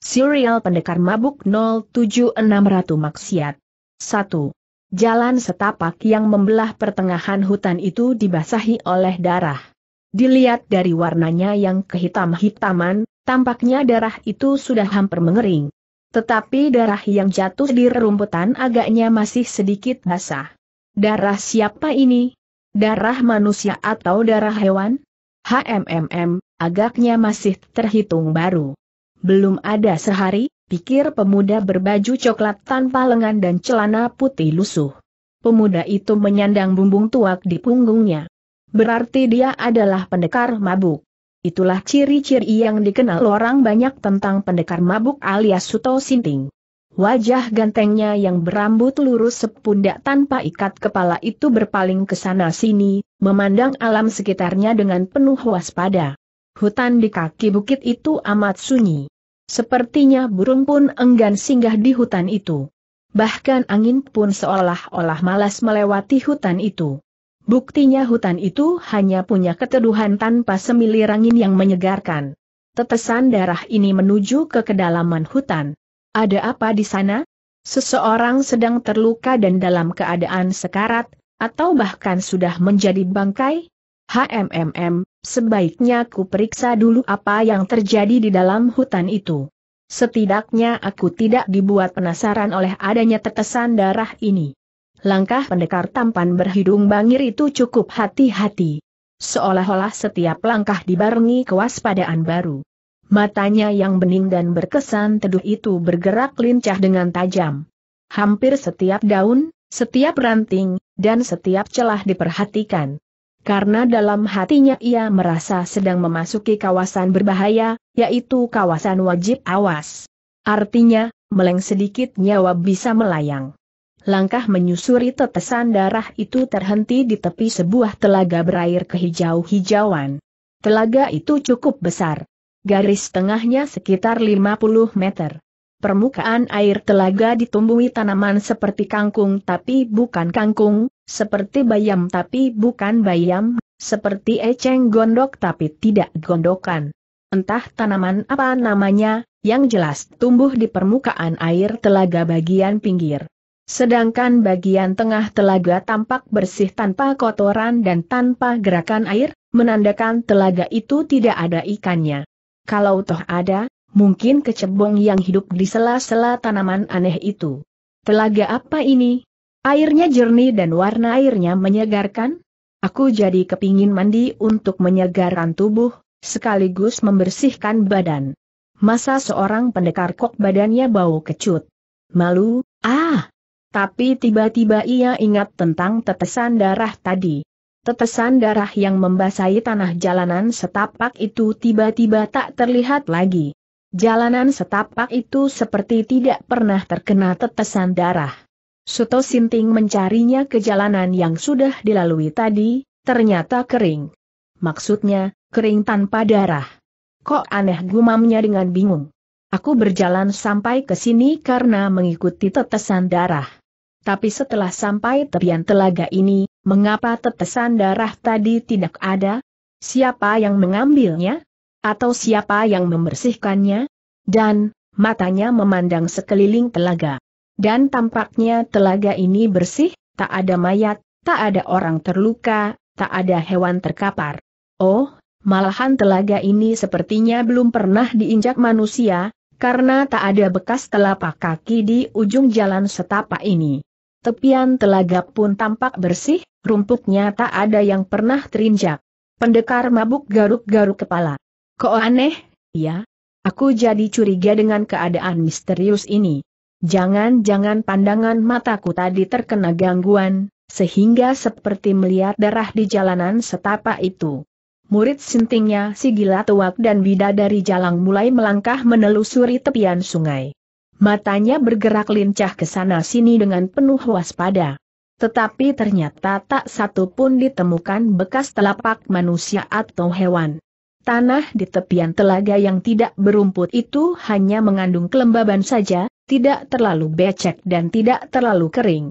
Serial Pendekar Mabuk 076 Ratu Maksiat 1. Jalan setapak yang membelah pertengahan hutan itu dibasahi oleh darah. Dilihat dari warnanya yang kehitam-hitaman, tampaknya darah itu sudah hampir mengering. Tetapi darah yang jatuh di rerumputan agaknya masih sedikit basah. Darah siapa ini? Darah manusia atau darah hewan? HMMM, agaknya masih terhitung baru. Belum ada sehari, pikir pemuda berbaju coklat tanpa lengan dan celana putih lusuh. Pemuda itu menyandang bumbung tuak di punggungnya. Berarti dia adalah pendekar mabuk. Itulah ciri-ciri yang dikenal orang banyak tentang pendekar mabuk alias Suto Sinting. Wajah gantengnya yang berambut lurus sepundak tanpa ikat kepala itu berpaling ke sana-sini, memandang alam sekitarnya dengan penuh waspada. Hutan di kaki bukit itu amat sunyi. Sepertinya burung pun enggan singgah di hutan itu. Bahkan angin pun seolah-olah malas melewati hutan itu. Buktinya hutan itu hanya punya keteduhan tanpa semilir angin yang menyegarkan. Tetesan darah ini menuju ke kedalaman hutan. Ada apa di sana? Seseorang sedang terluka dan dalam keadaan sekarat, atau bahkan sudah menjadi bangkai? HMMM, sebaiknya ku periksa dulu apa yang terjadi di dalam hutan itu. Setidaknya aku tidak dibuat penasaran oleh adanya tetesan darah ini. Langkah pendekar tampan berhidung bangir itu cukup hati-hati. Seolah-olah setiap langkah dibarengi kewaspadaan baru. Matanya yang bening dan berkesan teduh itu bergerak lincah dengan tajam. Hampir setiap daun, setiap ranting, dan setiap celah diperhatikan. Karena dalam hatinya ia merasa sedang memasuki kawasan berbahaya, yaitu kawasan wajib awas. Artinya, meleng sedikit nyawa bisa melayang. Langkah menyusuri tetesan darah itu terhenti di tepi sebuah telaga berair kehijau-hijauan. Telaga itu cukup besar. Garis tengahnya sekitar 50 meter permukaan air telaga ditumbuhi tanaman seperti kangkung tapi bukan kangkung, seperti bayam tapi bukan bayam, seperti eceng gondok tapi tidak gondokan. Entah tanaman apa namanya, yang jelas tumbuh di permukaan air telaga bagian pinggir. Sedangkan bagian tengah telaga tampak bersih tanpa kotoran dan tanpa gerakan air, menandakan telaga itu tidak ada ikannya. Kalau toh ada, mungkin kecebong yang hidup di sela-sela tanaman aneh itu. Telaga apa ini? Airnya jernih dan warna airnya menyegarkan? Aku jadi kepingin mandi untuk menyegarkan tubuh, sekaligus membersihkan badan. Masa seorang pendekar kok badannya bau kecut? Malu, ah! Tapi tiba-tiba ia ingat tentang tetesan darah tadi. Tetesan darah yang membasahi tanah jalanan setapak itu tiba-tiba tak terlihat lagi. Jalanan setapak itu seperti tidak pernah terkena tetesan darah. Suto Sinting mencarinya ke jalanan yang sudah dilalui tadi, ternyata kering. Maksudnya, kering tanpa darah. Kok aneh gumamnya dengan bingung. Aku berjalan sampai ke sini karena mengikuti tetesan darah. Tapi setelah sampai tepian telaga ini, mengapa tetesan darah tadi tidak ada? Siapa yang mengambilnya? Atau siapa yang membersihkannya? Dan, matanya memandang sekeliling telaga. Dan tampaknya telaga ini bersih, tak ada mayat, tak ada orang terluka, tak ada hewan terkapar. Oh, malahan telaga ini sepertinya belum pernah diinjak manusia, karena tak ada bekas telapak kaki di ujung jalan setapak ini. Tepian telaga pun tampak bersih, rumputnya tak ada yang pernah terinjak. Pendekar mabuk garuk-garuk kepala. Kok aneh? Ya, aku jadi curiga dengan keadaan misterius ini. Jangan-jangan pandangan mataku tadi terkena gangguan, sehingga seperti melihat darah di jalanan setapak itu. Murid sintingnya si gila tuak dan dari jalan mulai melangkah menelusuri tepian sungai. Matanya bergerak lincah ke sana-sini dengan penuh waspada. Tetapi ternyata tak satu pun ditemukan bekas telapak manusia atau hewan. Tanah di tepian telaga yang tidak berumput itu hanya mengandung kelembaban saja, tidak terlalu becek dan tidak terlalu kering.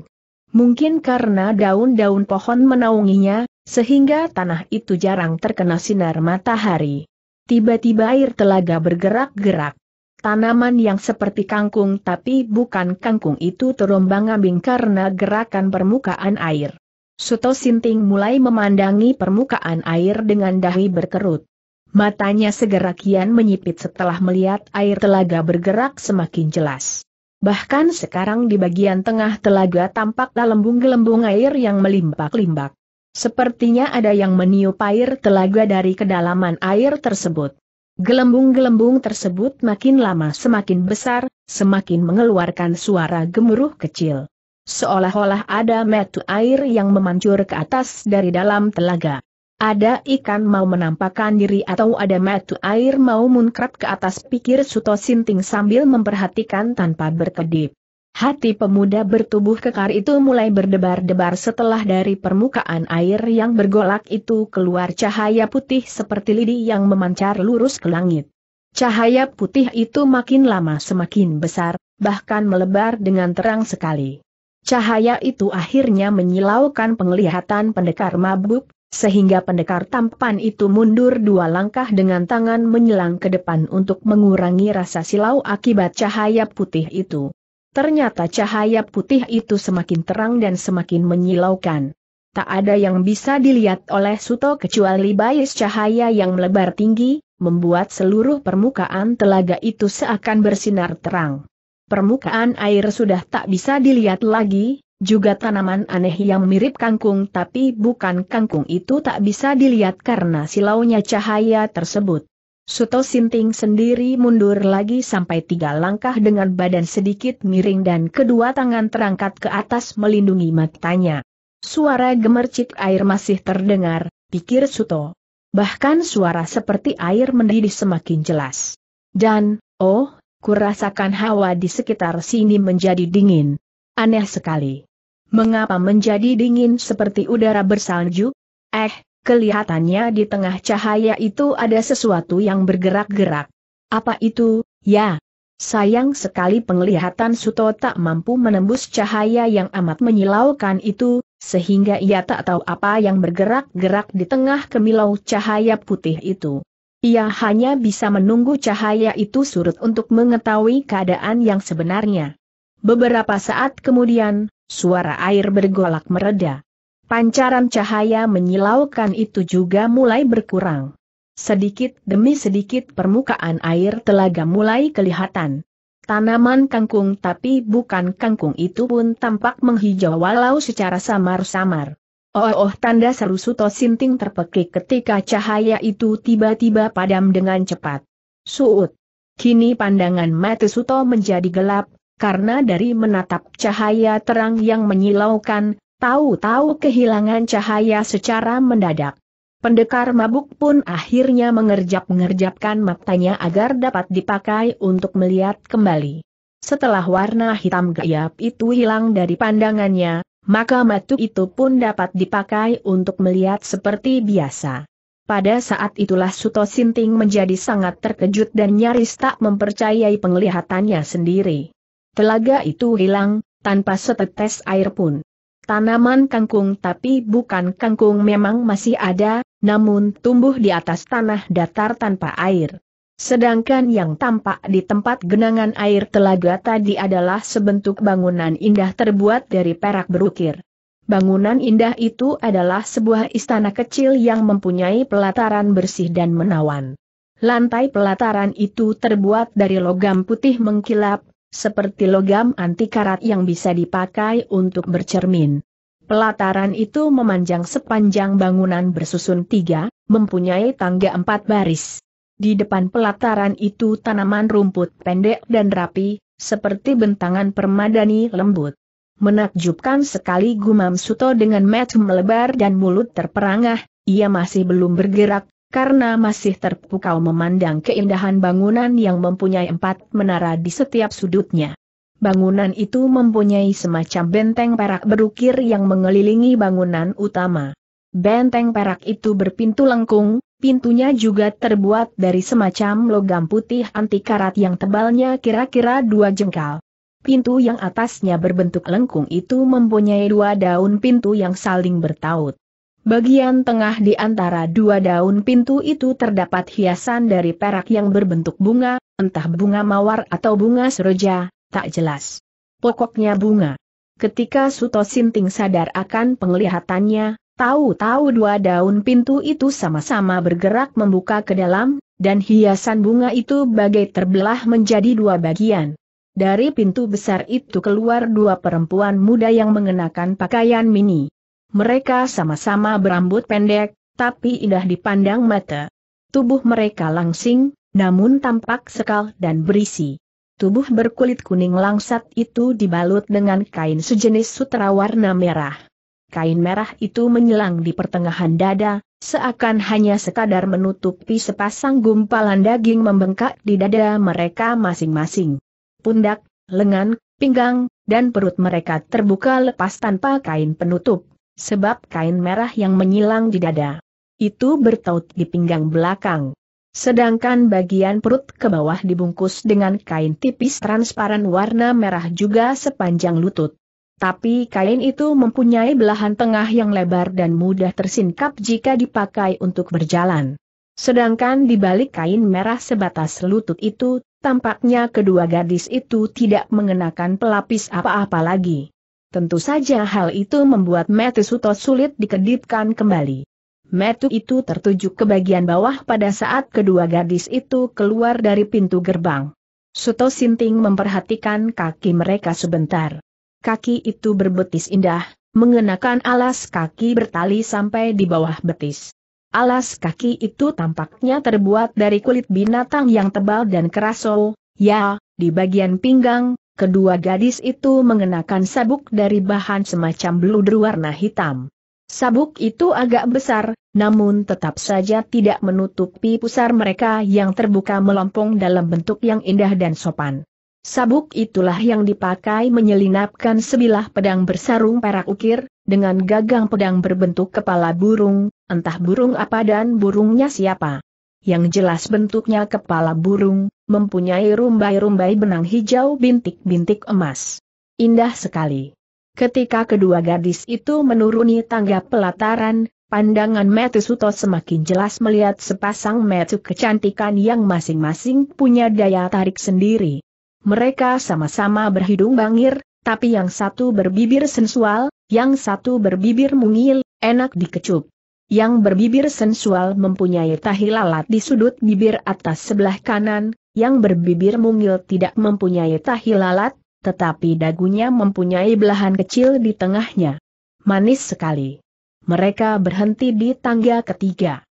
Mungkin karena daun-daun pohon menaunginya, sehingga tanah itu jarang terkena sinar matahari. Tiba-tiba air telaga bergerak-gerak. Tanaman yang seperti kangkung tapi bukan kangkung itu terombang-ambing karena gerakan permukaan air. Suto Sinting mulai memandangi permukaan air dengan dahi berkerut. Matanya segera kian menyipit setelah melihat air telaga bergerak semakin jelas. Bahkan sekarang di bagian tengah telaga tampak gelembung-gelembung air yang melimpak-limpak. Sepertinya ada yang meniup air telaga dari kedalaman air tersebut. Gelembung-gelembung tersebut makin lama semakin besar, semakin mengeluarkan suara gemuruh kecil. Seolah-olah ada metu air yang memancur ke atas dari dalam telaga. Ada ikan mau menampakkan diri atau ada matu air mau munkrap ke atas pikir Suto Sinting sambil memperhatikan tanpa berkedip. Hati pemuda bertubuh kekar itu mulai berdebar-debar setelah dari permukaan air yang bergolak itu keluar cahaya putih seperti lidi yang memancar lurus ke langit. Cahaya putih itu makin lama semakin besar, bahkan melebar dengan terang sekali. Cahaya itu akhirnya menyilaukan penglihatan pendekar mabuk, sehingga pendekar tampan itu mundur dua langkah dengan tangan menyelang ke depan untuk mengurangi rasa silau akibat cahaya putih itu. Ternyata cahaya putih itu semakin terang dan semakin menyilaukan. Tak ada yang bisa dilihat oleh Suto kecuali bias cahaya yang melebar tinggi, membuat seluruh permukaan telaga itu seakan bersinar terang. Permukaan air sudah tak bisa dilihat lagi, juga tanaman aneh yang mirip kangkung tapi bukan kangkung itu tak bisa dilihat karena silaunya cahaya tersebut. Suto Sinting sendiri mundur lagi sampai tiga langkah dengan badan sedikit miring dan kedua tangan terangkat ke atas melindungi matanya. Suara gemercik air masih terdengar, pikir Suto. Bahkan suara seperti air mendidih semakin jelas. Dan, oh, kurasakan hawa di sekitar sini menjadi dingin. Aneh sekali. Mengapa menjadi dingin seperti udara bersalju? Eh, kelihatannya di tengah cahaya itu ada sesuatu yang bergerak-gerak. Apa itu? Ya. Sayang sekali penglihatan Suto tak mampu menembus cahaya yang amat menyilaukan itu, sehingga ia tak tahu apa yang bergerak-gerak di tengah kemilau cahaya putih itu. Ia hanya bisa menunggu cahaya itu surut untuk mengetahui keadaan yang sebenarnya. Beberapa saat kemudian, suara air bergolak mereda. Pancaran cahaya menyilaukan itu juga mulai berkurang. Sedikit demi sedikit permukaan air telaga mulai kelihatan. Tanaman kangkung tapi bukan kangkung itu pun tampak menghijau walau secara samar-samar. Oh, oh tanda seru Suto Sinting terpekik ketika cahaya itu tiba-tiba padam dengan cepat. Suut. Kini pandangan mata Suto menjadi gelap, karena dari menatap cahaya terang yang menyilaukan, tahu-tahu kehilangan cahaya secara mendadak. Pendekar mabuk pun akhirnya mengerjap-ngerjapkan matanya agar dapat dipakai untuk melihat kembali. Setelah warna hitam gelap itu hilang dari pandangannya, maka matu itu pun dapat dipakai untuk melihat seperti biasa. Pada saat itulah Suto Sinting menjadi sangat terkejut dan nyaris tak mempercayai penglihatannya sendiri. Telaga itu hilang, tanpa setetes air pun. Tanaman kangkung tapi bukan kangkung memang masih ada, namun tumbuh di atas tanah datar tanpa air. Sedangkan yang tampak di tempat genangan air telaga tadi adalah sebentuk bangunan indah terbuat dari perak berukir. Bangunan indah itu adalah sebuah istana kecil yang mempunyai pelataran bersih dan menawan. Lantai pelataran itu terbuat dari logam putih mengkilap, seperti logam anti karat yang bisa dipakai untuk bercermin. Pelataran itu memanjang sepanjang bangunan bersusun tiga, mempunyai tangga empat baris. Di depan pelataran itu tanaman rumput pendek dan rapi, seperti bentangan permadani lembut. Menakjubkan sekali Gumam Suto dengan mata melebar dan mulut terperangah, ia masih belum bergerak, karena masih terpukau memandang keindahan bangunan yang mempunyai empat menara di setiap sudutnya. Bangunan itu mempunyai semacam benteng perak berukir yang mengelilingi bangunan utama. Benteng perak itu berpintu lengkung, pintunya juga terbuat dari semacam logam putih anti karat yang tebalnya kira-kira dua jengkal. Pintu yang atasnya berbentuk lengkung itu mempunyai dua daun pintu yang saling bertaut. Bagian tengah di antara dua daun pintu itu terdapat hiasan dari perak yang berbentuk bunga, entah bunga mawar atau bunga seroja, tak jelas. Pokoknya bunga. Ketika Suto Sinting sadar akan penglihatannya, tahu-tahu dua daun pintu itu sama-sama bergerak membuka ke dalam, dan hiasan bunga itu bagai terbelah menjadi dua bagian. Dari pintu besar itu keluar dua perempuan muda yang mengenakan pakaian mini. Mereka sama-sama berambut pendek, tapi indah dipandang mata. Tubuh mereka langsing, namun tampak sekal dan berisi. Tubuh berkulit kuning langsat itu dibalut dengan kain sejenis sutra warna merah. Kain merah itu menyelang di pertengahan dada, seakan hanya sekadar menutupi sepasang gumpalan daging membengkak di dada mereka masing-masing. Pundak, lengan, pinggang, dan perut mereka terbuka lepas tanpa kain penutup sebab kain merah yang menyilang di dada itu bertaut di pinggang belakang. Sedangkan bagian perut ke bawah dibungkus dengan kain tipis transparan warna merah juga sepanjang lutut. Tapi kain itu mempunyai belahan tengah yang lebar dan mudah tersingkap jika dipakai untuk berjalan. Sedangkan di balik kain merah sebatas lutut itu, tampaknya kedua gadis itu tidak mengenakan pelapis apa-apa lagi. Tentu saja hal itu membuat Metu Suto sulit dikedipkan kembali. Metu itu tertuju ke bagian bawah pada saat kedua gadis itu keluar dari pintu gerbang. Suto Sinting memperhatikan kaki mereka sebentar. Kaki itu berbetis indah, mengenakan alas kaki bertali sampai di bawah betis. Alas kaki itu tampaknya terbuat dari kulit binatang yang tebal dan keraso, ya, di bagian pinggang, Kedua gadis itu mengenakan sabuk dari bahan semacam bludru warna hitam. Sabuk itu agak besar, namun tetap saja tidak menutupi pusar mereka yang terbuka melompong dalam bentuk yang indah dan sopan. Sabuk itulah yang dipakai menyelinapkan sebilah pedang bersarung perak ukir, dengan gagang pedang berbentuk kepala burung, entah burung apa dan burungnya siapa. Yang jelas bentuknya kepala burung, mempunyai rumbai-rumbai benang hijau bintik-bintik emas. Indah sekali. Ketika kedua gadis itu menuruni tangga pelataran, pandangan Suto semakin jelas melihat sepasang metu kecantikan yang masing-masing punya daya tarik sendiri. Mereka sama-sama berhidung bangir, tapi yang satu berbibir sensual, yang satu berbibir mungil, enak dikecup. Yang berbibir sensual mempunyai tahi lalat di sudut bibir atas sebelah kanan, yang berbibir mungil tidak mempunyai tahi lalat, tetapi dagunya mempunyai belahan kecil di tengahnya. Manis sekali. Mereka berhenti di tangga ketiga.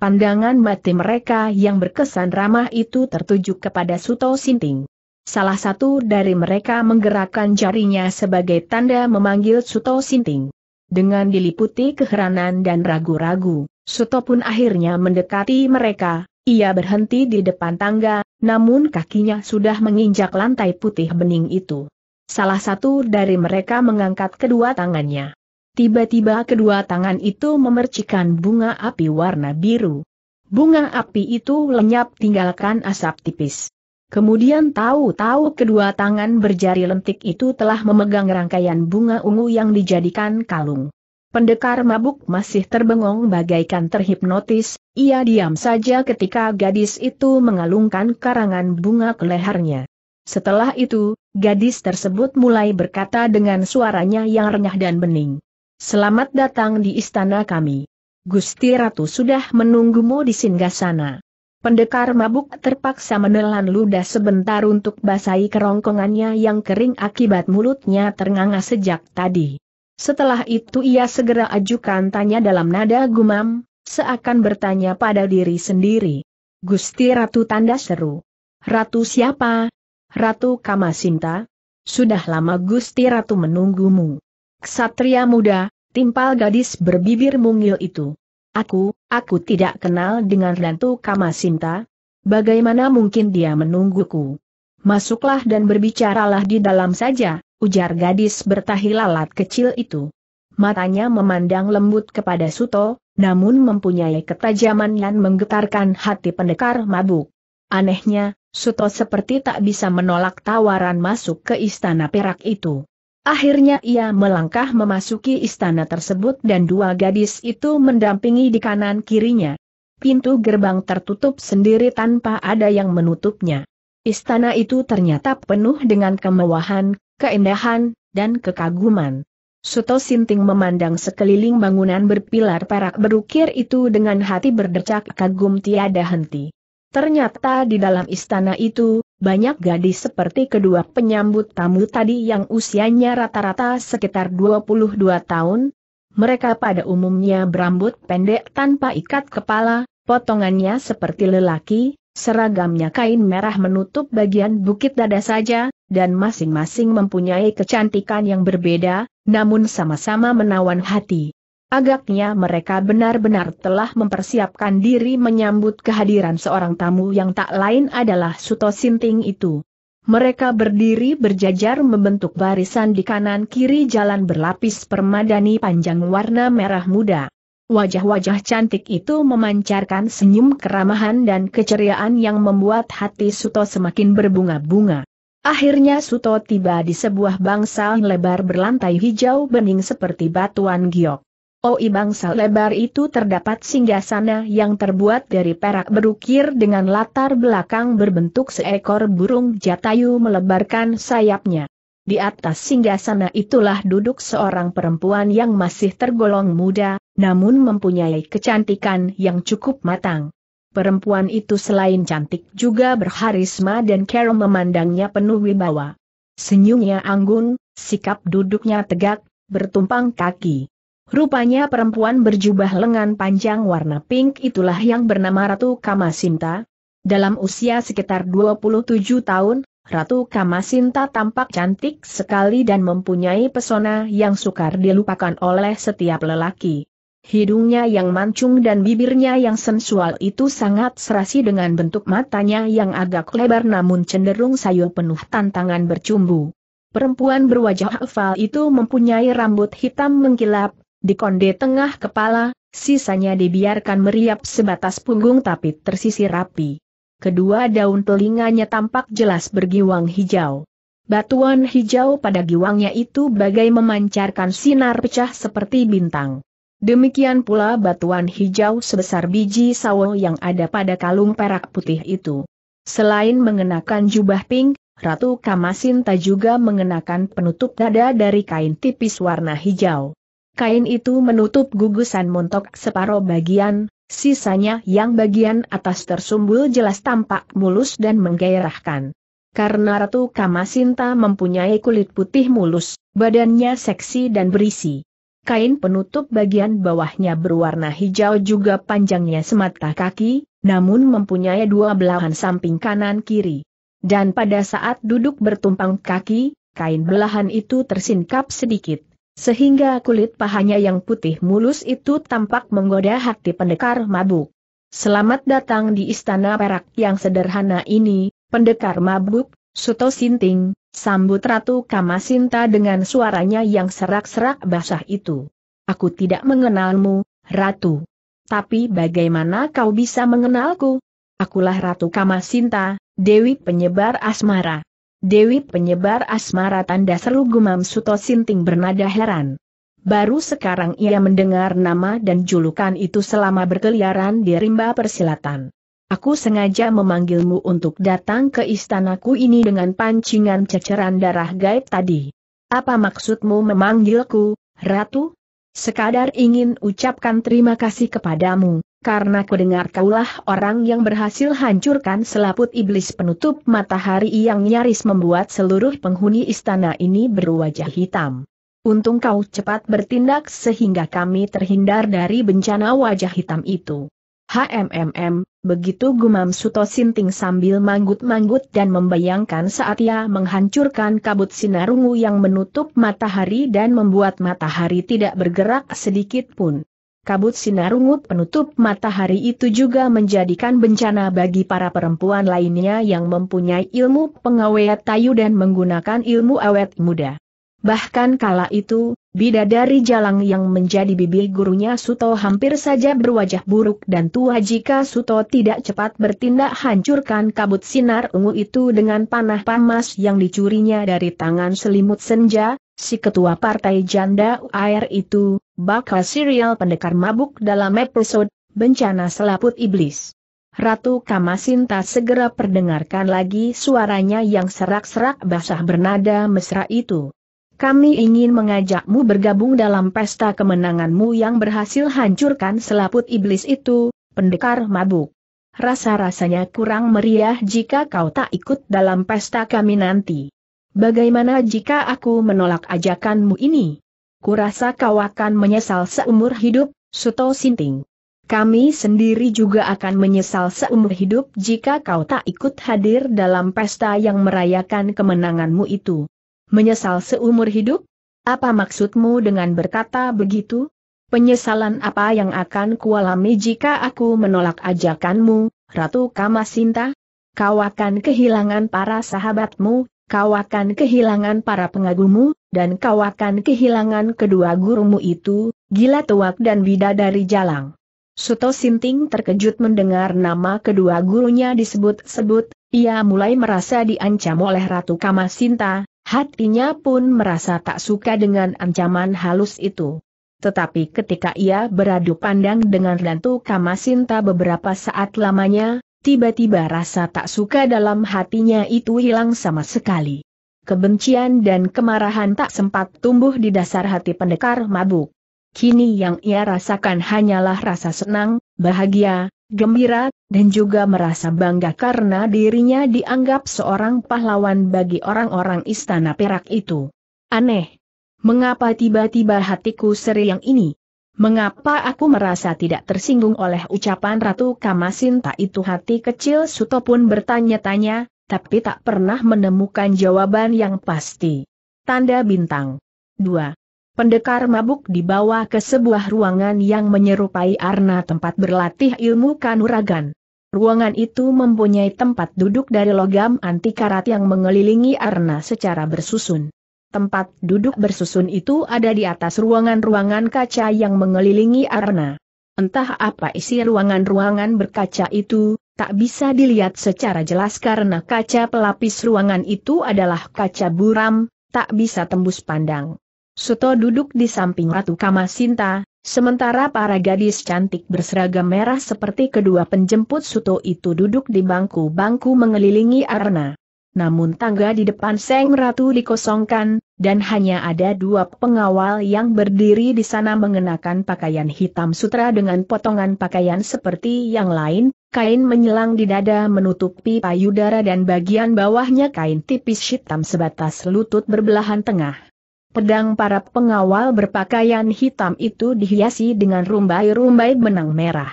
Pandangan mati mereka yang berkesan ramah itu tertuju kepada Suto Sinting. Salah satu dari mereka menggerakkan jarinya sebagai tanda memanggil Suto Sinting. Dengan diliputi keheranan dan ragu-ragu, Suto pun akhirnya mendekati mereka, ia berhenti di depan tangga, namun kakinya sudah menginjak lantai putih bening itu. Salah satu dari mereka mengangkat kedua tangannya. Tiba-tiba kedua tangan itu memercikan bunga api warna biru. Bunga api itu lenyap tinggalkan asap tipis. Kemudian tahu-tahu kedua tangan berjari lentik itu telah memegang rangkaian bunga ungu yang dijadikan kalung. Pendekar mabuk masih terbengong bagaikan terhipnotis, ia diam saja ketika gadis itu mengalungkan karangan bunga ke lehernya. Setelah itu, gadis tersebut mulai berkata dengan suaranya yang renyah dan bening. Selamat datang di istana kami. Gusti Ratu sudah menunggumu di singgah sana. Pendekar mabuk terpaksa menelan ludah sebentar untuk basahi kerongkongannya yang kering akibat mulutnya ternganga sejak tadi. Setelah itu ia segera ajukan tanya dalam nada gumam, seakan bertanya pada diri sendiri. Gusti Ratu tanda seru. Ratu siapa? Ratu Kamasinta? Sudah lama Gusti Ratu menunggumu. Ksatria muda, timpal gadis berbibir mungil itu. Aku, aku tidak kenal dengan Ratu Kamasinta. Bagaimana mungkin dia menungguku? Masuklah dan berbicaralah di dalam saja, ujar gadis bertahi lalat kecil itu. Matanya memandang lembut kepada Suto, namun mempunyai ketajaman yang menggetarkan hati pendekar mabuk. Anehnya, Suto seperti tak bisa menolak tawaran masuk ke istana perak itu. Akhirnya ia melangkah memasuki istana tersebut dan dua gadis itu mendampingi di kanan kirinya. Pintu gerbang tertutup sendiri tanpa ada yang menutupnya. Istana itu ternyata penuh dengan kemewahan, keindahan, dan kekaguman. Suto Sinting memandang sekeliling bangunan berpilar perak berukir itu dengan hati berdecak kagum tiada henti. Ternyata di dalam istana itu, banyak gadis seperti kedua penyambut tamu tadi yang usianya rata-rata sekitar 22 tahun. Mereka pada umumnya berambut pendek tanpa ikat kepala, potongannya seperti lelaki, seragamnya kain merah menutup bagian bukit dada saja, dan masing-masing mempunyai kecantikan yang berbeda, namun sama-sama menawan hati. Agaknya mereka benar-benar telah mempersiapkan diri menyambut kehadiran seorang tamu yang tak lain adalah Suto Sinting itu. Mereka berdiri berjajar membentuk barisan di kanan kiri jalan berlapis permadani panjang warna merah muda. Wajah-wajah cantik itu memancarkan senyum keramahan dan keceriaan yang membuat hati Suto semakin berbunga-bunga. Akhirnya Suto tiba di sebuah bangsal lebar berlantai hijau bening seperti batuan giok. Oi bangsal lebar itu terdapat singgasana yang terbuat dari perak berukir dengan latar belakang berbentuk seekor burung jatayu melebarkan sayapnya. Di atas singgasana itulah duduk seorang perempuan yang masih tergolong muda, namun mempunyai kecantikan yang cukup matang. Perempuan itu selain cantik juga berharisma dan Carol memandangnya penuh wibawa. Senyumnya anggun, sikap duduknya tegak, bertumpang kaki. Rupanya perempuan berjubah lengan panjang warna pink itulah yang bernama Ratu Kamasinta. Dalam usia sekitar 27 tahun, Ratu Kamasinta tampak cantik sekali dan mempunyai pesona yang sukar dilupakan oleh setiap lelaki. Hidungnya yang mancung dan bibirnya yang sensual itu sangat serasi dengan bentuk matanya yang agak lebar namun cenderung sayu penuh tantangan bercumbu. Perempuan berwajah oval itu mempunyai rambut hitam mengkilap, di konde tengah kepala, sisanya dibiarkan meriap sebatas punggung tapi tersisir rapi. Kedua daun telinganya tampak jelas bergiwang hijau. Batuan hijau pada giwangnya itu bagai memancarkan sinar pecah seperti bintang. Demikian pula batuan hijau sebesar biji sawo yang ada pada kalung perak putih itu. Selain mengenakan jubah pink, Ratu Kamasinta juga mengenakan penutup dada dari kain tipis warna hijau. Kain itu menutup gugusan montok separuh bagian, sisanya yang bagian atas tersumbul jelas tampak mulus dan menggairahkan. Karena Ratu Kamasinta mempunyai kulit putih mulus, badannya seksi dan berisi. Kain penutup bagian bawahnya berwarna hijau juga panjangnya semata kaki, namun mempunyai dua belahan samping kanan kiri. Dan pada saat duduk bertumpang kaki, kain belahan itu tersingkap sedikit, sehingga kulit pahanya yang putih mulus itu tampak menggoda hati pendekar mabuk. Selamat datang di istana perak yang sederhana ini, pendekar mabuk, Suto Sinting, sambut Ratu Kamasinta dengan suaranya yang serak-serak basah itu. Aku tidak mengenalmu, Ratu. Tapi bagaimana kau bisa mengenalku? Akulah Ratu Kamasinta, Dewi Penyebar Asmara. Dewi Penyebar Asmara tanda seru gumam Suto Sinting bernada heran. Baru sekarang ia mendengar nama dan julukan itu selama berkeliaran di rimba persilatan. Aku sengaja memanggilmu untuk datang ke istanaku ini dengan pancingan ceceran darah gaib tadi. Apa maksudmu memanggilku, Ratu? Sekadar ingin ucapkan terima kasih kepadamu, karena kudengar kaulah orang yang berhasil hancurkan selaput iblis penutup matahari yang nyaris membuat seluruh penghuni istana ini berwajah hitam. Untung kau cepat bertindak sehingga kami terhindar dari bencana wajah hitam itu. HMMM, Begitu gumam Suto Sinting sambil manggut-manggut dan membayangkan saat ia menghancurkan kabut sinarungu yang menutup matahari dan membuat matahari tidak bergerak sedikit pun. Kabut sinarungu penutup matahari itu juga menjadikan bencana bagi para perempuan lainnya yang mempunyai ilmu pengawet tayu dan menggunakan ilmu awet muda. Bahkan kala itu, bidadari Jalang yang menjadi bibir gurunya Suto hampir saja berwajah buruk dan tua jika Suto tidak cepat bertindak hancurkan kabut sinar ungu itu dengan panah pamas yang dicurinya dari tangan selimut senja, si ketua partai janda air itu, bakal serial pendekar mabuk dalam episode Bencana Selaput Iblis. Ratu Kamasinta segera perdengarkan lagi suaranya yang serak-serak basah bernada mesra itu. Kami ingin mengajakmu bergabung dalam pesta kemenanganmu yang berhasil hancurkan selaput iblis itu, pendekar mabuk. Rasa-rasanya kurang meriah jika kau tak ikut dalam pesta kami nanti. Bagaimana jika aku menolak ajakanmu ini? Kurasa kau akan menyesal seumur hidup, Suto Sinting. Kami sendiri juga akan menyesal seumur hidup jika kau tak ikut hadir dalam pesta yang merayakan kemenanganmu itu. Menyesal seumur hidup? Apa maksudmu dengan berkata begitu? Penyesalan apa yang akan kualami jika aku menolak ajakanmu, Ratu Kamasinta? Kau akan kehilangan para sahabatmu, kau akan kehilangan para pengagumu, dan kau akan kehilangan kedua gurumu itu, Gila Tuak dan Bida dari Jalang. Suto Sinting terkejut mendengar nama kedua gurunya disebut-sebut, ia mulai merasa diancam oleh Ratu Kamasinta, Hatinya pun merasa tak suka dengan ancaman halus itu. Tetapi ketika ia beradu pandang dengan Dantu Kamasinta beberapa saat lamanya, tiba-tiba rasa tak suka dalam hatinya itu hilang sama sekali. Kebencian dan kemarahan tak sempat tumbuh di dasar hati pendekar mabuk. Kini yang ia rasakan hanyalah rasa senang, bahagia, gembira, dan juga merasa bangga karena dirinya dianggap seorang pahlawan bagi orang-orang istana perak itu. Aneh. Mengapa tiba-tiba hatiku yang ini? Mengapa aku merasa tidak tersinggung oleh ucapan Ratu Kamasinta itu hati kecil Suto pun bertanya-tanya, tapi tak pernah menemukan jawaban yang pasti. Tanda bintang. 2. Pendekar mabuk dibawa ke sebuah ruangan yang menyerupai arna tempat berlatih ilmu kanuragan. Ruangan itu mempunyai tempat duduk dari logam anti karat yang mengelilingi arna secara bersusun. Tempat duduk bersusun itu ada di atas ruangan-ruangan kaca yang mengelilingi arna. Entah apa isi ruangan-ruangan berkaca itu, tak bisa dilihat secara jelas karena kaca pelapis ruangan itu adalah kaca buram, tak bisa tembus pandang. Suto duduk di samping Ratu Kamasinta, sementara para gadis cantik berseragam merah seperti kedua penjemput Suto itu duduk di bangku-bangku mengelilingi arena. Namun tangga di depan Seng Ratu dikosongkan, dan hanya ada dua pengawal yang berdiri di sana mengenakan pakaian hitam sutra dengan potongan pakaian seperti yang lain, kain menyelang di dada menutupi payudara dan bagian bawahnya kain tipis hitam sebatas lutut berbelahan tengah. Pedang para pengawal berpakaian hitam itu dihiasi dengan rumbai-rumbai benang merah.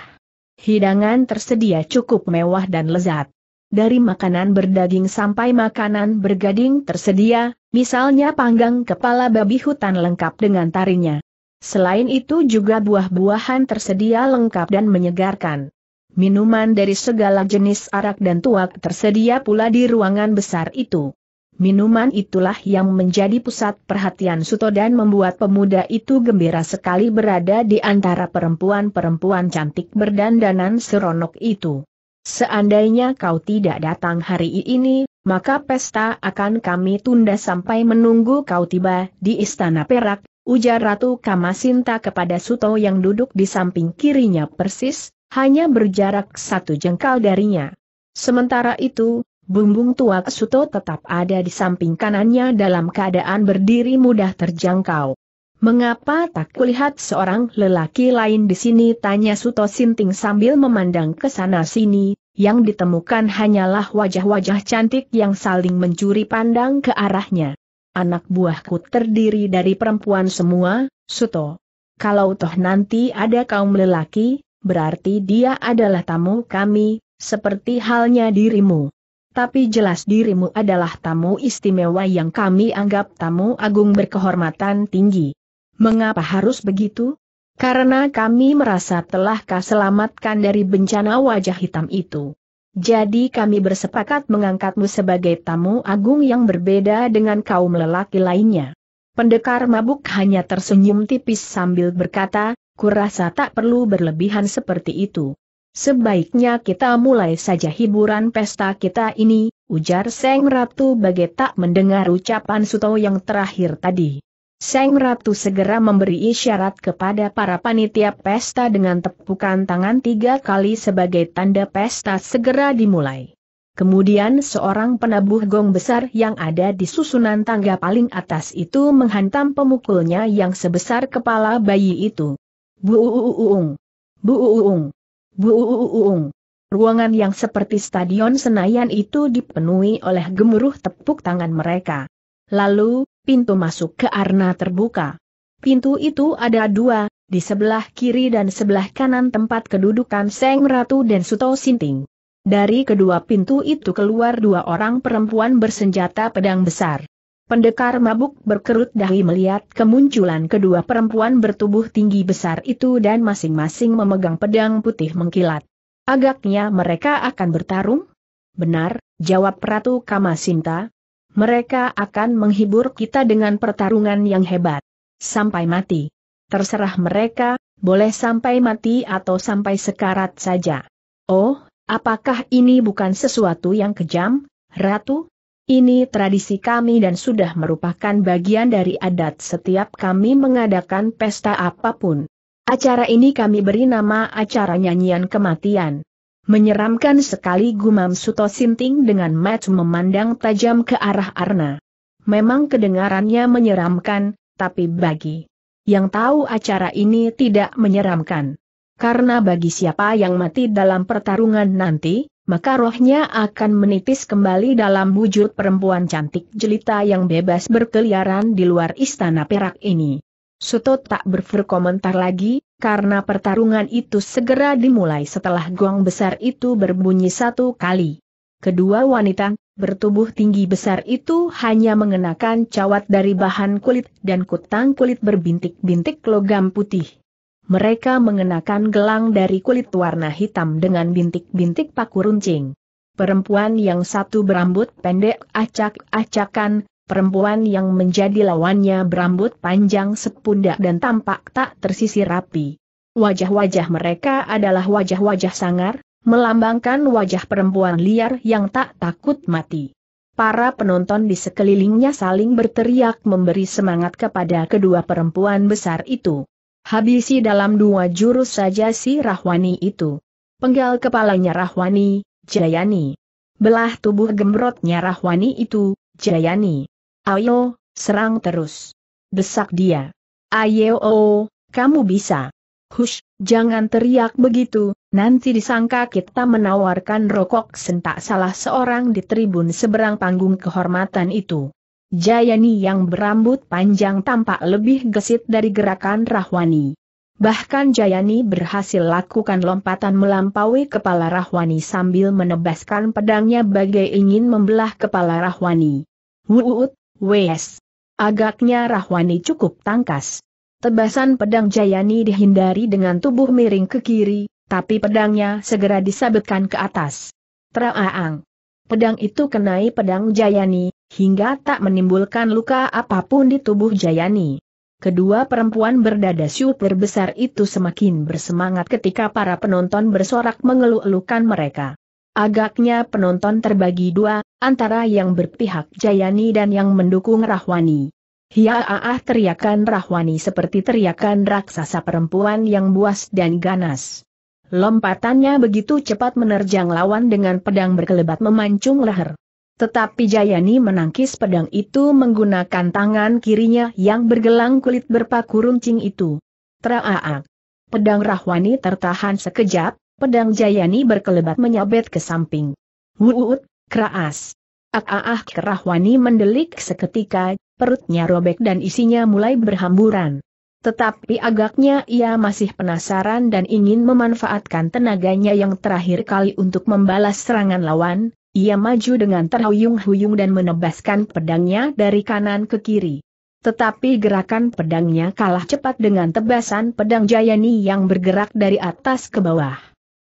Hidangan tersedia cukup mewah dan lezat. Dari makanan berdaging sampai makanan bergading tersedia, misalnya panggang kepala babi hutan lengkap dengan tarinya. Selain itu juga buah-buahan tersedia lengkap dan menyegarkan. Minuman dari segala jenis arak dan tuak tersedia pula di ruangan besar itu. Minuman itulah yang menjadi pusat perhatian Suto dan membuat pemuda itu gembira sekali berada di antara perempuan-perempuan cantik berdandanan seronok itu. Seandainya kau tidak datang hari ini, maka pesta akan kami tunda sampai menunggu kau tiba di Istana Perak, ujar Ratu Kamasinta kepada Suto yang duduk di samping kirinya persis, hanya berjarak satu jengkal darinya. Sementara itu, Bumbung tua Suto tetap ada di samping kanannya dalam keadaan berdiri mudah terjangkau. Mengapa tak kulihat seorang lelaki lain di sini? Tanya Suto Sinting sambil memandang ke sana sini, yang ditemukan hanyalah wajah-wajah cantik yang saling mencuri pandang ke arahnya. Anak buahku terdiri dari perempuan semua, Suto. Kalau toh nanti ada kaum lelaki, berarti dia adalah tamu kami, seperti halnya dirimu tapi jelas dirimu adalah tamu istimewa yang kami anggap tamu agung berkehormatan tinggi. Mengapa harus begitu? Karena kami merasa telah kau selamatkan dari bencana wajah hitam itu. Jadi kami bersepakat mengangkatmu sebagai tamu agung yang berbeda dengan kaum lelaki lainnya. Pendekar mabuk hanya tersenyum tipis sambil berkata, kurasa tak perlu berlebihan seperti itu. Sebaiknya kita mulai saja hiburan pesta kita ini, ujar Seng Ratu bagai tak mendengar ucapan Suto yang terakhir tadi. Seng Ratu segera memberi isyarat kepada para panitia pesta dengan tepukan tangan tiga kali sebagai tanda pesta segera dimulai. Kemudian seorang penabuh gong besar yang ada di susunan tangga paling atas itu menghantam pemukulnya yang sebesar kepala bayi itu. Bu-u-u-ung. Buuung. Ruangan yang seperti stadion Senayan itu dipenuhi oleh gemuruh tepuk tangan mereka. Lalu, pintu masuk ke arna terbuka. Pintu itu ada dua, di sebelah kiri dan sebelah kanan tempat kedudukan Seng Ratu dan Suto Sinting. Dari kedua pintu itu keluar dua orang perempuan bersenjata pedang besar. Pendekar mabuk berkerut dahi melihat kemunculan kedua perempuan bertubuh tinggi besar itu dan masing-masing memegang pedang putih mengkilat. Agaknya mereka akan bertarung? Benar, jawab Ratu Kamasinta. Mereka akan menghibur kita dengan pertarungan yang hebat. Sampai mati. Terserah mereka, boleh sampai mati atau sampai sekarat saja. Oh, apakah ini bukan sesuatu yang kejam, Ratu? Ini tradisi kami dan sudah merupakan bagian dari adat setiap kami mengadakan pesta apapun. Acara ini kami beri nama acara nyanyian kematian. Menyeramkan sekali gumam Suto Sinting dengan match memandang tajam ke arah Arna. Memang kedengarannya menyeramkan, tapi bagi yang tahu acara ini tidak menyeramkan. Karena bagi siapa yang mati dalam pertarungan nanti, maka rohnya akan menitis kembali dalam wujud perempuan cantik jelita yang bebas berkeliaran di luar istana perak ini. Suto tak berkomentar lagi, karena pertarungan itu segera dimulai setelah gong besar itu berbunyi satu kali. Kedua wanita, bertubuh tinggi besar itu hanya mengenakan cawat dari bahan kulit dan kutang kulit berbintik-bintik logam putih mereka mengenakan gelang dari kulit warna hitam dengan bintik-bintik paku runcing. Perempuan yang satu berambut pendek acak-acakan, perempuan yang menjadi lawannya berambut panjang sepundak dan tampak tak tersisir rapi. Wajah-wajah mereka adalah wajah-wajah sangar, melambangkan wajah perempuan liar yang tak takut mati. Para penonton di sekelilingnya saling berteriak memberi semangat kepada kedua perempuan besar itu. Habisi dalam dua jurus saja si Rahwani itu. Penggal kepalanya Rahwani, Jayani. Belah tubuh gembrotnya Rahwani itu, Jayani. Ayo, serang terus. Desak dia. Ayo, kamu bisa. Hush, jangan teriak begitu, nanti disangka kita menawarkan rokok sentak salah seorang di tribun seberang panggung kehormatan itu. Jayani yang berambut panjang tampak lebih gesit dari gerakan Rahwani. Bahkan Jayani berhasil lakukan lompatan melampaui kepala Rahwani sambil menebaskan pedangnya bagai ingin membelah kepala Rahwani. Wuut, wes. Agaknya Rahwani cukup tangkas. Tebasan pedang Jayani dihindari dengan tubuh miring ke kiri, tapi pedangnya segera disabetkan ke atas. Traaang. Pedang itu kenai pedang Jayani, hingga tak menimbulkan luka apapun di tubuh Jayani. Kedua perempuan berdada super besar itu semakin bersemangat ketika para penonton bersorak mengeluh-elukan mereka. Agaknya penonton terbagi dua, antara yang berpihak Jayani dan yang mendukung Rahwani. Hiaaah teriakan Rahwani seperti teriakan raksasa perempuan yang buas dan ganas. Lompatannya begitu cepat menerjang lawan dengan pedang berkelebat memancung leher. Tetapi Jayani menangkis pedang itu menggunakan tangan kirinya yang bergelang kulit berpaku runcing itu. Traaak. Pedang Rahwani tertahan sekejap, pedang Jayani berkelebat menyabet ke samping. Wuut, keras. Ah-ah Rahwani mendelik seketika, perutnya robek dan isinya mulai berhamburan. Tetapi agaknya ia masih penasaran dan ingin memanfaatkan tenaganya yang terakhir kali untuk membalas serangan lawan, ia maju dengan terhuyung-huyung dan menebaskan pedangnya dari kanan ke kiri. Tetapi gerakan pedangnya kalah cepat dengan tebasan pedang Jayani yang bergerak dari atas ke bawah.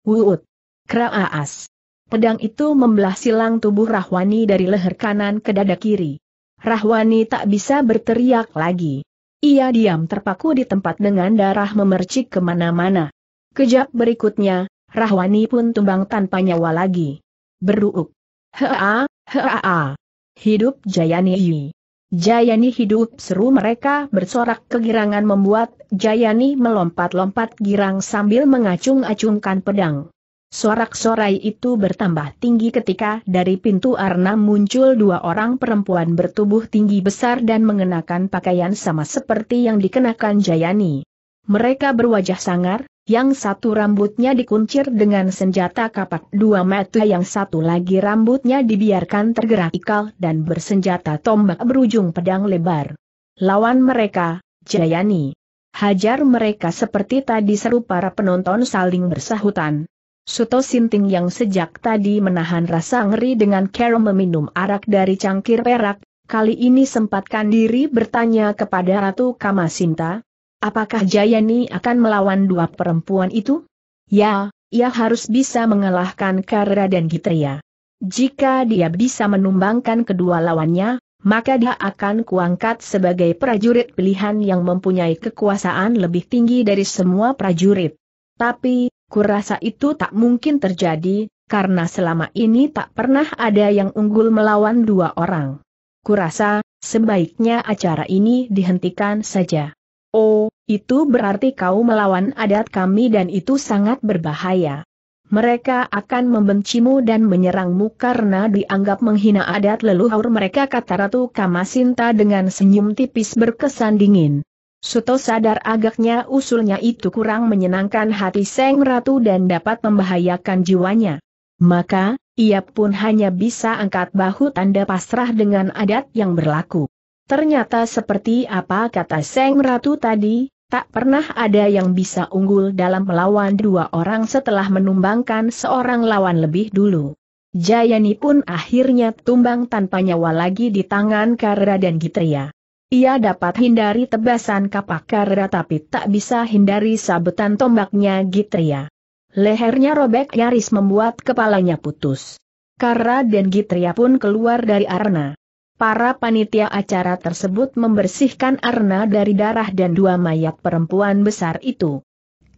Wuut! Kraaas! Pedang itu membelah silang tubuh Rahwani dari leher kanan ke dada kiri. Rahwani tak bisa berteriak lagi. Ia diam terpaku di tempat dengan darah memercik kemana-mana. Kejap berikutnya, Rahwani pun tumbang tanpa nyawa lagi. Beruuk. Hea, hea. Hidup Jayani. Jayani hidup seru mereka bersorak kegirangan membuat Jayani melompat-lompat girang sambil mengacung-acungkan pedang. Sorak-sorai itu bertambah tinggi ketika dari pintu Arna muncul dua orang perempuan bertubuh tinggi besar dan mengenakan pakaian sama seperti yang dikenakan Jayani. Mereka berwajah sangar, yang satu rambutnya dikuncir dengan senjata kapak dua mata yang satu lagi rambutnya dibiarkan tergerak ikal dan bersenjata tombak berujung pedang lebar. Lawan mereka, Jayani. Hajar mereka seperti tadi seru para penonton saling bersahutan. Suto Sinting yang sejak tadi menahan rasa ngeri dengan cara meminum arak dari cangkir perak, kali ini sempatkan diri bertanya kepada Ratu Kamasinta, Apakah Jayani akan melawan dua perempuan itu? Ya, ia harus bisa mengalahkan Kara dan Gitria. Jika dia bisa menumbangkan kedua lawannya, maka dia akan kuangkat sebagai prajurit pilihan yang mempunyai kekuasaan lebih tinggi dari semua prajurit. Tapi, kurasa itu tak mungkin terjadi, karena selama ini tak pernah ada yang unggul melawan dua orang. Kurasa, sebaiknya acara ini dihentikan saja. Oh, itu berarti kau melawan adat kami dan itu sangat berbahaya. Mereka akan membencimu dan menyerangmu karena dianggap menghina adat leluhur mereka kata Ratu Kamasinta dengan senyum tipis berkesan dingin. Suto sadar agaknya usulnya itu kurang menyenangkan hati Seng Ratu dan dapat membahayakan jiwanya. Maka, ia pun hanya bisa angkat bahu tanda pasrah dengan adat yang berlaku. Ternyata seperti apa kata Seng Ratu tadi, tak pernah ada yang bisa unggul dalam melawan dua orang setelah menumbangkan seorang lawan lebih dulu. Jayani pun akhirnya tumbang tanpa nyawa lagi di tangan Karra dan Gitria. Ia dapat hindari tebasan kapak Karra tapi tak bisa hindari sabetan tombaknya Gitria. Lehernya robek nyaris membuat kepalanya putus. Karra dan Gitria pun keluar dari arena para panitia acara tersebut membersihkan arna dari darah dan dua mayat perempuan besar itu.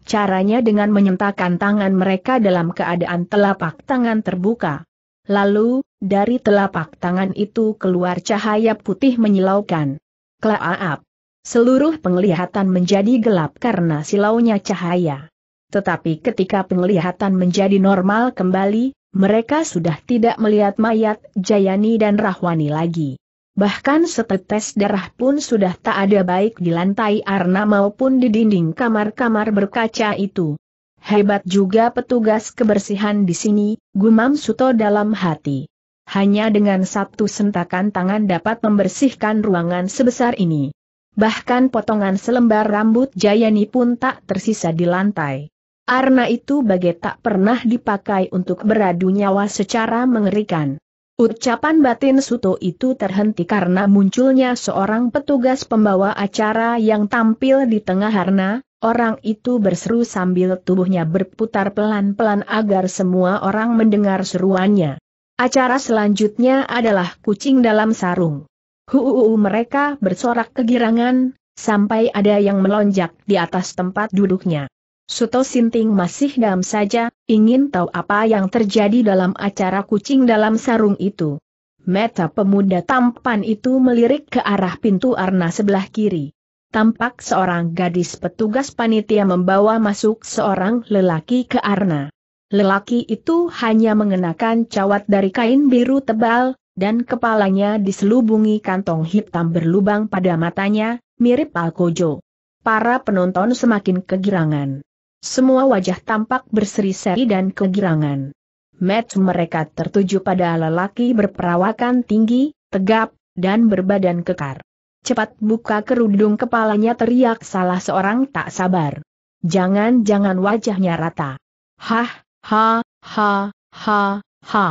Caranya dengan menyentakkan tangan mereka dalam keadaan telapak tangan terbuka. Lalu, dari telapak tangan itu keluar cahaya putih menyilaukan. Klaaap. Seluruh penglihatan menjadi gelap karena silaunya cahaya. Tetapi ketika penglihatan menjadi normal kembali, mereka sudah tidak melihat mayat Jayani dan Rahwani lagi. Bahkan setetes darah pun sudah tak ada baik di lantai arna maupun di dinding kamar-kamar berkaca itu. Hebat juga petugas kebersihan di sini, gumam Suto dalam hati. Hanya dengan satu sentakan tangan dapat membersihkan ruangan sebesar ini. Bahkan potongan selembar rambut Jayani pun tak tersisa di lantai. Arna itu bagai tak pernah dipakai untuk beradu nyawa secara mengerikan. Ucapan batin Suto itu terhenti karena munculnya seorang petugas pembawa acara yang tampil di tengah Arna, orang itu berseru sambil tubuhnya berputar pelan-pelan agar semua orang mendengar seruannya. Acara selanjutnya adalah kucing dalam sarung. Huuu mereka bersorak kegirangan, sampai ada yang melonjak di atas tempat duduknya. Suto Sinting masih dam saja, ingin tahu apa yang terjadi dalam acara kucing dalam sarung itu. Meta pemuda tampan itu melirik ke arah pintu arna sebelah kiri. Tampak seorang gadis petugas panitia membawa masuk seorang lelaki ke arna. Lelaki itu hanya mengenakan cawat dari kain biru tebal, dan kepalanya diselubungi kantong hitam berlubang pada matanya, mirip Alkojo. Para penonton semakin kegirangan. Semua wajah tampak berseri-seri dan kegirangan. Met mereka tertuju pada lelaki berperawakan tinggi, tegap, dan berbadan kekar. Cepat buka kerudung kepalanya teriak salah seorang tak sabar. Jangan-jangan wajahnya rata. Hah, ha, ha, ha, ha.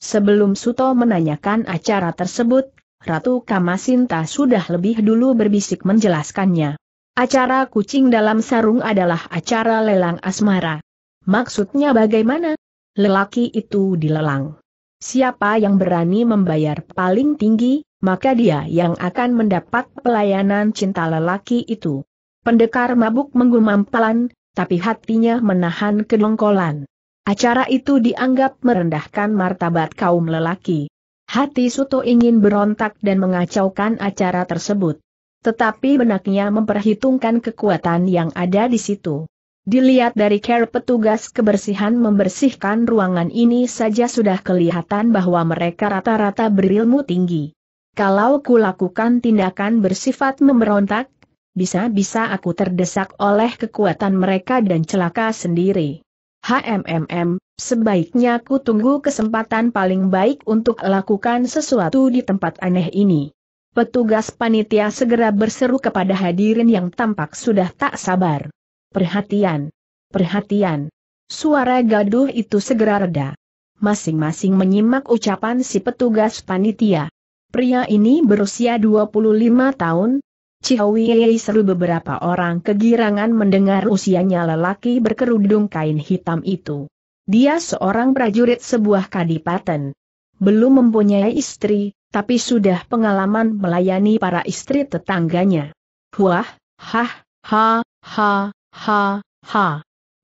Sebelum Suto menanyakan acara tersebut, Ratu Kamasinta sudah lebih dulu berbisik menjelaskannya. Acara kucing dalam sarung adalah acara lelang asmara. Maksudnya bagaimana? Lelaki itu dilelang. Siapa yang berani membayar paling tinggi, maka dia yang akan mendapat pelayanan cinta lelaki itu. Pendekar mabuk menggumam pelan, tapi hatinya menahan kedongkolan. Acara itu dianggap merendahkan martabat kaum lelaki. Hati Suto ingin berontak dan mengacaukan acara tersebut. Tetapi benaknya memperhitungkan kekuatan yang ada di situ. Dilihat dari care petugas kebersihan membersihkan ruangan ini saja sudah kelihatan bahwa mereka rata-rata berilmu tinggi. Kalau kulakukan tindakan bersifat memberontak, bisa-bisa aku terdesak oleh kekuatan mereka dan celaka sendiri. HMMM, sebaiknya ku tunggu kesempatan paling baik untuk lakukan sesuatu di tempat aneh ini. Petugas panitia segera berseru kepada hadirin yang tampak sudah tak sabar. Perhatian! Perhatian! Suara gaduh itu segera reda. Masing-masing menyimak ucapan si petugas panitia. Pria ini berusia 25 tahun. Cihowie seru beberapa orang kegirangan mendengar usianya lelaki berkerudung kain hitam itu. Dia seorang prajurit sebuah kadipaten. Belum mempunyai istri, tapi sudah pengalaman melayani para istri tetangganya. Wah, hah, ha, ha, ha, ha.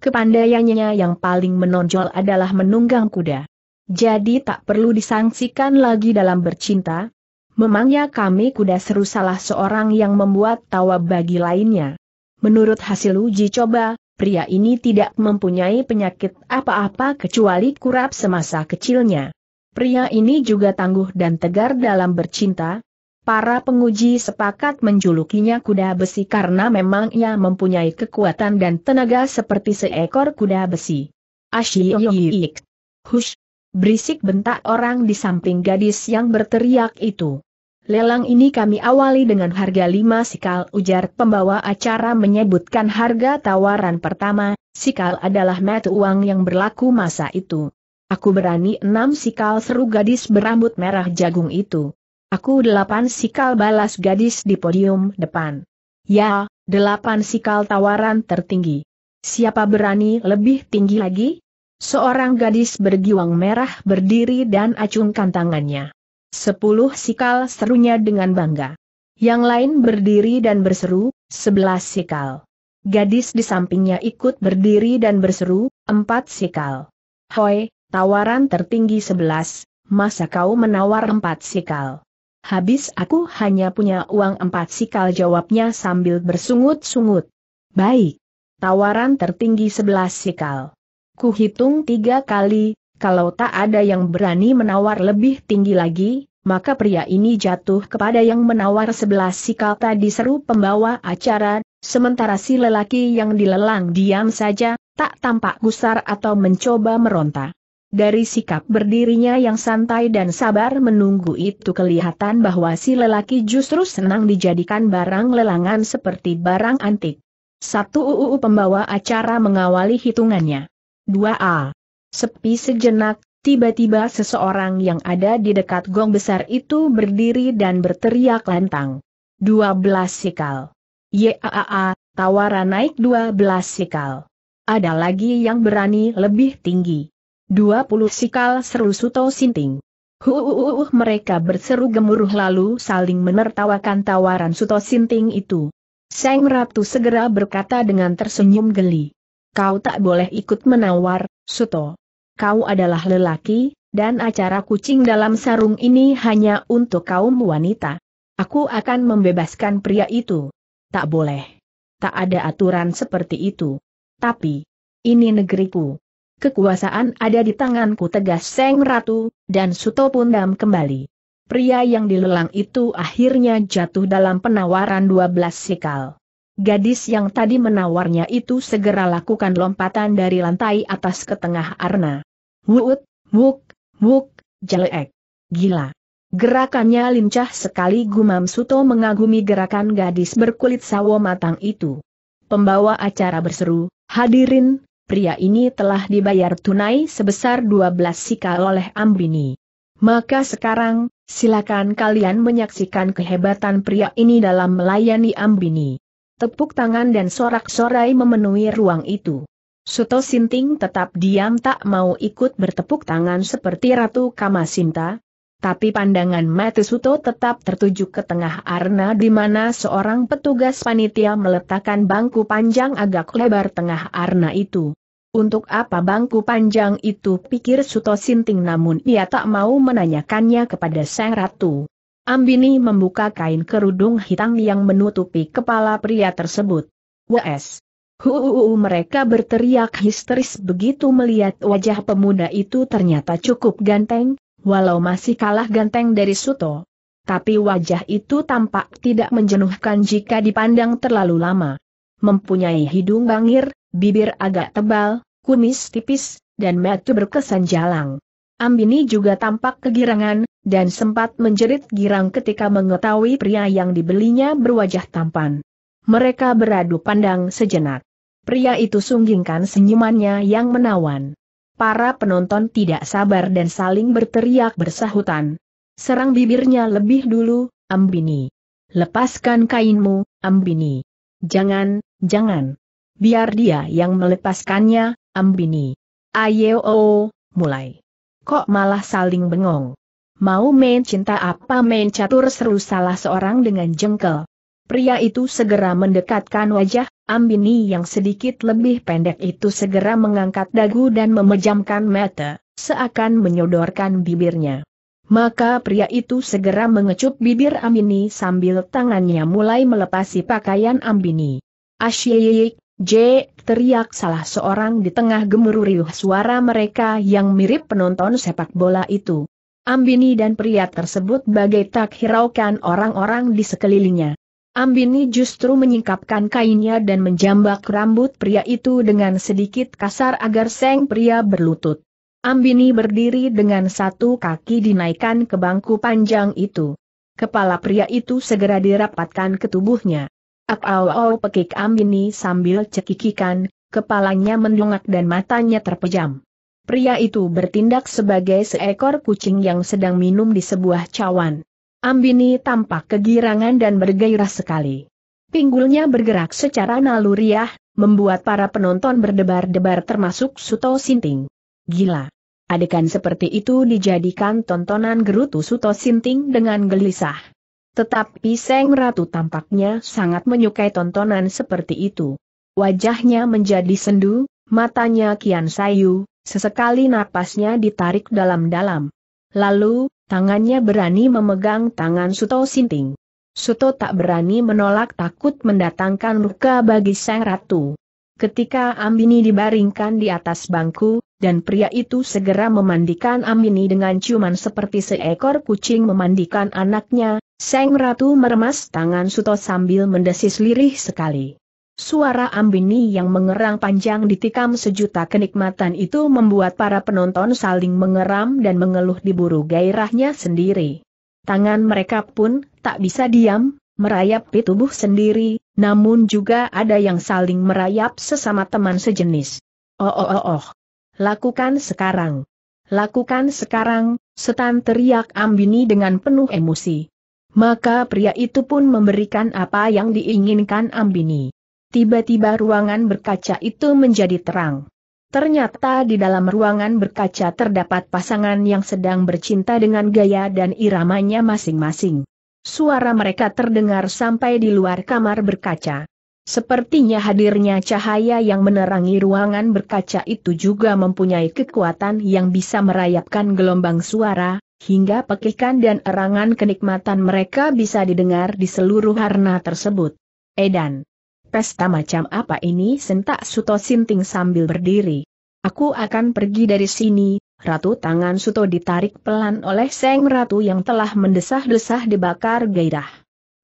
Kepandaiannya yang paling menonjol adalah menunggang kuda. Jadi tak perlu disangsikan lagi dalam bercinta. Memangnya kami kuda seru salah seorang yang membuat tawa bagi lainnya. Menurut hasil uji coba, pria ini tidak mempunyai penyakit apa-apa kecuali kurap semasa kecilnya. Pria ini juga tangguh dan tegar dalam bercinta. Para penguji sepakat menjulukinya kuda besi karena memang ia mempunyai kekuatan dan tenaga seperti seekor kuda besi. Asyik. Hush. Berisik bentak orang di samping gadis yang berteriak itu. Lelang ini kami awali dengan harga lima sikal ujar pembawa acara menyebutkan harga tawaran pertama, sikal adalah mata uang yang berlaku masa itu. Aku berani enam sikal seru gadis berambut merah jagung itu. Aku delapan sikal balas gadis di podium depan. Ya, delapan sikal tawaran tertinggi. Siapa berani lebih tinggi lagi? Seorang gadis bergiwang merah berdiri dan acungkan tangannya. Sepuluh sikal serunya dengan bangga. Yang lain berdiri dan berseru, sebelas sikal. Gadis di sampingnya ikut berdiri dan berseru, empat sikal. Hoi, tawaran tertinggi sebelas, masa kau menawar empat sikal? Habis aku hanya punya uang empat sikal jawabnya sambil bersungut-sungut. Baik. Tawaran tertinggi sebelas sikal. Kuhitung tiga kali, kalau tak ada yang berani menawar lebih tinggi lagi, maka pria ini jatuh kepada yang menawar sebelas sikal tadi seru pembawa acara, sementara si lelaki yang dilelang diam saja, tak tampak gusar atau mencoba meronta. Dari sikap berdirinya yang santai dan sabar menunggu itu kelihatan bahwa si lelaki justru senang dijadikan barang lelangan seperti barang antik. Satu UU pembawa acara mengawali hitungannya. 2A. Sepi sejenak, tiba-tiba seseorang yang ada di dekat gong besar itu berdiri dan berteriak lantang. 12 sikal. YAAA, tawaran naik 12 sikal. Ada lagi yang berani lebih tinggi. 20 sikal seru Suto Sinting. Huuuuh mereka berseru gemuruh lalu saling menertawakan tawaran Suto Sinting itu. Seng Ratu segera berkata dengan tersenyum geli. Kau tak boleh ikut menawar, Suto. Kau adalah lelaki, dan acara kucing dalam sarung ini hanya untuk kaum wanita. Aku akan membebaskan pria itu. Tak boleh. Tak ada aturan seperti itu. Tapi, ini negeriku. Kekuasaan ada di tanganku tegas Seng Ratu, dan Suto pun dam kembali. Pria yang dilelang itu akhirnya jatuh dalam penawaran 12 sikal. Gadis yang tadi menawarnya itu segera lakukan lompatan dari lantai atas ke tengah arna. Wuut, wuk, wuk, jelek. Gila. Gerakannya lincah sekali gumam Suto mengagumi gerakan gadis berkulit sawo matang itu. Pembawa acara berseru, hadirin, pria ini telah dibayar tunai sebesar 12 sikal oleh Ambini. Maka sekarang, silakan kalian menyaksikan kehebatan pria ini dalam melayani Ambini. Tepuk tangan dan sorak-sorai memenuhi ruang itu. Suto Sinting tetap diam tak mau ikut bertepuk tangan seperti Ratu Kamasinta, tapi pandangan Matesuto tetap tertuju ke tengah arena di mana seorang petugas panitia meletakkan bangku panjang agak lebar tengah arena itu. Untuk apa bangku panjang itu pikir Suto Sinting namun ia tak mau menanyakannya kepada Sang Ratu. Ambini membuka kain kerudung hitam yang menutupi kepala pria tersebut. Wes. Huuu mereka berteriak histeris begitu melihat wajah pemuda itu ternyata cukup ganteng, walau masih kalah ganteng dari Suto. Tapi wajah itu tampak tidak menjenuhkan jika dipandang terlalu lama. Mempunyai hidung bangir, bibir agak tebal, kumis tipis, dan mata berkesan jalang. Ambini juga tampak kegirangan, dan sempat menjerit girang ketika mengetahui pria yang dibelinya berwajah tampan. Mereka beradu pandang sejenak. Pria itu sunggingkan senyumannya yang menawan para penonton tidak sabar dan saling berteriak bersahutan. Serang bibirnya lebih dulu, Ambini. Lepaskan kainmu, Ambini. Jangan, jangan. Biar dia yang melepaskannya, Ambini. Ayo, oh, mulai. Kok malah saling bengong? Mau main cinta apa main catur seru salah seorang dengan jengkel. Pria itu segera mendekatkan wajah, Ambini yang sedikit lebih pendek itu segera mengangkat dagu dan memejamkan mata, seakan menyodorkan bibirnya. Maka pria itu segera mengecup bibir Ambini sambil tangannya mulai melepasi pakaian Ambini. Asyik, J, teriak salah seorang di tengah gemuruh riuh suara mereka yang mirip penonton sepak bola itu. Ambini dan pria tersebut bagai tak hiraukan orang-orang di sekelilingnya. Ambini justru menyingkapkan kainnya dan menjambak rambut pria itu dengan sedikit kasar agar seng pria berlutut. Ambini berdiri dengan satu kaki dinaikkan ke bangku panjang itu. Kepala pria itu segera dirapatkan ke tubuhnya. -aw au pekik Ambini sambil cekikikan, kepalanya mendongak dan matanya terpejam. Pria itu bertindak sebagai seekor kucing yang sedang minum di sebuah cawan. Ambini tampak kegirangan dan bergairah sekali. Pinggulnya bergerak secara naluriah, membuat para penonton berdebar-debar termasuk Suto Sinting. Gila. Adegan seperti itu dijadikan tontonan gerutu Suto Sinting dengan gelisah. Tetapi Seng Ratu tampaknya sangat menyukai tontonan seperti itu. Wajahnya menjadi sendu, matanya kian sayu, sesekali napasnya ditarik dalam-dalam. Lalu, Tangannya berani memegang tangan Suto Sinting. Suto tak berani menolak takut mendatangkan luka bagi sang ratu. Ketika Ambini dibaringkan di atas bangku, dan pria itu segera memandikan Ambini dengan ciuman seperti seekor kucing memandikan anaknya, Sang Ratu meremas tangan Suto sambil mendesis lirih sekali. Suara Ambini yang mengerang panjang ditikam sejuta kenikmatan itu membuat para penonton saling mengeram dan mengeluh diburu gairahnya sendiri. Tangan mereka pun tak bisa diam, merayap di tubuh sendiri, namun juga ada yang saling merayap sesama teman sejenis. Oh oh oh oh. Lakukan sekarang. Lakukan sekarang, setan teriak Ambini dengan penuh emosi. Maka pria itu pun memberikan apa yang diinginkan Ambini. Tiba-tiba ruangan berkaca itu menjadi terang. Ternyata di dalam ruangan berkaca terdapat pasangan yang sedang bercinta dengan gaya dan iramanya masing-masing. Suara mereka terdengar sampai di luar kamar berkaca. Sepertinya hadirnya cahaya yang menerangi ruangan berkaca itu juga mempunyai kekuatan yang bisa merayapkan gelombang suara, hingga pekikan dan erangan kenikmatan mereka bisa didengar di seluruh harna tersebut. Edan. Pesta macam apa ini sentak Suto Sinting sambil berdiri. Aku akan pergi dari sini, Ratu tangan Suto ditarik pelan oleh Seng Ratu yang telah mendesah-desah dibakar gairah.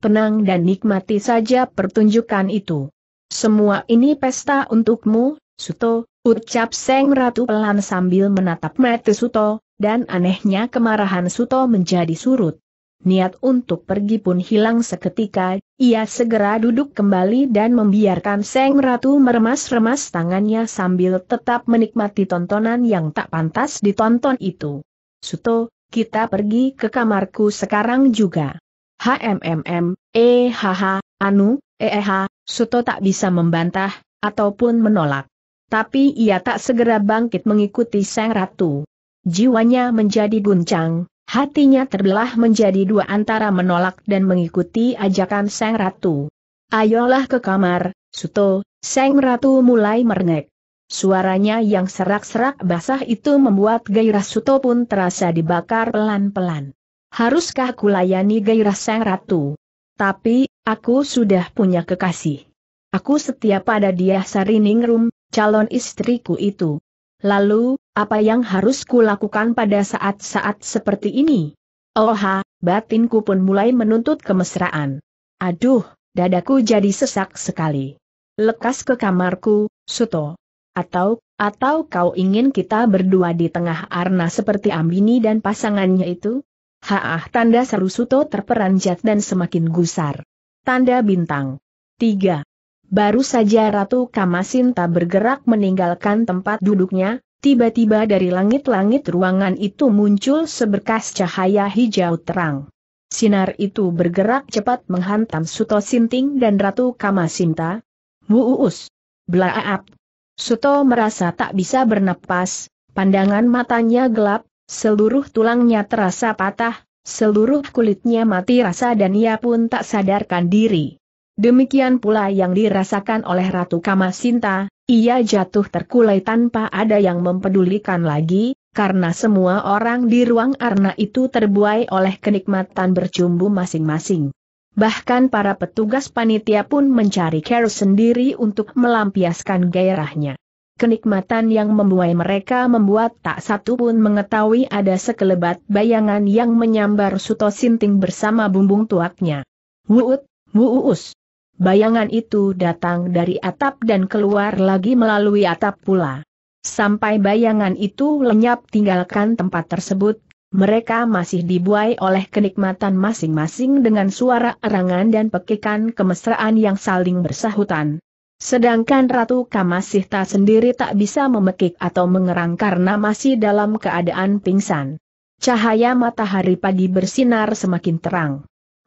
Tenang dan nikmati saja pertunjukan itu. Semua ini pesta untukmu, Suto, ucap Seng Ratu pelan sambil menatap mata Suto, dan anehnya kemarahan Suto menjadi surut niat untuk pergi pun hilang seketika, ia segera duduk kembali dan membiarkan Seng Ratu meremas-remas tangannya sambil tetap menikmati tontonan yang tak pantas ditonton itu. Suto, kita pergi ke kamarku sekarang juga. HMMM, EHH, Anu, EEH, eh, Suto tak bisa membantah, ataupun menolak. Tapi ia tak segera bangkit mengikuti Seng Ratu. Jiwanya menjadi guncang, Hatinya terbelah menjadi dua antara menolak dan mengikuti ajakan Sang Ratu. Ayolah ke kamar, Suto, Sang Ratu mulai merengek. Suaranya yang serak-serak basah itu membuat gairah Suto pun terasa dibakar pelan-pelan. Haruskah kulayani gairah Sang Ratu? Tapi, aku sudah punya kekasih. Aku setia pada dia Sarining calon istriku itu. Lalu, apa yang harus kulakukan pada saat-saat seperti ini? Oha, batinku pun mulai menuntut kemesraan. Aduh, dadaku jadi sesak sekali. Lekas ke kamarku, Suto. Atau, atau kau ingin kita berdua di tengah arna seperti Ambini dan pasangannya itu? Haah tanda seru Suto terperanjat dan semakin gusar. Tanda bintang. 3. Baru saja Ratu Kamasinta bergerak meninggalkan tempat duduknya, Tiba-tiba dari langit-langit ruangan itu muncul seberkas cahaya hijau terang. Sinar itu bergerak cepat menghantam Suto Sinting dan Ratu Kamasinta. Muus! Blaap! Suto merasa tak bisa bernapas, pandangan matanya gelap, seluruh tulangnya terasa patah, seluruh kulitnya mati rasa dan ia pun tak sadarkan diri. Demikian pula yang dirasakan oleh Ratu Kamasinta, ia jatuh terkulai tanpa ada yang mempedulikan lagi, karena semua orang di ruang arna itu terbuai oleh kenikmatan bercumbu masing-masing. Bahkan para petugas panitia pun mencari care sendiri untuk melampiaskan gairahnya. Kenikmatan yang membuai mereka membuat tak satu pun mengetahui ada sekelebat bayangan yang menyambar Suto Sinting bersama bumbung tuaknya. Wuut, wuus. Bayangan itu datang dari atap dan keluar lagi melalui atap pula. Sampai bayangan itu lenyap tinggalkan tempat tersebut, mereka masih dibuai oleh kenikmatan masing-masing dengan suara erangan dan pekikan kemesraan yang saling bersahutan. Sedangkan Ratu Kamasihta sendiri tak bisa memekik atau mengerang karena masih dalam keadaan pingsan. Cahaya matahari pagi bersinar semakin terang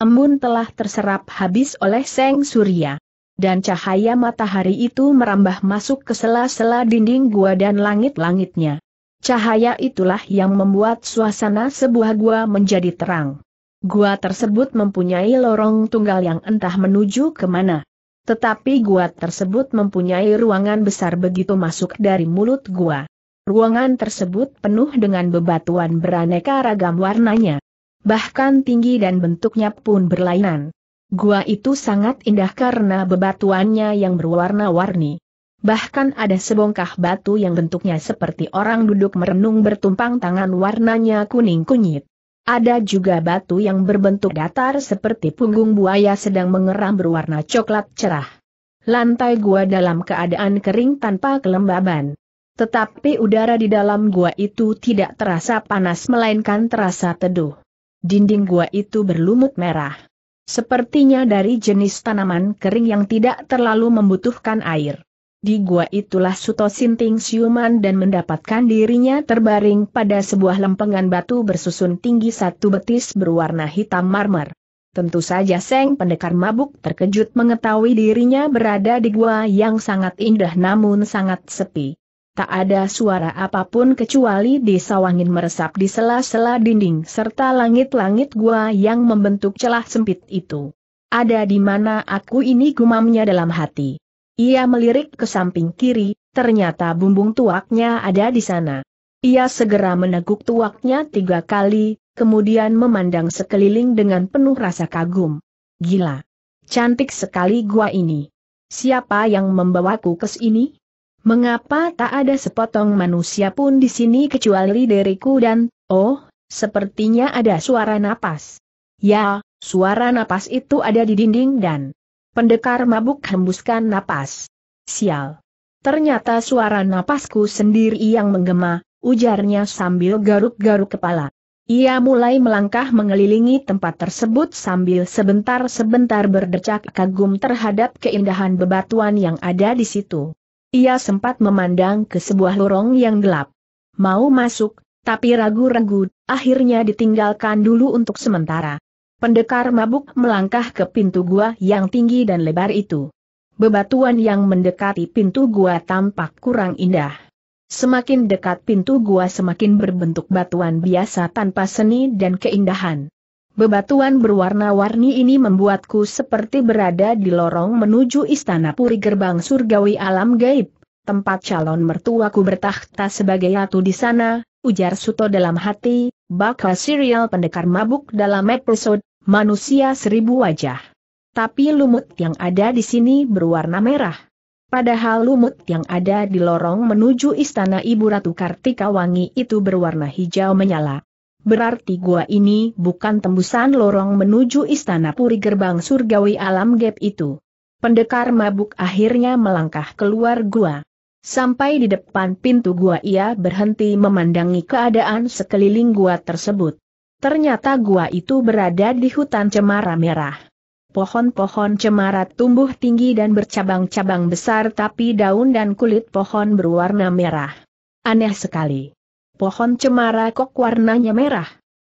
embun telah terserap habis oleh Seng Surya. Dan cahaya matahari itu merambah masuk ke sela-sela dinding gua dan langit-langitnya. Cahaya itulah yang membuat suasana sebuah gua menjadi terang. Gua tersebut mempunyai lorong tunggal yang entah menuju kemana. Tetapi gua tersebut mempunyai ruangan besar begitu masuk dari mulut gua. Ruangan tersebut penuh dengan bebatuan beraneka ragam warnanya bahkan tinggi dan bentuknya pun berlainan. Gua itu sangat indah karena bebatuannya yang berwarna-warni. Bahkan ada sebongkah batu yang bentuknya seperti orang duduk merenung bertumpang tangan warnanya kuning kunyit. Ada juga batu yang berbentuk datar seperti punggung buaya sedang mengeram berwarna coklat cerah. Lantai gua dalam keadaan kering tanpa kelembaban. Tetapi udara di dalam gua itu tidak terasa panas melainkan terasa teduh dinding gua itu berlumut merah. Sepertinya dari jenis tanaman kering yang tidak terlalu membutuhkan air. Di gua itulah Suto Sinting siuman dan mendapatkan dirinya terbaring pada sebuah lempengan batu bersusun tinggi satu betis berwarna hitam marmer. Tentu saja Seng Pendekar Mabuk terkejut mengetahui dirinya berada di gua yang sangat indah namun sangat sepi. Tak ada suara apapun kecuali disawangin meresap di sela-sela dinding serta langit-langit gua yang membentuk celah sempit itu. Ada di mana aku ini gumamnya dalam hati. Ia melirik ke samping kiri, ternyata bumbung tuaknya ada di sana. Ia segera meneguk tuaknya tiga kali, kemudian memandang sekeliling dengan penuh rasa kagum. Gila! Cantik sekali gua ini. Siapa yang membawaku ke sini? Mengapa tak ada sepotong manusia pun di sini kecuali diriku dan, oh, sepertinya ada suara napas. Ya, suara napas itu ada di dinding dan pendekar mabuk hembuskan napas. Sial. Ternyata suara napasku sendiri yang menggema, ujarnya sambil garuk-garuk kepala. Ia mulai melangkah mengelilingi tempat tersebut sambil sebentar-sebentar berdecak kagum terhadap keindahan bebatuan yang ada di situ. Ia sempat memandang ke sebuah lorong yang gelap. Mau masuk, tapi ragu-ragu, akhirnya ditinggalkan dulu untuk sementara. Pendekar mabuk melangkah ke pintu gua yang tinggi dan lebar itu. Bebatuan yang mendekati pintu gua tampak kurang indah. Semakin dekat pintu gua semakin berbentuk batuan biasa tanpa seni dan keindahan. Bebatuan berwarna-warni ini membuatku seperti berada di lorong menuju istana puri gerbang surgawi alam gaib. Tempat calon mertuaku bertakhta sebagai ratu di sana, ujar Suto dalam hati, bakal serial pendekar mabuk dalam episode Manusia Seribu Wajah. Tapi lumut yang ada di sini berwarna merah. Padahal lumut yang ada di lorong menuju istana Ibu Ratu Kartika Wangi itu berwarna hijau menyala berarti gua ini bukan tembusan lorong menuju istana puri gerbang surgawi alam gap itu. Pendekar mabuk akhirnya melangkah keluar gua. Sampai di depan pintu gua ia berhenti memandangi keadaan sekeliling gua tersebut. Ternyata gua itu berada di hutan cemara merah. Pohon-pohon cemara tumbuh tinggi dan bercabang-cabang besar tapi daun dan kulit pohon berwarna merah. Aneh sekali pohon cemara kok warnanya merah.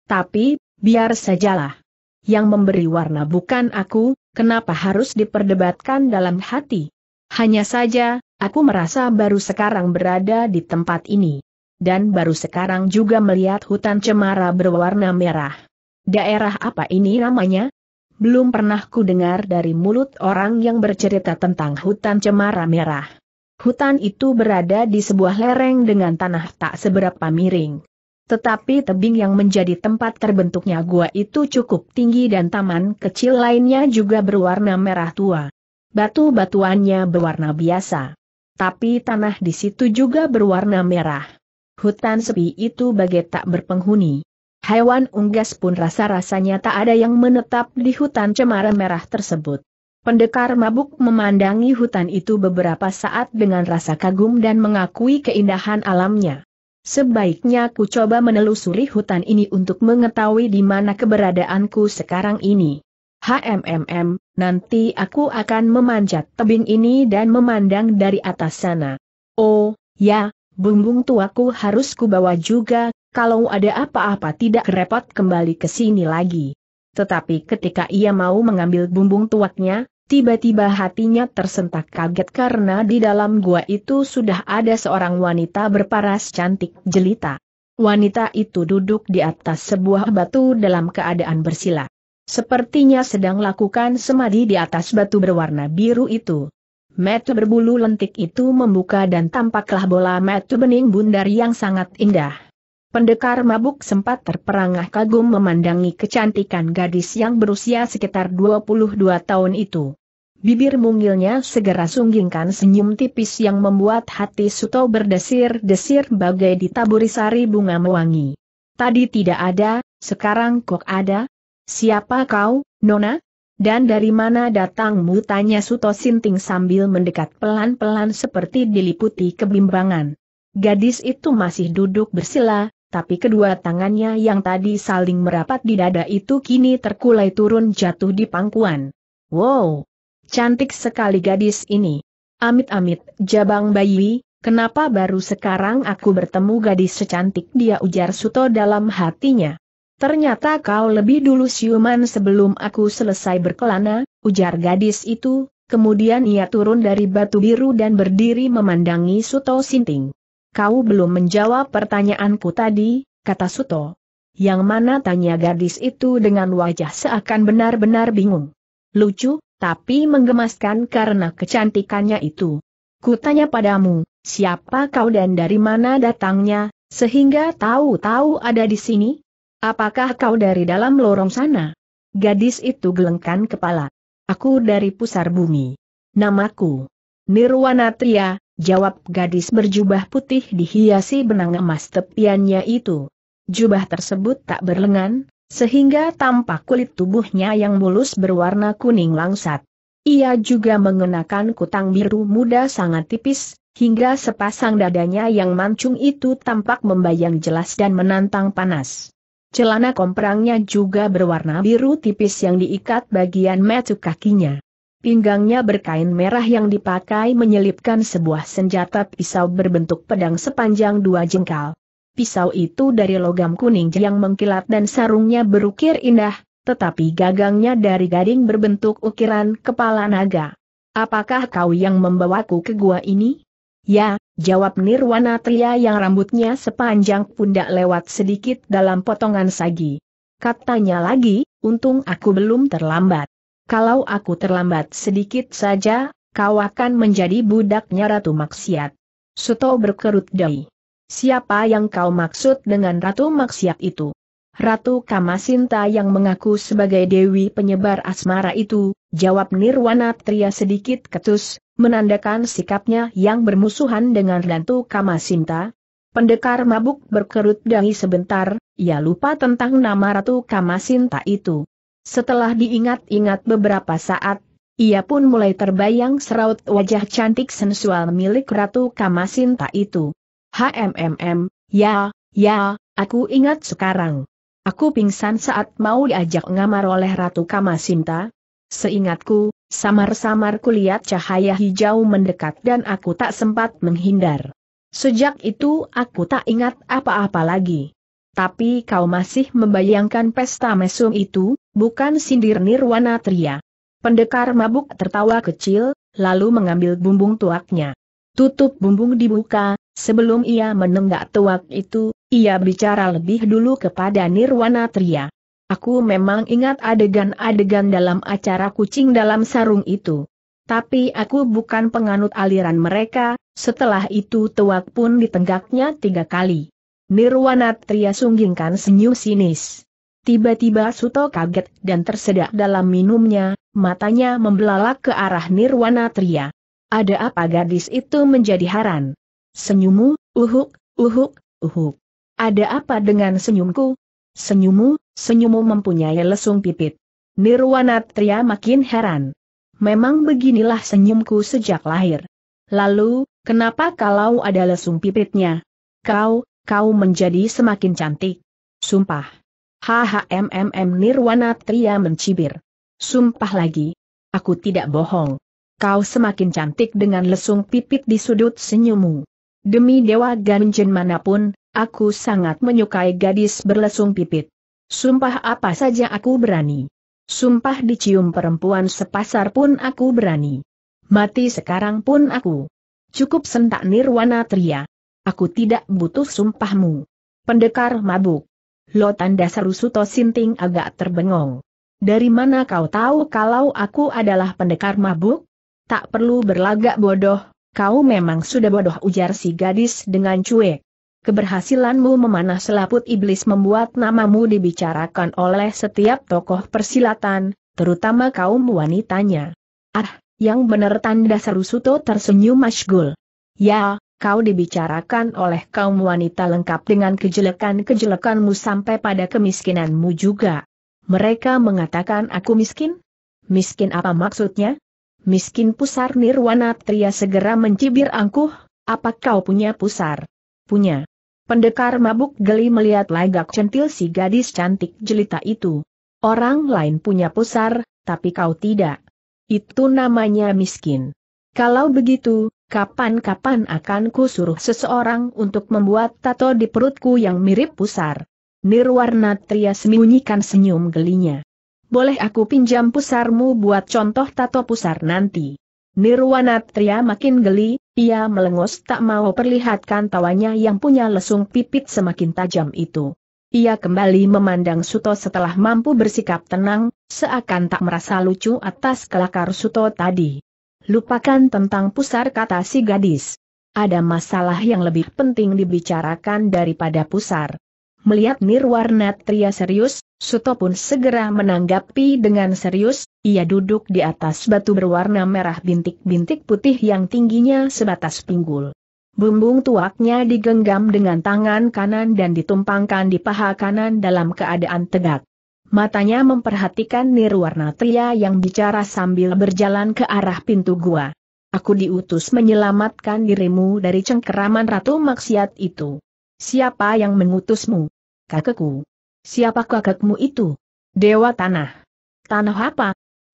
Tapi, biar sajalah. Yang memberi warna bukan aku, kenapa harus diperdebatkan dalam hati? Hanya saja, aku merasa baru sekarang berada di tempat ini. Dan baru sekarang juga melihat hutan cemara berwarna merah. Daerah apa ini namanya? Belum pernah ku dengar dari mulut orang yang bercerita tentang hutan cemara merah. Hutan itu berada di sebuah lereng dengan tanah tak seberapa miring. Tetapi tebing yang menjadi tempat terbentuknya gua itu cukup tinggi dan taman kecil lainnya juga berwarna merah tua. Batu-batuannya berwarna biasa. Tapi tanah di situ juga berwarna merah. Hutan sepi itu bagai tak berpenghuni. Hewan unggas pun rasa-rasanya tak ada yang menetap di hutan cemara merah tersebut. Pendekar mabuk memandangi hutan itu beberapa saat dengan rasa kagum dan mengakui keindahan alamnya. Sebaiknya ku coba menelusuri hutan ini untuk mengetahui di mana keberadaanku sekarang ini. HMMM, nanti aku akan memanjat tebing ini dan memandang dari atas sana. Oh, ya, bumbung tuaku harus kubawa juga, kalau ada apa-apa tidak repot kembali ke sini lagi. Tetapi ketika ia mau mengambil bumbung tuaknya, tiba-tiba hatinya tersentak kaget karena di dalam gua itu sudah ada seorang wanita berparas cantik jelita. Wanita itu duduk di atas sebuah batu dalam keadaan bersila. Sepertinya sedang lakukan semadi di atas batu berwarna biru itu. Metu berbulu lentik itu membuka dan tampaklah bola metu bening bundar yang sangat indah. Pendekar mabuk sempat terperangah kagum memandangi kecantikan gadis yang berusia sekitar 22 tahun itu. Bibir mungilnya segera sunggingkan senyum tipis yang membuat hati Suto berdesir-desir bagai ditaburi sari bunga mewangi. Tadi tidak ada, sekarang kok ada? Siapa kau, Nona? Dan dari mana datangmu tanya Suto Sinting sambil mendekat pelan-pelan seperti diliputi kebimbangan. Gadis itu masih duduk bersila, tapi kedua tangannya yang tadi saling merapat di dada itu kini terkulai turun jatuh di pangkuan. Wow! Cantik sekali gadis ini. Amit-amit, jabang bayi, kenapa baru sekarang aku bertemu gadis secantik dia ujar Suto dalam hatinya. Ternyata kau lebih dulu siuman sebelum aku selesai berkelana, ujar gadis itu, kemudian ia turun dari batu biru dan berdiri memandangi Suto Sinting. Kau belum menjawab pertanyaanku tadi, kata Suto. Yang mana tanya gadis itu dengan wajah seakan benar-benar bingung. Lucu, tapi menggemaskan karena kecantikannya itu. Ku tanya padamu, siapa kau dan dari mana datangnya, sehingga tahu-tahu ada di sini? Apakah kau dari dalam lorong sana? Gadis itu gelengkan kepala. Aku dari pusar bumi. Namaku Nirwanatria, jawab gadis berjubah putih dihiasi benang emas tepiannya itu. Jubah tersebut tak berlengan, sehingga tampak kulit tubuhnya yang mulus berwarna kuning langsat. Ia juga mengenakan kutang biru muda sangat tipis, hingga sepasang dadanya yang mancung itu tampak membayang jelas dan menantang panas. Celana komprangnya juga berwarna biru tipis yang diikat bagian metu kakinya. Pinggangnya berkain merah yang dipakai menyelipkan sebuah senjata pisau berbentuk pedang sepanjang dua jengkal. Pisau itu dari logam kuning yang mengkilat dan sarungnya berukir indah, tetapi gagangnya dari gading berbentuk ukiran kepala naga. Apakah kau yang membawaku ke gua ini? Ya, jawab Nirwana Tria yang rambutnya sepanjang pundak lewat sedikit dalam potongan sagi. Katanya lagi, untung aku belum terlambat kalau aku terlambat sedikit saja, kau akan menjadi budaknya Ratu Maksiat. Suto berkerut dahi. Siapa yang kau maksud dengan Ratu Maksiat itu? Ratu Kamasinta yang mengaku sebagai Dewi penyebar asmara itu, jawab Nirwana Tria sedikit ketus, menandakan sikapnya yang bermusuhan dengan Ratu Kamasinta. Pendekar mabuk berkerut dahi sebentar, ia lupa tentang nama Ratu Kamasinta itu. Setelah diingat-ingat beberapa saat, ia pun mulai terbayang seraut wajah cantik sensual milik Ratu Kamasinta itu. HMMM, ya, ya, aku ingat sekarang. Aku pingsan saat mau diajak ngamar oleh Ratu Kamasinta. Seingatku, samar-samar kulihat cahaya hijau mendekat dan aku tak sempat menghindar. Sejak itu aku tak ingat apa-apa lagi. Tapi kau masih membayangkan pesta mesum itu, bukan sindir Nirwana Tria. Pendekar mabuk tertawa kecil, lalu mengambil bumbung tuaknya. Tutup bumbung dibuka, sebelum ia menenggak tuak itu, ia bicara lebih dulu kepada Nirwana Tria. Aku memang ingat adegan-adegan dalam acara kucing dalam sarung itu. Tapi aku bukan penganut aliran mereka, setelah itu tuak pun ditenggaknya tiga kali. Nirwana Tria sunggingkan senyum sinis. Tiba-tiba Suto kaget dan tersedak dalam minumnya, matanya membelalak ke arah Nirwana Tria. Ada apa gadis itu menjadi heran. Senyummu, uhuk, uhuk, uhuk. Ada apa dengan senyumku? Senyummu, senyummu mempunyai lesung pipit. Nirwana Tria makin heran. Memang beginilah senyumku sejak lahir. Lalu, kenapa kalau ada lesung pipitnya? Kau, kau menjadi semakin cantik. Sumpah. HHMMM Nirwana Tria mencibir. Sumpah lagi. Aku tidak bohong. Kau semakin cantik dengan lesung pipit di sudut senyummu. Demi dewa ganjen manapun, aku sangat menyukai gadis berlesung pipit. Sumpah apa saja aku berani. Sumpah dicium perempuan sepasar pun aku berani. Mati sekarang pun aku. Cukup sentak Nirwana Tria. Aku tidak butuh sumpahmu. Pendekar mabuk. Lo tanda seru Sinting agak terbengong. Dari mana kau tahu kalau aku adalah pendekar mabuk? Tak perlu berlagak bodoh, kau memang sudah bodoh ujar si gadis dengan cuek. Keberhasilanmu memanah selaput iblis membuat namamu dibicarakan oleh setiap tokoh persilatan, terutama kaum wanitanya. Ah, yang benar tanda seru Suto tersenyum masgul. Ya, kau dibicarakan oleh kaum wanita lengkap dengan kejelekan-kejelekanmu sampai pada kemiskinanmu juga. Mereka mengatakan aku miskin? Miskin apa maksudnya? Miskin pusar Nirwana Tria segera mencibir angkuh, apa kau punya pusar? Punya. Pendekar mabuk geli melihat lagak centil si gadis cantik jelita itu. Orang lain punya pusar, tapi kau tidak. Itu namanya miskin. Kalau begitu, Kapan-kapan akan ku suruh seseorang untuk membuat tato di perutku yang mirip pusar. Nirwarna Trias sembunyikan senyum gelinya. Boleh aku pinjam pusarmu buat contoh tato pusar nanti. Nirwana Tria makin geli, ia melengos tak mau perlihatkan tawanya yang punya lesung pipit semakin tajam itu. Ia kembali memandang Suto setelah mampu bersikap tenang, seakan tak merasa lucu atas kelakar Suto tadi. Lupakan tentang pusar kata si gadis. Ada masalah yang lebih penting dibicarakan daripada pusar. Melihat tria serius, Suto pun segera menanggapi dengan serius, ia duduk di atas batu berwarna merah bintik-bintik putih yang tingginya sebatas pinggul. Bumbung tuaknya digenggam dengan tangan kanan dan ditumpangkan di paha kanan dalam keadaan tegak matanya memperhatikan Nirwarnatria yang bicara sambil berjalan ke arah pintu gua. Aku diutus menyelamatkan dirimu dari cengkeraman Ratu Maksiat itu. Siapa yang mengutusmu? Kakekku. Siapa kakekmu itu? Dewa Tanah. Tanah apa?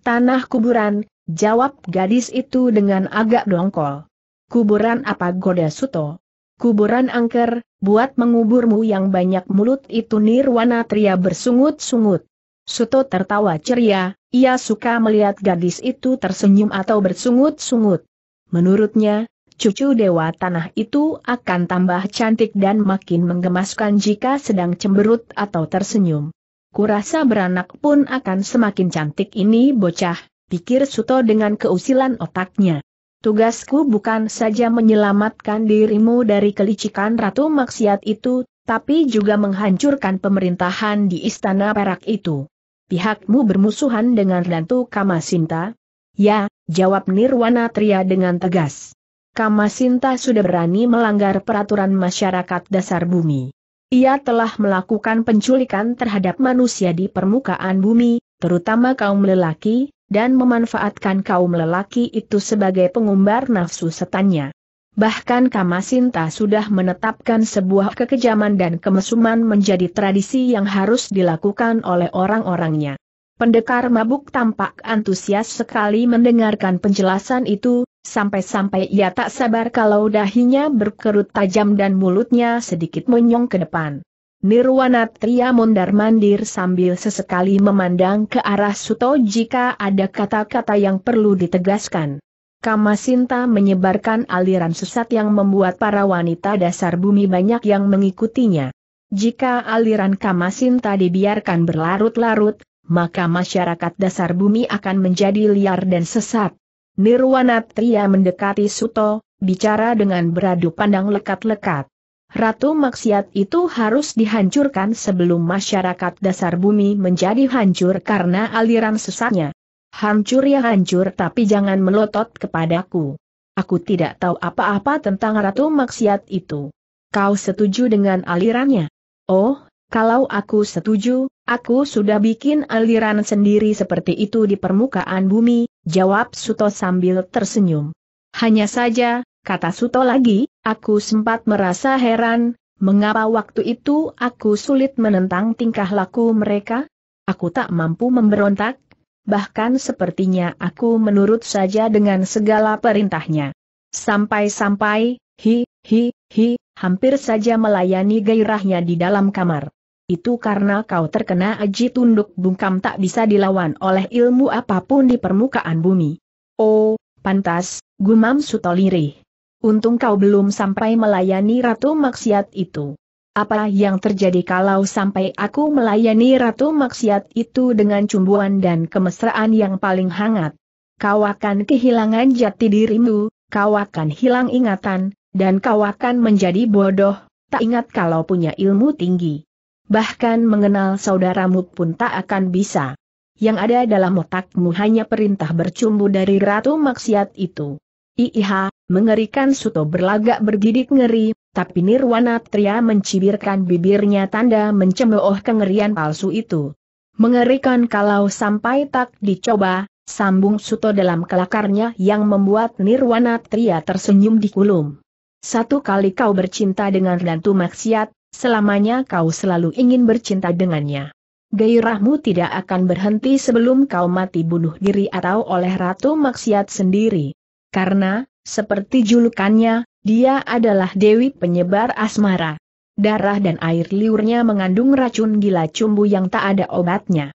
Tanah kuburan, jawab gadis itu dengan agak dongkol. Kuburan apa Goda Suto? Kuburan angker, buat menguburmu yang banyak mulut itu Nirwana Tria bersungut-sungut. Suto tertawa ceria, ia suka melihat gadis itu tersenyum atau bersungut-sungut. Menurutnya, cucu dewa tanah itu akan tambah cantik dan makin menggemaskan jika sedang cemberut atau tersenyum. Kurasa beranak pun akan semakin cantik ini bocah, pikir Suto dengan keusilan otaknya. Tugasku bukan saja menyelamatkan dirimu dari kelicikan Ratu Maksiat itu, tapi juga menghancurkan pemerintahan di Istana Perak itu. Pihakmu bermusuhan dengan Ratu Kamasinta? Ya, jawab Nirwana Tria dengan tegas. Kamasinta sudah berani melanggar peraturan masyarakat dasar bumi. Ia telah melakukan penculikan terhadap manusia di permukaan bumi, terutama kaum lelaki, dan memanfaatkan kaum lelaki itu sebagai pengumbar nafsu setannya. Bahkan Kamasinta sudah menetapkan sebuah kekejaman dan kemesuman menjadi tradisi yang harus dilakukan oleh orang-orangnya. Pendekar mabuk tampak antusias sekali mendengarkan penjelasan itu, sampai-sampai ia tak sabar kalau dahinya berkerut tajam dan mulutnya sedikit menyong ke depan. Nirwana Tria mondar-mandir sambil sesekali memandang ke arah Suto jika ada kata-kata yang perlu ditegaskan. Kamasinta menyebarkan aliran sesat yang membuat para wanita dasar bumi banyak yang mengikutinya. Jika aliran Kamasinta dibiarkan berlarut-larut, maka masyarakat dasar bumi akan menjadi liar dan sesat. Nirwana Tria mendekati Suto, bicara dengan beradu pandang lekat-lekat. Ratu maksiat itu harus dihancurkan sebelum masyarakat dasar bumi menjadi hancur karena aliran sesatnya. Hancur ya hancur tapi jangan melotot kepadaku. Aku tidak tahu apa-apa tentang ratu maksiat itu. Kau setuju dengan alirannya? Oh, kalau aku setuju, aku sudah bikin aliran sendiri seperti itu di permukaan bumi, jawab Suto sambil tersenyum. Hanya saja, kata Suto lagi, Aku sempat merasa heran, mengapa waktu itu aku sulit menentang tingkah laku mereka? Aku tak mampu memberontak, bahkan sepertinya aku menurut saja dengan segala perintahnya. Sampai-sampai, hi, hi, hi, hampir saja melayani gairahnya di dalam kamar. Itu karena kau terkena aji tunduk bungkam tak bisa dilawan oleh ilmu apapun di permukaan bumi. Oh, pantas, gumam Sutolirih. Untung kau belum sampai melayani Ratu Maksiat itu. Apa yang terjadi kalau sampai aku melayani Ratu Maksiat itu dengan cumbuan dan kemesraan yang paling hangat? Kau akan kehilangan jati dirimu, kau akan hilang ingatan, dan kau akan menjadi bodoh, tak ingat kalau punya ilmu tinggi. Bahkan mengenal saudaramu pun tak akan bisa. Yang ada dalam otakmu hanya perintah bercumbu dari Ratu Maksiat itu. Iiha. Mengerikan Suto berlagak bergidik ngeri, tapi Nirwana Tria mencibirkan bibirnya tanda mencemooh kengerian palsu itu. Mengerikan kalau sampai tak dicoba, sambung Suto dalam kelakarnya yang membuat Nirwana Tria tersenyum di kulum. Satu kali kau bercinta dengan Dantu Maksiat, selamanya kau selalu ingin bercinta dengannya. Gairahmu tidak akan berhenti sebelum kau mati bunuh diri atau oleh Ratu Maksiat sendiri karena, seperti julukannya, dia adalah Dewi Penyebar Asmara. Darah dan air liurnya mengandung racun gila cumbu yang tak ada obatnya.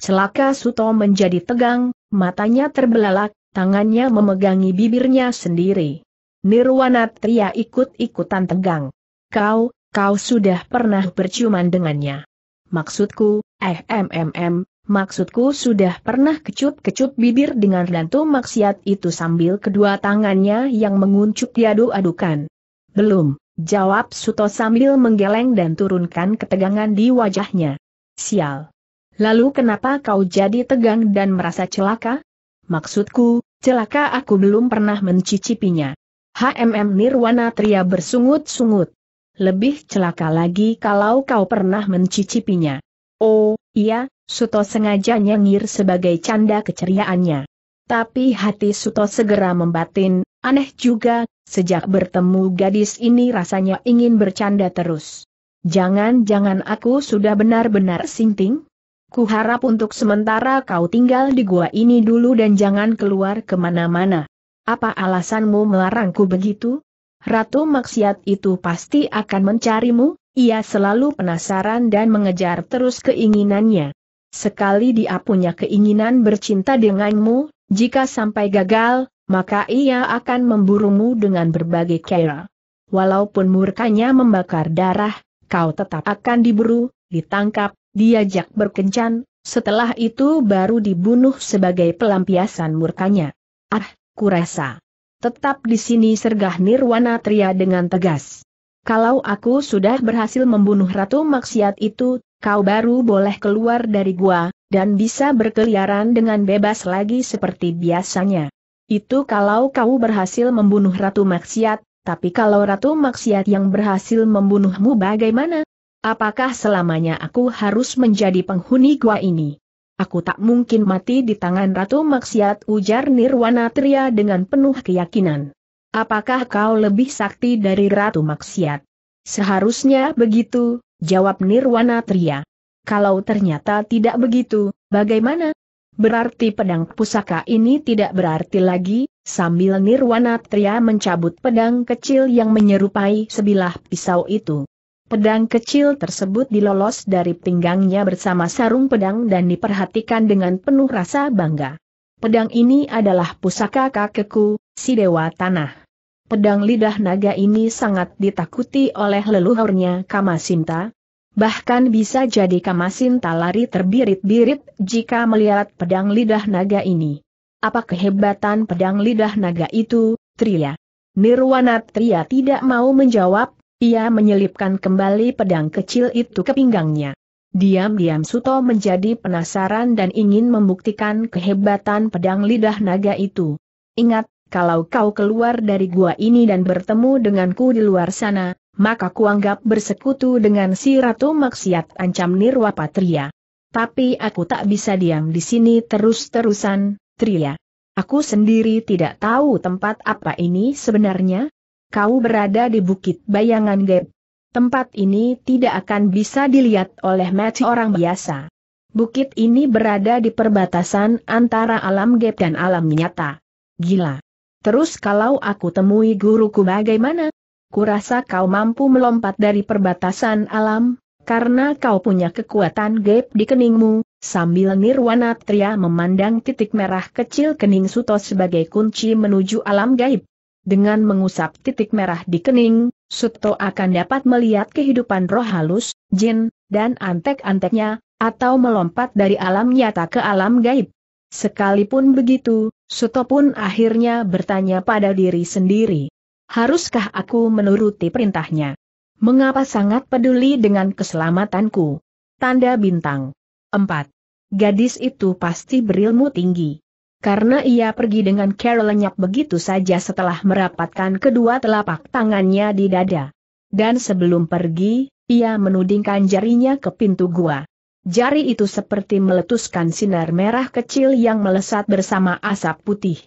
Celaka Suto menjadi tegang, matanya terbelalak, tangannya memegangi bibirnya sendiri. Nirwana Tria ikut-ikutan tegang. Kau, kau sudah pernah berciuman dengannya. Maksudku, eh mm, Maksudku sudah pernah kecup-kecup bibir dengan rantu maksiat itu sambil kedua tangannya yang menguncup diadu-adukan. Belum, jawab Suto sambil menggeleng dan turunkan ketegangan di wajahnya. Sial. Lalu kenapa kau jadi tegang dan merasa celaka? Maksudku, celaka aku belum pernah mencicipinya. HMM Nirwana Tria bersungut-sungut. Lebih celaka lagi kalau kau pernah mencicipinya. Oh, iya, Suto sengaja nyengir sebagai canda keceriaannya. Tapi hati Suto segera membatin, aneh juga, sejak bertemu gadis ini rasanya ingin bercanda terus. Jangan-jangan aku sudah benar-benar sinting? Kuharap untuk sementara kau tinggal di gua ini dulu dan jangan keluar kemana-mana. Apa alasanmu melarangku begitu? Ratu maksiat itu pasti akan mencarimu, ia selalu penasaran dan mengejar terus keinginannya. Sekali dia punya keinginan bercinta denganmu, jika sampai gagal, maka ia akan memburumu dengan berbagai cara. Walaupun murkanya membakar darah, kau tetap akan diburu, ditangkap, diajak berkencan, setelah itu baru dibunuh sebagai pelampiasan murkanya. Ah, kurasa. Tetap di sini sergah Nirwana Tria dengan tegas. Kalau aku sudah berhasil membunuh Ratu Maksiat itu, kau baru boleh keluar dari gua, dan bisa berkeliaran dengan bebas lagi seperti biasanya. Itu kalau kau berhasil membunuh Ratu Maksiat, tapi kalau Ratu Maksiat yang berhasil membunuhmu bagaimana? Apakah selamanya aku harus menjadi penghuni gua ini? Aku tak mungkin mati di tangan Ratu Maksiat ujar Nirwana Tria dengan penuh keyakinan. Apakah kau lebih sakti dari Ratu Maksiat? Seharusnya begitu, jawab Nirwana Tria. Kalau ternyata tidak begitu, bagaimana? Berarti pedang pusaka ini tidak berarti lagi, sambil Nirwana Tria mencabut pedang kecil yang menyerupai sebilah pisau itu. Pedang kecil tersebut dilolos dari pinggangnya bersama sarung pedang dan diperhatikan dengan penuh rasa bangga. Pedang ini adalah pusaka kakekku, si Dewa Tanah pedang lidah naga ini sangat ditakuti oleh leluhurnya Kamasinta. Bahkan bisa jadi Kamasinta lari terbirit-birit jika melihat pedang lidah naga ini. Apa kehebatan pedang lidah naga itu, Tria? Nirwana Tria tidak mau menjawab, ia menyelipkan kembali pedang kecil itu ke pinggangnya. Diam-diam Suto menjadi penasaran dan ingin membuktikan kehebatan pedang lidah naga itu. Ingat, kalau kau keluar dari gua ini dan bertemu denganku di luar sana, maka kuanggap bersekutu dengan si Ratu Maksiat ancam Nirwa Patria. Tapi aku tak bisa diam di sini terus-terusan, Tria. Aku sendiri tidak tahu tempat apa ini sebenarnya. Kau berada di Bukit Bayangan Gap. Tempat ini tidak akan bisa dilihat oleh mata orang biasa. Bukit ini berada di perbatasan antara alam Gap dan alam nyata. Gila. Terus kalau aku temui guruku bagaimana? Kurasa kau mampu melompat dari perbatasan alam, karena kau punya kekuatan gaib di keningmu, sambil Nirwana Tria memandang titik merah kecil kening Suto sebagai kunci menuju alam gaib. Dengan mengusap titik merah di kening, Suto akan dapat melihat kehidupan roh halus, jin, dan antek-anteknya, atau melompat dari alam nyata ke alam gaib. Sekalipun begitu, Suto pun akhirnya bertanya pada diri sendiri. Haruskah aku menuruti perintahnya? Mengapa sangat peduli dengan keselamatanku? Tanda bintang. 4. Gadis itu pasti berilmu tinggi. Karena ia pergi dengan Carol lenyap begitu saja setelah merapatkan kedua telapak tangannya di dada. Dan sebelum pergi, ia menudingkan jarinya ke pintu gua. Jari itu seperti meletuskan sinar merah kecil yang melesat bersama asap putih.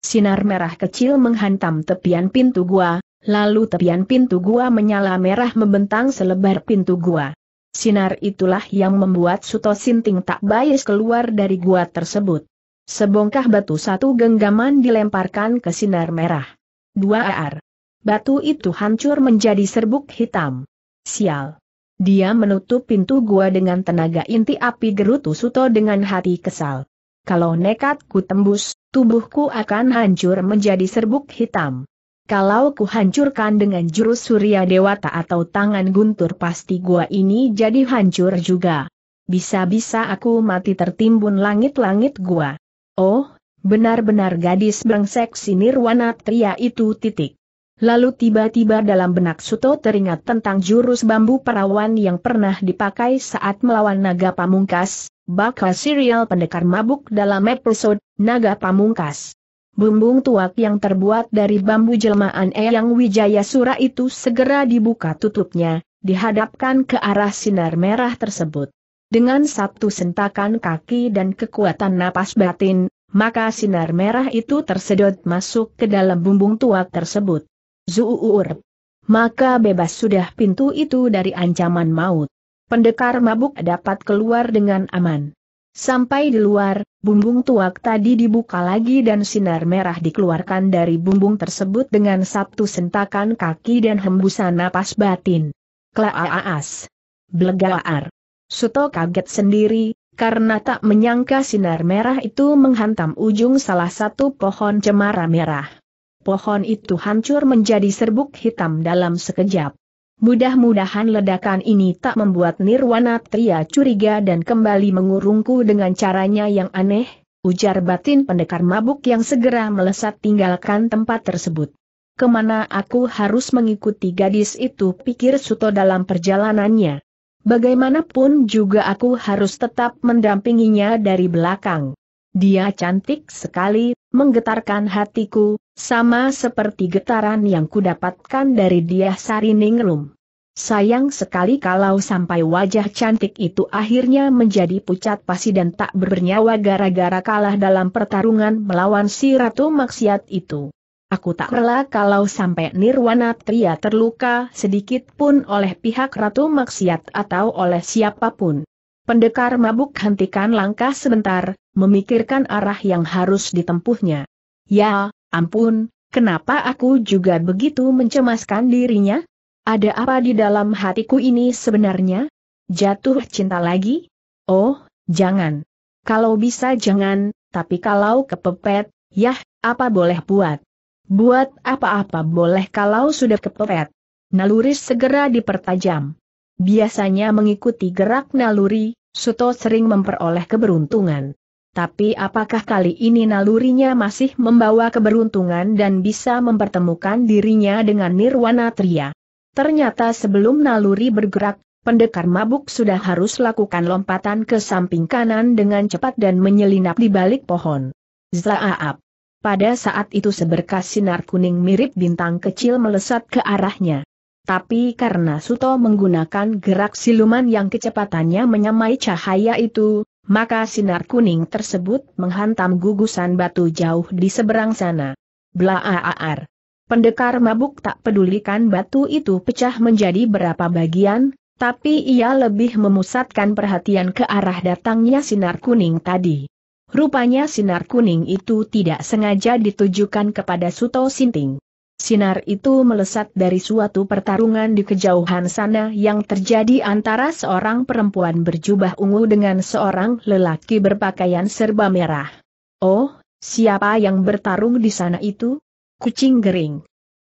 Sinar merah kecil menghantam tepian pintu gua, lalu tepian pintu gua menyala merah membentang selebar pintu gua. Sinar itulah yang membuat Suto Sinting tak bayis keluar dari gua tersebut. Sebongkah batu satu genggaman dilemparkan ke sinar merah. Dua ar. Batu itu hancur menjadi serbuk hitam. Sial. Dia menutup pintu gua dengan tenaga inti api gerutu Suto dengan hati kesal. Kalau nekat ku tembus, tubuhku akan hancur menjadi serbuk hitam. Kalau ku hancurkan dengan jurus Surya Dewata atau tangan guntur pasti gua ini jadi hancur juga. Bisa-bisa aku mati tertimbun langit-langit gua. Oh, benar-benar gadis brengsek si Nirwana Tria itu titik. Lalu tiba-tiba dalam benak Suto teringat tentang jurus bambu perawan yang pernah dipakai saat melawan naga pamungkas, bakal serial pendekar mabuk dalam episode Naga Pamungkas. Bumbung tuak yang terbuat dari bambu jelmaan Eyang Wijaya Sura itu segera dibuka tutupnya, dihadapkan ke arah sinar merah tersebut. Dengan satu sentakan kaki dan kekuatan napas batin, maka sinar merah itu tersedot masuk ke dalam bumbung tuak tersebut. Zuur. Maka bebas sudah pintu itu dari ancaman maut. Pendekar mabuk dapat keluar dengan aman. Sampai di luar, bumbung tuak tadi dibuka lagi dan sinar merah dikeluarkan dari bumbung tersebut dengan satu sentakan kaki dan hembusan napas batin. Klaaas. Blegaar. Suto kaget sendiri, karena tak menyangka sinar merah itu menghantam ujung salah satu pohon cemara merah pohon itu hancur menjadi serbuk hitam dalam sekejap. Mudah-mudahan ledakan ini tak membuat Nirwana Tria curiga dan kembali mengurungku dengan caranya yang aneh, ujar batin pendekar mabuk yang segera melesat tinggalkan tempat tersebut. Kemana aku harus mengikuti gadis itu pikir Suto dalam perjalanannya. Bagaimanapun juga aku harus tetap mendampinginya dari belakang. Dia cantik sekali, menggetarkan hatiku, sama seperti getaran yang kudapatkan dari dia Sari Ningrum. Sayang sekali kalau sampai wajah cantik itu akhirnya menjadi pucat pasi dan tak bernyawa gara-gara kalah dalam pertarungan melawan si Ratu Maksiat itu. Aku tak rela kalau sampai Nirwana Tria terluka sedikit pun oleh pihak Ratu Maksiat atau oleh siapapun. Pendekar mabuk hentikan langkah sebentar, memikirkan arah yang harus ditempuhnya. Ya, Ampun, kenapa aku juga begitu mencemaskan dirinya? Ada apa di dalam hatiku ini sebenarnya? Jatuh cinta lagi? Oh, jangan. Kalau bisa jangan, tapi kalau kepepet, yah, apa boleh buat? Buat apa-apa boleh kalau sudah kepepet. Naluri segera dipertajam. Biasanya mengikuti gerak naluri, Suto sering memperoleh keberuntungan. Tapi apakah kali ini nalurinya masih membawa keberuntungan dan bisa mempertemukan dirinya dengan Nirwana Tria? Ternyata sebelum naluri bergerak, pendekar mabuk sudah harus lakukan lompatan ke samping kanan dengan cepat dan menyelinap di balik pohon. Zaaap. Pada saat itu seberkas sinar kuning mirip bintang kecil melesat ke arahnya. Tapi karena Suto menggunakan gerak siluman yang kecepatannya menyamai cahaya itu, maka sinar kuning tersebut menghantam gugusan batu jauh di seberang sana. Blaaar. Pendekar mabuk tak pedulikan batu itu pecah menjadi berapa bagian, tapi ia lebih memusatkan perhatian ke arah datangnya sinar kuning tadi. Rupanya sinar kuning itu tidak sengaja ditujukan kepada Suto Sinting. Sinar itu melesat dari suatu pertarungan di kejauhan sana yang terjadi antara seorang perempuan berjubah ungu dengan seorang lelaki berpakaian serba merah. Oh, siapa yang bertarung di sana itu? Kucing gering.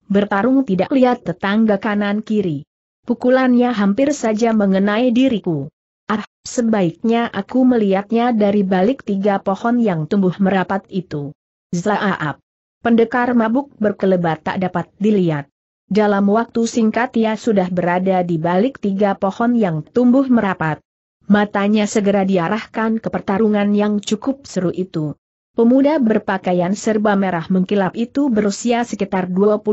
Bertarung tidak lihat tetangga kanan kiri. Pukulannya hampir saja mengenai diriku. Ah, sebaiknya aku melihatnya dari balik tiga pohon yang tumbuh merapat itu. Zlaaap. Pendekar mabuk berkelebat tak dapat dilihat. Dalam waktu singkat ia sudah berada di balik tiga pohon yang tumbuh merapat. Matanya segera diarahkan ke pertarungan yang cukup seru itu. Pemuda berpakaian serba merah mengkilap itu berusia sekitar 25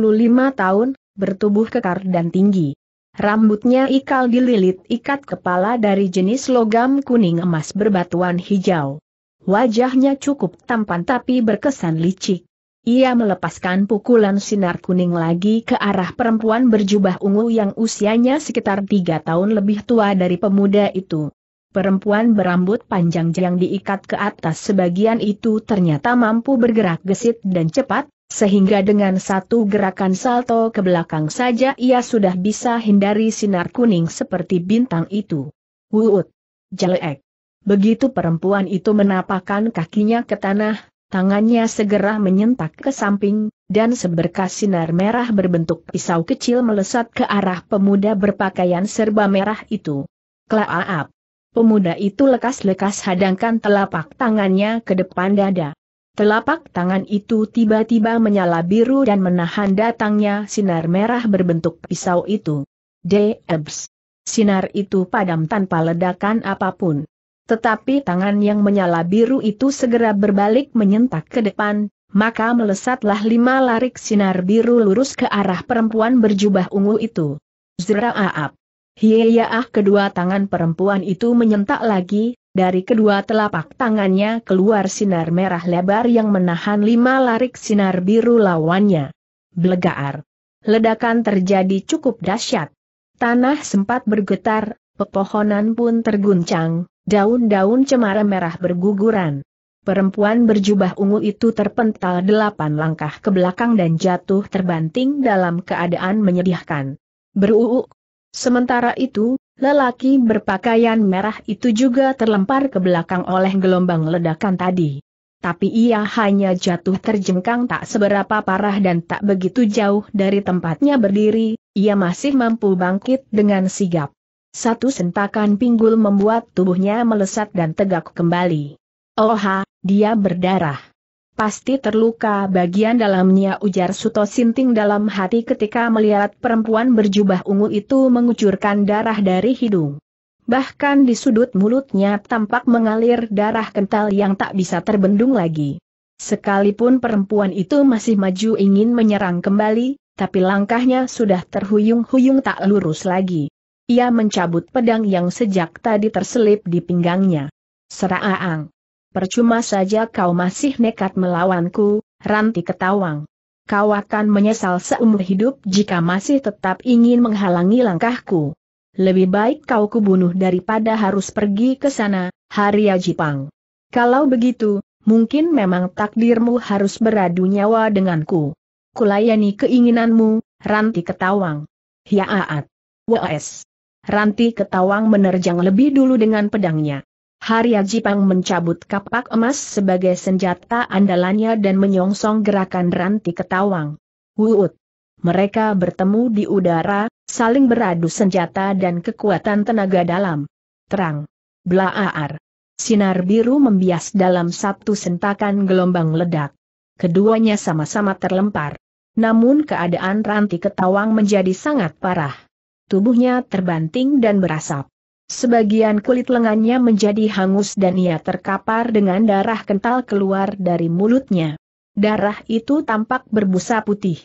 tahun, bertubuh kekar dan tinggi. Rambutnya ikal dililit ikat kepala dari jenis logam kuning emas berbatuan hijau. Wajahnya cukup tampan tapi berkesan licik. Ia melepaskan pukulan sinar kuning lagi ke arah perempuan berjubah ungu yang usianya sekitar tiga tahun lebih tua dari pemuda itu. Perempuan berambut panjang yang diikat ke atas sebagian itu ternyata mampu bergerak gesit dan cepat, sehingga dengan satu gerakan salto ke belakang saja ia sudah bisa hindari sinar kuning seperti bintang itu. Wuut! Jelek! Begitu perempuan itu menapakkan kakinya ke tanah, Tangannya segera menyentak ke samping, dan seberkas sinar merah berbentuk pisau kecil melesat ke arah pemuda berpakaian serba merah itu. Klaaap. Pemuda itu lekas-lekas hadangkan telapak tangannya ke depan dada. Telapak tangan itu tiba-tiba menyala biru dan menahan datangnya sinar merah berbentuk pisau itu. Debs. Sinar itu padam tanpa ledakan apapun. Tetapi tangan yang menyala biru itu segera berbalik menyentak ke depan, maka melesatlah lima larik sinar biru lurus ke arah perempuan berjubah ungu itu. Zeraaap. Hiyaah kedua tangan perempuan itu menyentak lagi, dari kedua telapak tangannya keluar sinar merah lebar yang menahan lima larik sinar biru lawannya. Blegaar. Ledakan terjadi cukup dahsyat. Tanah sempat bergetar, pepohonan pun terguncang, Daun-daun cemara merah berguguran. Perempuan berjubah ungu itu terpental delapan langkah ke belakang dan jatuh terbanting dalam keadaan menyedihkan. Beruuk. Sementara itu, lelaki berpakaian merah itu juga terlempar ke belakang oleh gelombang ledakan tadi. Tapi ia hanya jatuh terjengkang tak seberapa parah dan tak begitu jauh dari tempatnya berdiri, ia masih mampu bangkit dengan sigap. Satu sentakan pinggul membuat tubuhnya melesat dan tegak kembali. Oha, dia berdarah. Pasti terluka bagian dalamnya ujar Suto Sinting dalam hati ketika melihat perempuan berjubah ungu itu mengucurkan darah dari hidung. Bahkan di sudut mulutnya tampak mengalir darah kental yang tak bisa terbendung lagi. Sekalipun perempuan itu masih maju ingin menyerang kembali, tapi langkahnya sudah terhuyung-huyung tak lurus lagi. Ia mencabut pedang yang sejak tadi terselip di pinggangnya. Seraang. Percuma saja kau masih nekat melawanku, Ranti ketawang. Kau akan menyesal seumur hidup jika masih tetap ingin menghalangi langkahku. Lebih baik kau kubunuh daripada harus pergi ke sana, Haria Jipang. Kalau begitu, mungkin memang takdirmu harus beradu nyawa denganku. Kulayani keinginanmu, Ranti ketawang. Hiaat. Wes. Ranti Ketawang menerjang lebih dulu dengan pedangnya. Harya Jipang mencabut kapak emas sebagai senjata andalannya dan menyongsong gerakan Ranti Ketawang. Wuut. Mereka bertemu di udara, saling beradu senjata dan kekuatan tenaga dalam. Terang. Blaaar. Sinar biru membias dalam satu sentakan gelombang ledak. Keduanya sama-sama terlempar. Namun keadaan Ranti Ketawang menjadi sangat parah tubuhnya terbanting dan berasap. Sebagian kulit lengannya menjadi hangus dan ia terkapar dengan darah kental keluar dari mulutnya. Darah itu tampak berbusa putih.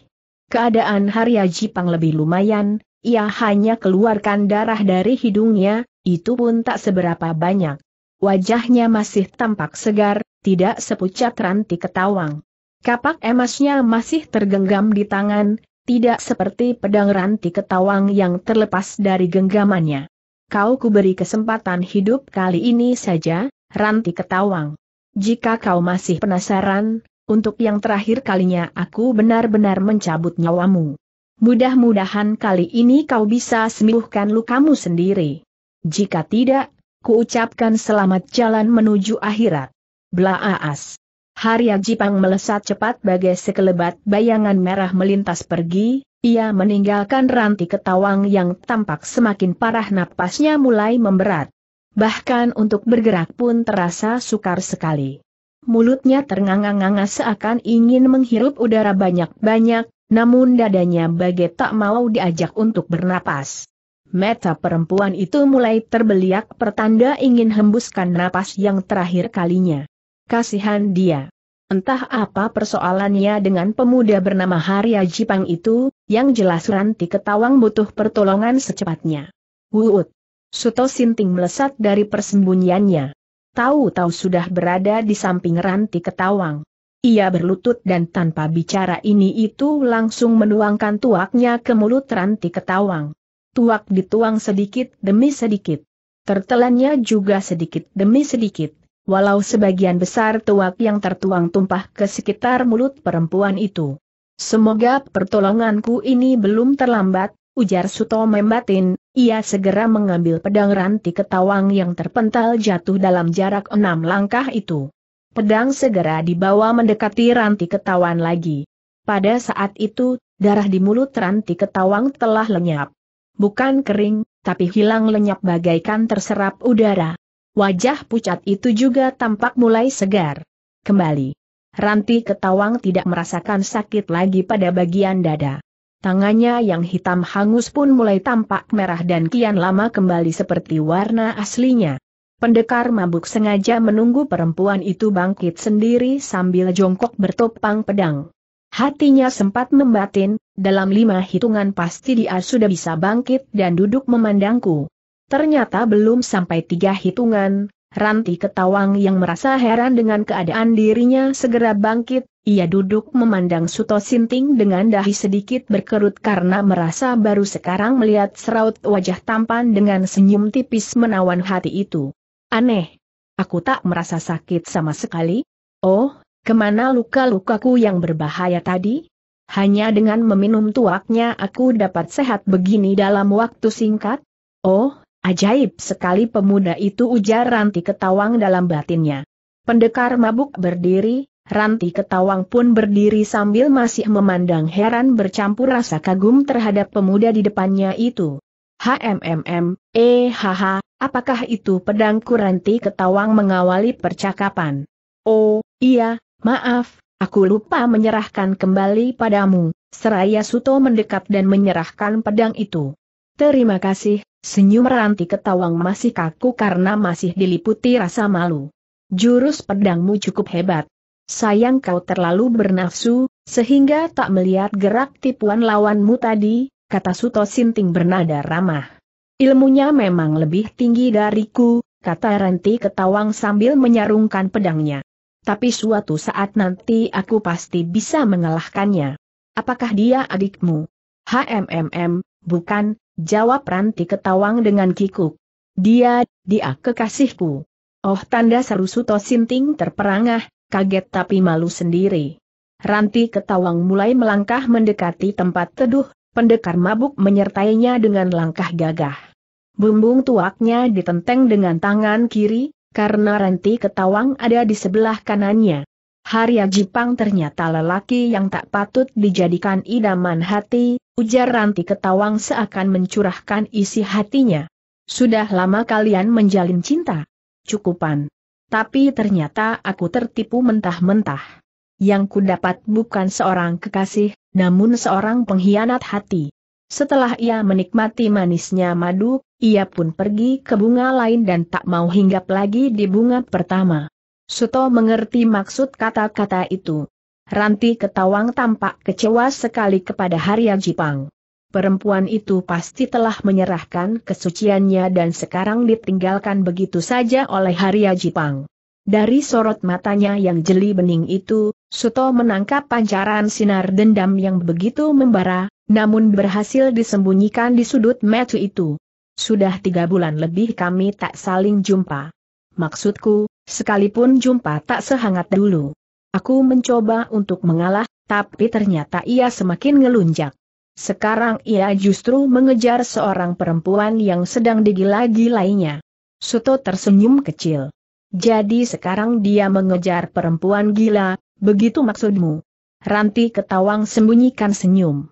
Keadaan Harya Jipang lebih lumayan, ia hanya keluarkan darah dari hidungnya, itu pun tak seberapa banyak. Wajahnya masih tampak segar, tidak sepucat ranti ketawang. Kapak emasnya masih tergenggam di tangan, tidak seperti pedang ranti ketawang yang terlepas dari genggamannya. Kau kuberi kesempatan hidup kali ini saja, ranti ketawang. Jika kau masih penasaran, untuk yang terakhir kalinya aku benar-benar mencabut nyawamu. Mudah-mudahan kali ini kau bisa sembuhkan lukamu sendiri. Jika tidak, kuucapkan selamat jalan menuju akhirat. Blaaas. Harya Jipang melesat cepat bagai sekelebat bayangan merah melintas pergi, ia meninggalkan ranti ketawang yang tampak semakin parah napasnya mulai memberat. Bahkan untuk bergerak pun terasa sukar sekali. Mulutnya ternganga-nganga seakan ingin menghirup udara banyak-banyak, namun dadanya bagai tak mau diajak untuk bernapas. Meta perempuan itu mulai terbeliak pertanda ingin hembuskan napas yang terakhir kalinya. Kasihan dia. Entah apa persoalannya dengan pemuda bernama Harya Jipang itu, yang jelas Ranti ketawang butuh pertolongan secepatnya. Wuut. Suto Sinting melesat dari persembunyiannya. Tahu-tahu sudah berada di samping Ranti ketawang. Ia berlutut dan tanpa bicara ini itu langsung menuangkan tuaknya ke mulut Ranti ketawang. Tuak dituang sedikit demi sedikit. Tertelannya juga sedikit demi sedikit walau sebagian besar tuak yang tertuang tumpah ke sekitar mulut perempuan itu. Semoga pertolonganku ini belum terlambat, ujar Suto membatin, ia segera mengambil pedang ranti ketawang yang terpental jatuh dalam jarak enam langkah itu. Pedang segera dibawa mendekati ranti ketawan lagi. Pada saat itu, darah di mulut ranti ketawang telah lenyap. Bukan kering, tapi hilang lenyap bagaikan terserap udara. Wajah pucat itu juga tampak mulai segar. Kembali. Ranti ketawang tidak merasakan sakit lagi pada bagian dada. Tangannya yang hitam hangus pun mulai tampak merah dan kian lama kembali seperti warna aslinya. Pendekar mabuk sengaja menunggu perempuan itu bangkit sendiri sambil jongkok bertopang pedang. Hatinya sempat membatin, dalam lima hitungan pasti dia sudah bisa bangkit dan duduk memandangku. Ternyata belum sampai tiga hitungan, Ranti Ketawang yang merasa heran dengan keadaan dirinya segera bangkit, ia duduk memandang Suto Sinting dengan dahi sedikit berkerut karena merasa baru sekarang melihat seraut wajah tampan dengan senyum tipis menawan hati itu. Aneh. Aku tak merasa sakit sama sekali. Oh, kemana luka-lukaku yang berbahaya tadi? Hanya dengan meminum tuaknya aku dapat sehat begini dalam waktu singkat? Oh, Ajaib sekali pemuda itu ujar Ranti ketawang dalam batinnya. Pendekar mabuk berdiri, Ranti ketawang pun berdiri sambil masih memandang heran bercampur rasa kagum terhadap pemuda di depannya itu. HMMM, eh haha, apakah itu pedangku Ranti ketawang mengawali percakapan? Oh, iya, maaf, aku lupa menyerahkan kembali padamu, seraya Suto mendekat dan menyerahkan pedang itu. Terima kasih, senyum Ranti ketawang masih kaku karena masih diliputi rasa malu. Jurus pedangmu cukup hebat. Sayang kau terlalu bernafsu, sehingga tak melihat gerak tipuan lawanmu tadi, kata Suto Sinting bernada ramah. Ilmunya memang lebih tinggi dariku, kata Ranti ketawang sambil menyarungkan pedangnya. Tapi suatu saat nanti aku pasti bisa mengalahkannya. Apakah dia adikmu? HMMM, bukan, Jawab Ranti ketawang dengan kikuk. Dia, dia kekasihku. Oh tanda seru Suto Sinting terperangah, kaget tapi malu sendiri. Ranti ketawang mulai melangkah mendekati tempat teduh, pendekar mabuk menyertainya dengan langkah gagah. Bumbung tuaknya ditenteng dengan tangan kiri, karena Ranti ketawang ada di sebelah kanannya. Harya Jipang ternyata lelaki yang tak patut dijadikan idaman hati, ujar Ranti ketawang seakan mencurahkan isi hatinya. Sudah lama kalian menjalin cinta? Cukupan. Tapi ternyata aku tertipu mentah-mentah. Yang ku dapat bukan seorang kekasih, namun seorang pengkhianat hati. Setelah ia menikmati manisnya madu, ia pun pergi ke bunga lain dan tak mau hinggap lagi di bunga pertama. Suto mengerti maksud kata-kata itu. Ranti ketawang tampak kecewa sekali kepada Harya Jipang. Perempuan itu pasti telah menyerahkan kesuciannya dan sekarang ditinggalkan begitu saja oleh Harya Jipang. Dari sorot matanya yang jeli bening itu, Suto menangkap pancaran sinar dendam yang begitu membara, namun berhasil disembunyikan di sudut metu itu. Sudah tiga bulan lebih kami tak saling jumpa. Maksudku, sekalipun jumpa tak sehangat dulu. Aku mencoba untuk mengalah, tapi ternyata ia semakin ngelunjak. Sekarang ia justru mengejar seorang perempuan yang sedang digila-gilainya. Suto tersenyum kecil. Jadi sekarang dia mengejar perempuan gila, begitu maksudmu? Ranti ketawang sembunyikan senyum.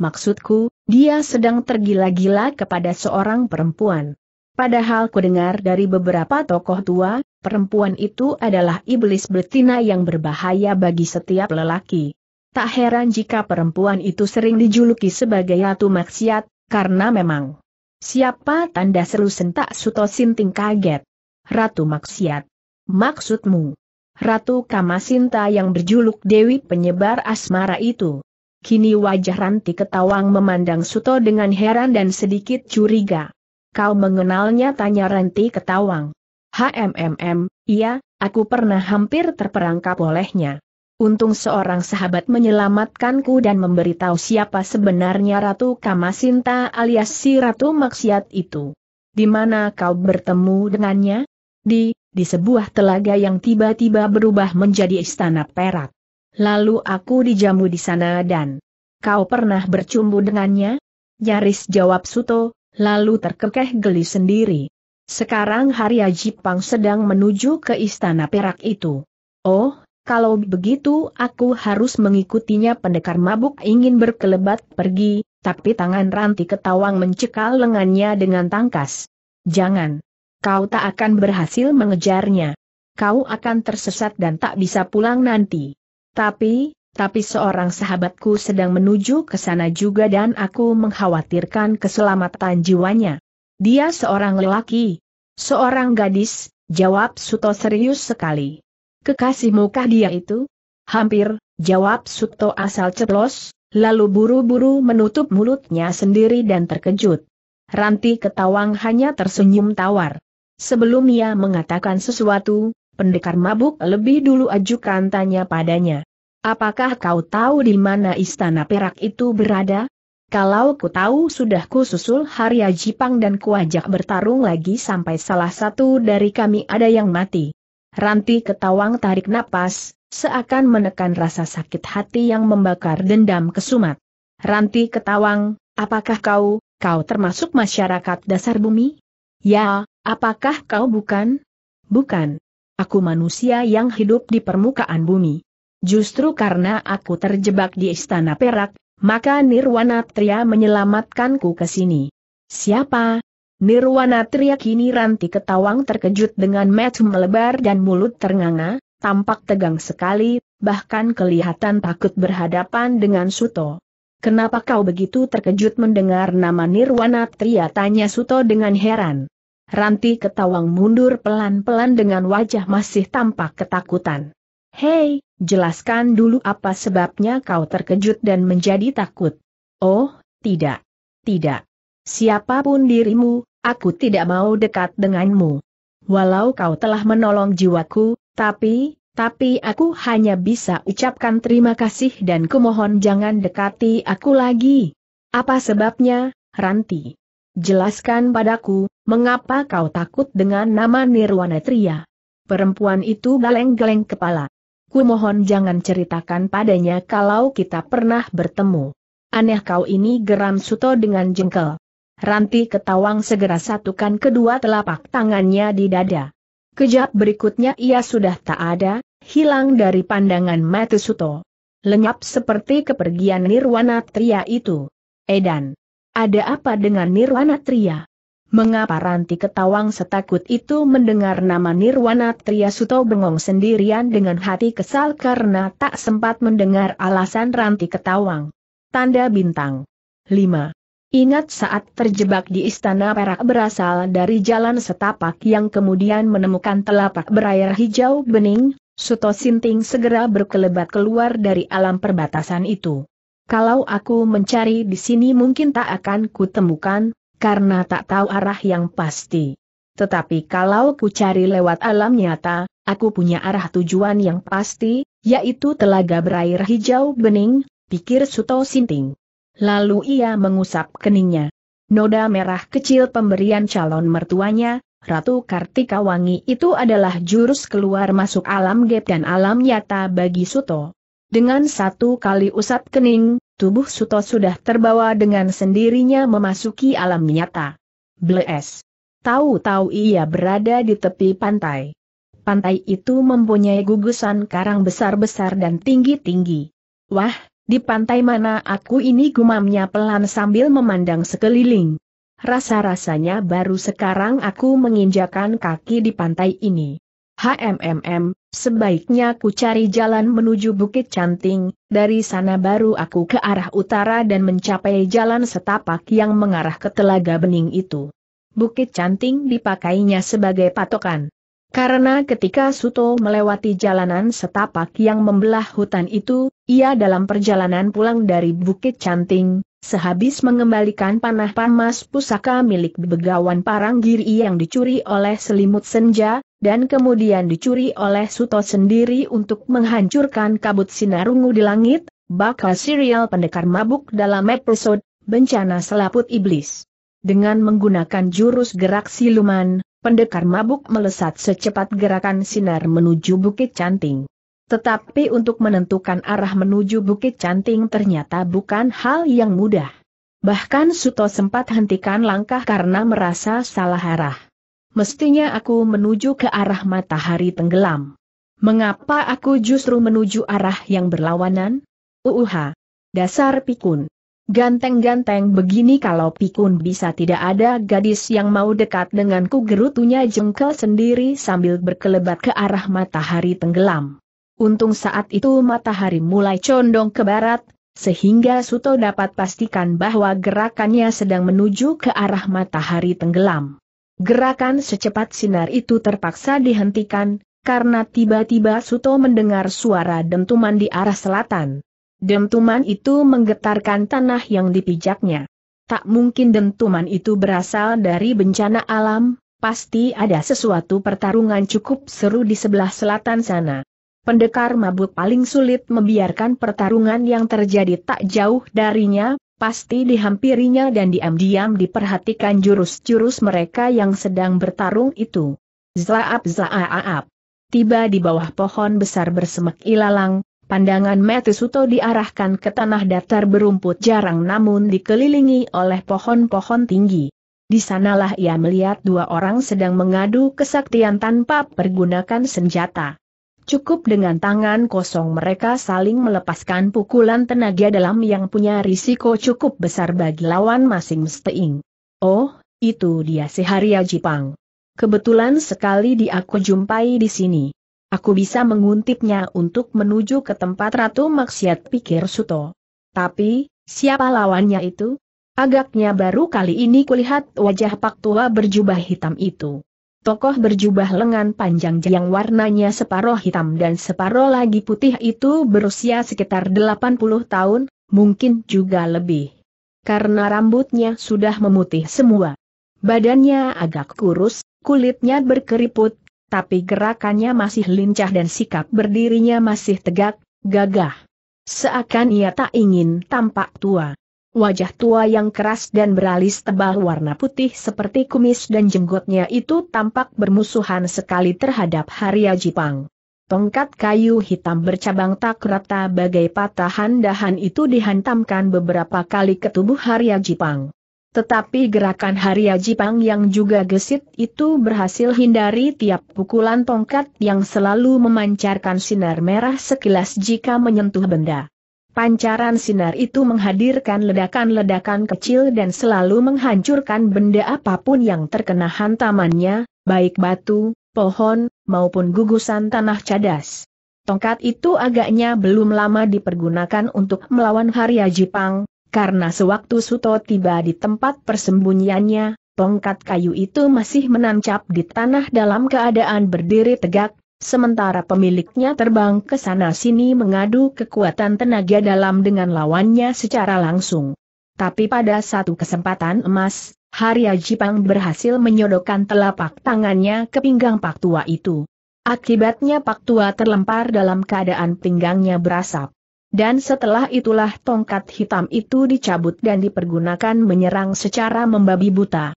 Maksudku, dia sedang tergila-gila kepada seorang perempuan. Padahal kudengar dari beberapa tokoh tua, perempuan itu adalah iblis betina yang berbahaya bagi setiap lelaki. Tak heran jika perempuan itu sering dijuluki sebagai ratu maksiat, karena memang. Siapa tanda seru sentak Suto Sinting kaget. Ratu maksiat. Maksudmu? Ratu Kamasinta yang berjuluk Dewi Penyebar Asmara itu. Kini wajah Ranti Ketawang memandang Suto dengan heran dan sedikit curiga. Kau mengenalnya tanya Renti ketawang. HMMM, iya, aku pernah hampir terperangkap olehnya. Untung seorang sahabat menyelamatkanku dan memberitahu siapa sebenarnya Ratu Kamasinta alias si Ratu Maksiat itu. Di mana kau bertemu dengannya? Di, di sebuah telaga yang tiba-tiba berubah menjadi istana perak. Lalu aku dijamu di sana dan... Kau pernah bercumbu dengannya? Nyaris jawab Suto, lalu terkekeh geli sendiri. Sekarang Haria Jipang sedang menuju ke istana perak itu. Oh, kalau begitu aku harus mengikutinya pendekar mabuk ingin berkelebat pergi, tapi tangan ranti ketawang mencekal lengannya dengan tangkas. Jangan. Kau tak akan berhasil mengejarnya. Kau akan tersesat dan tak bisa pulang nanti. Tapi, tapi seorang sahabatku sedang menuju ke sana juga dan aku mengkhawatirkan keselamatan jiwanya. Dia seorang lelaki. Seorang gadis, jawab Suto serius sekali. Kekasihmu kah dia itu? Hampir, jawab Suto asal ceplos, lalu buru-buru menutup mulutnya sendiri dan terkejut. Ranti ketawang hanya tersenyum tawar. Sebelum ia mengatakan sesuatu, pendekar mabuk lebih dulu ajukan tanya padanya. Apakah kau tahu di mana istana perak itu berada? Kalau ku tahu sudah ku susul Harya Jipang dan ku ajak bertarung lagi sampai salah satu dari kami ada yang mati. Ranti ketawang tarik napas, seakan menekan rasa sakit hati yang membakar dendam kesumat. Ranti ketawang, apakah kau, kau termasuk masyarakat dasar bumi? Ya, apakah kau bukan? Bukan. Aku manusia yang hidup di permukaan bumi. Justru karena aku terjebak di istana perak, maka Nirwana Tria menyelamatkanku ke sini. Siapa? Nirwana Tria kini ranti ketawang terkejut dengan mata melebar dan mulut ternganga, tampak tegang sekali, bahkan kelihatan takut berhadapan dengan Suto. Kenapa kau begitu terkejut mendengar nama Nirwana Tria tanya Suto dengan heran. Ranti ketawang mundur pelan-pelan dengan wajah masih tampak ketakutan. Hei, Jelaskan dulu apa sebabnya kau terkejut dan menjadi takut. Oh, tidak. Tidak. Siapapun dirimu, aku tidak mau dekat denganmu. Walau kau telah menolong jiwaku, tapi, tapi aku hanya bisa ucapkan terima kasih dan kumohon jangan dekati aku lagi. Apa sebabnya, Ranti? Jelaskan padaku, mengapa kau takut dengan nama Nirwana Tria? Perempuan itu geleng-geleng kepala mohon jangan ceritakan padanya kalau kita pernah bertemu. Aneh kau ini geram Suto dengan jengkel. Ranti ketawang segera satukan kedua telapak tangannya di dada. Kejap berikutnya ia sudah tak ada, hilang dari pandangan mata Suto. Lenyap seperti kepergian Nirwana Tria itu. Edan. Ada apa dengan Nirwana Tria? Mengapa Ranti Ketawang setakut itu mendengar nama Nirwana Triasuto bengong sendirian dengan hati kesal karena tak sempat mendengar alasan Ranti Ketawang. Tanda Bintang 5. Ingat saat terjebak di Istana Perak berasal dari jalan setapak yang kemudian menemukan telapak berair hijau bening, Suto Sinting segera berkelebat keluar dari alam perbatasan itu. Kalau aku mencari di sini mungkin tak akan kutemukan, karena tak tahu arah yang pasti. Tetapi kalau ku cari lewat alam nyata, aku punya arah tujuan yang pasti, yaitu telaga berair hijau bening, pikir Suto Sinting. Lalu ia mengusap keningnya. Noda merah kecil pemberian calon mertuanya, Ratu Kartika Wangi itu adalah jurus keluar masuk alam gap dan alam nyata bagi Suto. Dengan satu kali usap kening, tubuh Suto sudah terbawa dengan sendirinya memasuki alam nyata. Bles. Tahu-tahu ia berada di tepi pantai. Pantai itu mempunyai gugusan karang besar-besar dan tinggi-tinggi. Wah, di pantai mana aku ini gumamnya pelan sambil memandang sekeliling. Rasa-rasanya baru sekarang aku menginjakan kaki di pantai ini. HMMM, sebaiknya ku cari jalan menuju Bukit Canting, dari sana baru aku ke arah utara dan mencapai jalan setapak yang mengarah ke Telaga Bening itu. Bukit Canting dipakainya sebagai patokan. Karena ketika Suto melewati jalanan setapak yang membelah hutan itu, ia dalam perjalanan pulang dari Bukit Canting, Sehabis mengembalikan panah panas pusaka milik begawan Paranggiri yang dicuri oleh selimut senja, dan kemudian dicuri oleh Suto sendiri untuk menghancurkan kabut sinar ungu di langit, bakal serial pendekar mabuk dalam episode Bencana Selaput Iblis. Dengan menggunakan jurus gerak siluman, pendekar mabuk melesat secepat gerakan sinar menuju Bukit Canting. Tetapi untuk menentukan arah menuju Bukit Canting ternyata bukan hal yang mudah. Bahkan Suto sempat hentikan langkah karena merasa salah arah. Mestinya aku menuju ke arah matahari tenggelam. Mengapa aku justru menuju arah yang berlawanan? Uuha! Dasar pikun! Ganteng-ganteng begini kalau pikun bisa tidak ada gadis yang mau dekat denganku gerutunya jengkel sendiri sambil berkelebat ke arah matahari tenggelam. Untung saat itu matahari mulai condong ke barat, sehingga Suto dapat pastikan bahwa gerakannya sedang menuju ke arah matahari tenggelam. Gerakan secepat sinar itu terpaksa dihentikan, karena tiba-tiba Suto mendengar suara dentuman di arah selatan. Dentuman itu menggetarkan tanah yang dipijaknya. Tak mungkin dentuman itu berasal dari bencana alam, pasti ada sesuatu pertarungan cukup seru di sebelah selatan sana pendekar mabuk paling sulit membiarkan pertarungan yang terjadi tak jauh darinya, pasti dihampirinya dan diam-diam diperhatikan jurus-jurus mereka yang sedang bertarung itu. Zlaap zlaap. Tiba di bawah pohon besar bersemak ilalang, pandangan Metisuto diarahkan ke tanah datar berumput jarang namun dikelilingi oleh pohon-pohon tinggi. Di sanalah ia melihat dua orang sedang mengadu kesaktian tanpa pergunakan senjata. Cukup dengan tangan kosong mereka saling melepaskan pukulan tenaga dalam yang punya risiko cukup besar bagi lawan masing Mesteing. Oh, itu dia si Haria Jipang. Kebetulan sekali di aku jumpai di sini. Aku bisa menguntipnya untuk menuju ke tempat Ratu Maksiat pikir Suto. Tapi, siapa lawannya itu? Agaknya baru kali ini kulihat wajah pak tua berjubah hitam itu. Tokoh berjubah lengan panjang yang warnanya separoh hitam dan separoh lagi putih itu berusia sekitar 80 tahun, mungkin juga lebih. Karena rambutnya sudah memutih semua. Badannya agak kurus, kulitnya berkeriput, tapi gerakannya masih lincah dan sikap berdirinya masih tegak, gagah. Seakan ia tak ingin tampak tua. Wajah tua yang keras dan beralis tebal warna putih seperti kumis dan jenggotnya itu tampak bermusuhan sekali terhadap Haria Jipang. Tongkat kayu hitam bercabang tak rata bagai patahan dahan itu dihantamkan beberapa kali ke tubuh Haria Jipang. Tetapi gerakan Haria Jipang yang juga gesit itu berhasil hindari tiap pukulan tongkat yang selalu memancarkan sinar merah sekilas jika menyentuh benda. Pancaran sinar itu menghadirkan ledakan-ledakan kecil dan selalu menghancurkan benda apapun yang terkena hantamannya, baik batu, pohon, maupun gugusan tanah cadas. Tongkat itu agaknya belum lama dipergunakan untuk melawan Harya Jipang, karena sewaktu Suto tiba di tempat persembunyiannya, tongkat kayu itu masih menancap di tanah dalam keadaan berdiri tegak, sementara pemiliknya terbang ke sana-sini mengadu kekuatan tenaga dalam dengan lawannya secara langsung. Tapi pada satu kesempatan emas, Harya Jipang berhasil menyodokkan telapak tangannya ke pinggang Pak Tua itu. Akibatnya Pak Tua terlempar dalam keadaan pinggangnya berasap. Dan setelah itulah tongkat hitam itu dicabut dan dipergunakan menyerang secara membabi buta.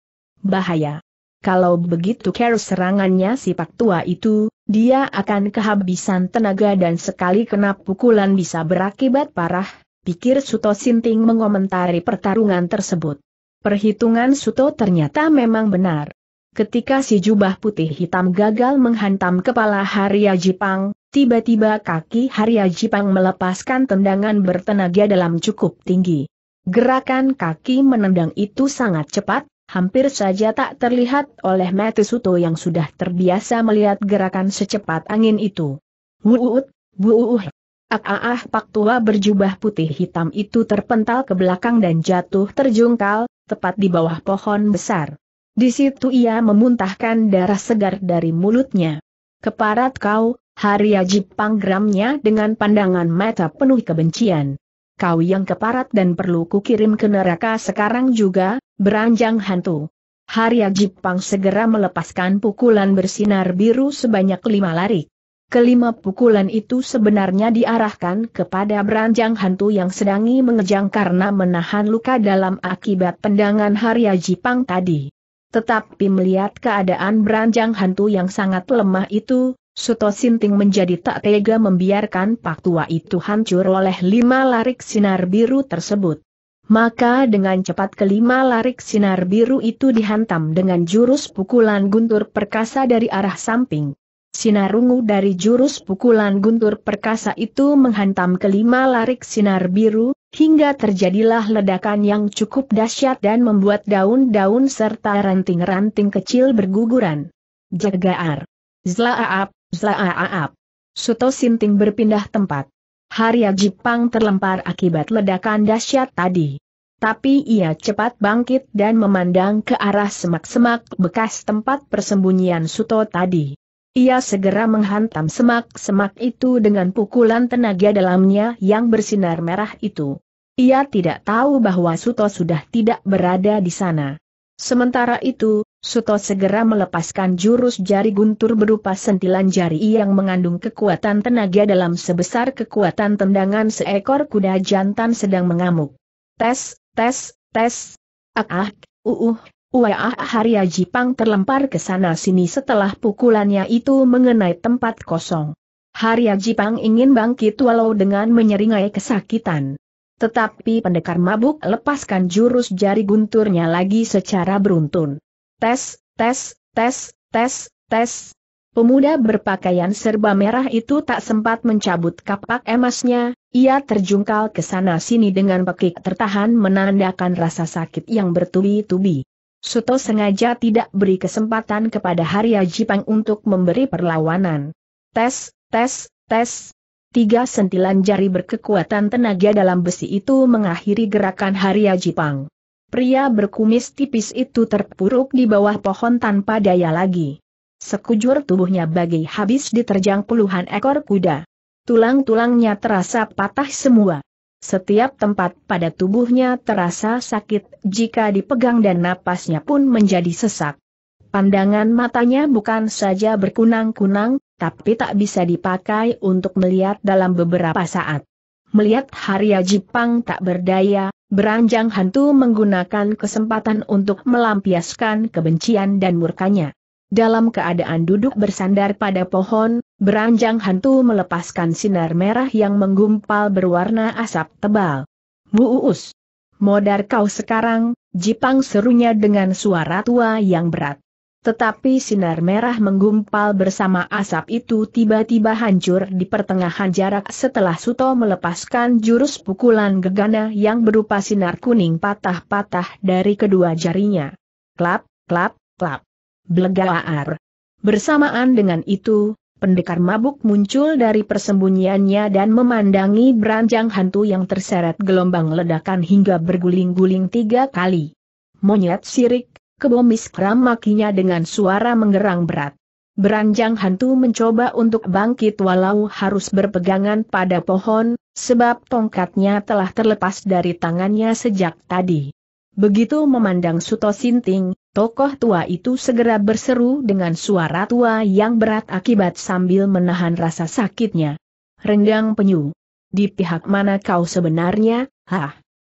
Bahaya. Kalau begitu care serangannya si Pak Tua itu, dia akan kehabisan tenaga dan sekali kena pukulan bisa berakibat parah, pikir Suto Sinting mengomentari pertarungan tersebut. Perhitungan Suto ternyata memang benar. Ketika si jubah putih hitam gagal menghantam kepala Harya Jipang, tiba-tiba kaki Harya Jipang melepaskan tendangan bertenaga dalam cukup tinggi. Gerakan kaki menendang itu sangat cepat, hampir saja tak terlihat oleh Suto yang sudah terbiasa melihat gerakan secepat angin itu. Wuut, buuh. Ah, ah, ah pak tua berjubah putih hitam itu terpental ke belakang dan jatuh terjungkal, tepat di bawah pohon besar. Di situ ia memuntahkan darah segar dari mulutnya. Keparat kau, ajib panggramnya dengan pandangan mata penuh kebencian. Kau yang keparat dan perlu kukirim ke neraka sekarang juga, beranjang hantu. Harya Jipang segera melepaskan pukulan bersinar biru sebanyak lima larik. Kelima pukulan itu sebenarnya diarahkan kepada beranjang hantu yang sedangi mengejang karena menahan luka dalam akibat tendangan Harya Jipang tadi. Tetapi melihat keadaan beranjang hantu yang sangat lemah itu, Suto Sinting menjadi tak tega membiarkan pak tua itu hancur oleh lima larik sinar biru tersebut. Maka dengan cepat kelima larik sinar biru itu dihantam dengan jurus pukulan guntur perkasa dari arah samping. Sinar ungu dari jurus pukulan guntur perkasa itu menghantam kelima larik sinar biru, hingga terjadilah ledakan yang cukup dahsyat dan membuat daun-daun serta ranting-ranting kecil berguguran. Jagaar. Zlaaap, zlaaap. Suto Sinting berpindah tempat. Harya Jipang terlempar akibat ledakan dahsyat tadi. Tapi ia cepat bangkit dan memandang ke arah semak-semak bekas tempat persembunyian Suto tadi. Ia segera menghantam semak-semak itu dengan pukulan tenaga dalamnya yang bersinar merah itu. Ia tidak tahu bahwa Suto sudah tidak berada di sana. Sementara itu, Suto segera melepaskan jurus jari guntur berupa sentilan jari yang mengandung kekuatan tenaga dalam sebesar kekuatan tendangan seekor kuda jantan sedang mengamuk. Tes, tes, tes. Ah, ah, uh, uh, wah ah, ah, Harya Jipang terlempar ke sana sini setelah pukulannya itu mengenai tempat kosong. Harya Jipang ingin bangkit walau dengan menyeringai kesakitan. Tetapi pendekar mabuk lepaskan jurus jari gunturnya lagi secara beruntun. Tes, tes, tes, tes, tes. Pemuda berpakaian serba merah itu tak sempat mencabut kapak emasnya, ia terjungkal ke sana-sini dengan pekik tertahan menandakan rasa sakit yang bertubi-tubi. Suto sengaja tidak beri kesempatan kepada Harya Jipang untuk memberi perlawanan. Tes, tes, tes. Tiga sentilan jari berkekuatan tenaga dalam besi itu mengakhiri gerakan Harya Jipang. Pria berkumis tipis itu terpuruk di bawah pohon tanpa daya lagi. Sekujur tubuhnya bagai habis diterjang puluhan ekor kuda. Tulang-tulangnya terasa patah semua. Setiap tempat pada tubuhnya terasa sakit jika dipegang dan napasnya pun menjadi sesak. Pandangan matanya bukan saja berkunang-kunang, tapi tak bisa dipakai untuk melihat dalam beberapa saat. Melihat Harya Jipang tak berdaya, Beranjang hantu menggunakan kesempatan untuk melampiaskan kebencian dan murkanya. Dalam keadaan duduk bersandar pada pohon, beranjang hantu melepaskan sinar merah yang menggumpal berwarna asap tebal. Muus! Modar kau sekarang, jipang serunya dengan suara tua yang berat. Tetapi sinar merah menggumpal bersama asap itu tiba-tiba hancur di pertengahan jarak setelah Suto melepaskan jurus pukulan gegana yang berupa sinar kuning patah-patah dari kedua jarinya. Klap, klap, klap. Blegaar. Bersamaan dengan itu, pendekar mabuk muncul dari persembunyiannya dan memandangi beranjang hantu yang terseret gelombang ledakan hingga berguling-guling tiga kali. Monyet sirik, Kebomis kram makinya dengan suara menggerang berat. Beranjang hantu mencoba untuk bangkit walau harus berpegangan pada pohon, sebab tongkatnya telah terlepas dari tangannya sejak tadi. Begitu memandang Suto Sinting, tokoh tua itu segera berseru dengan suara tua yang berat akibat sambil menahan rasa sakitnya. Rendang penyu. Di pihak mana kau sebenarnya, hah?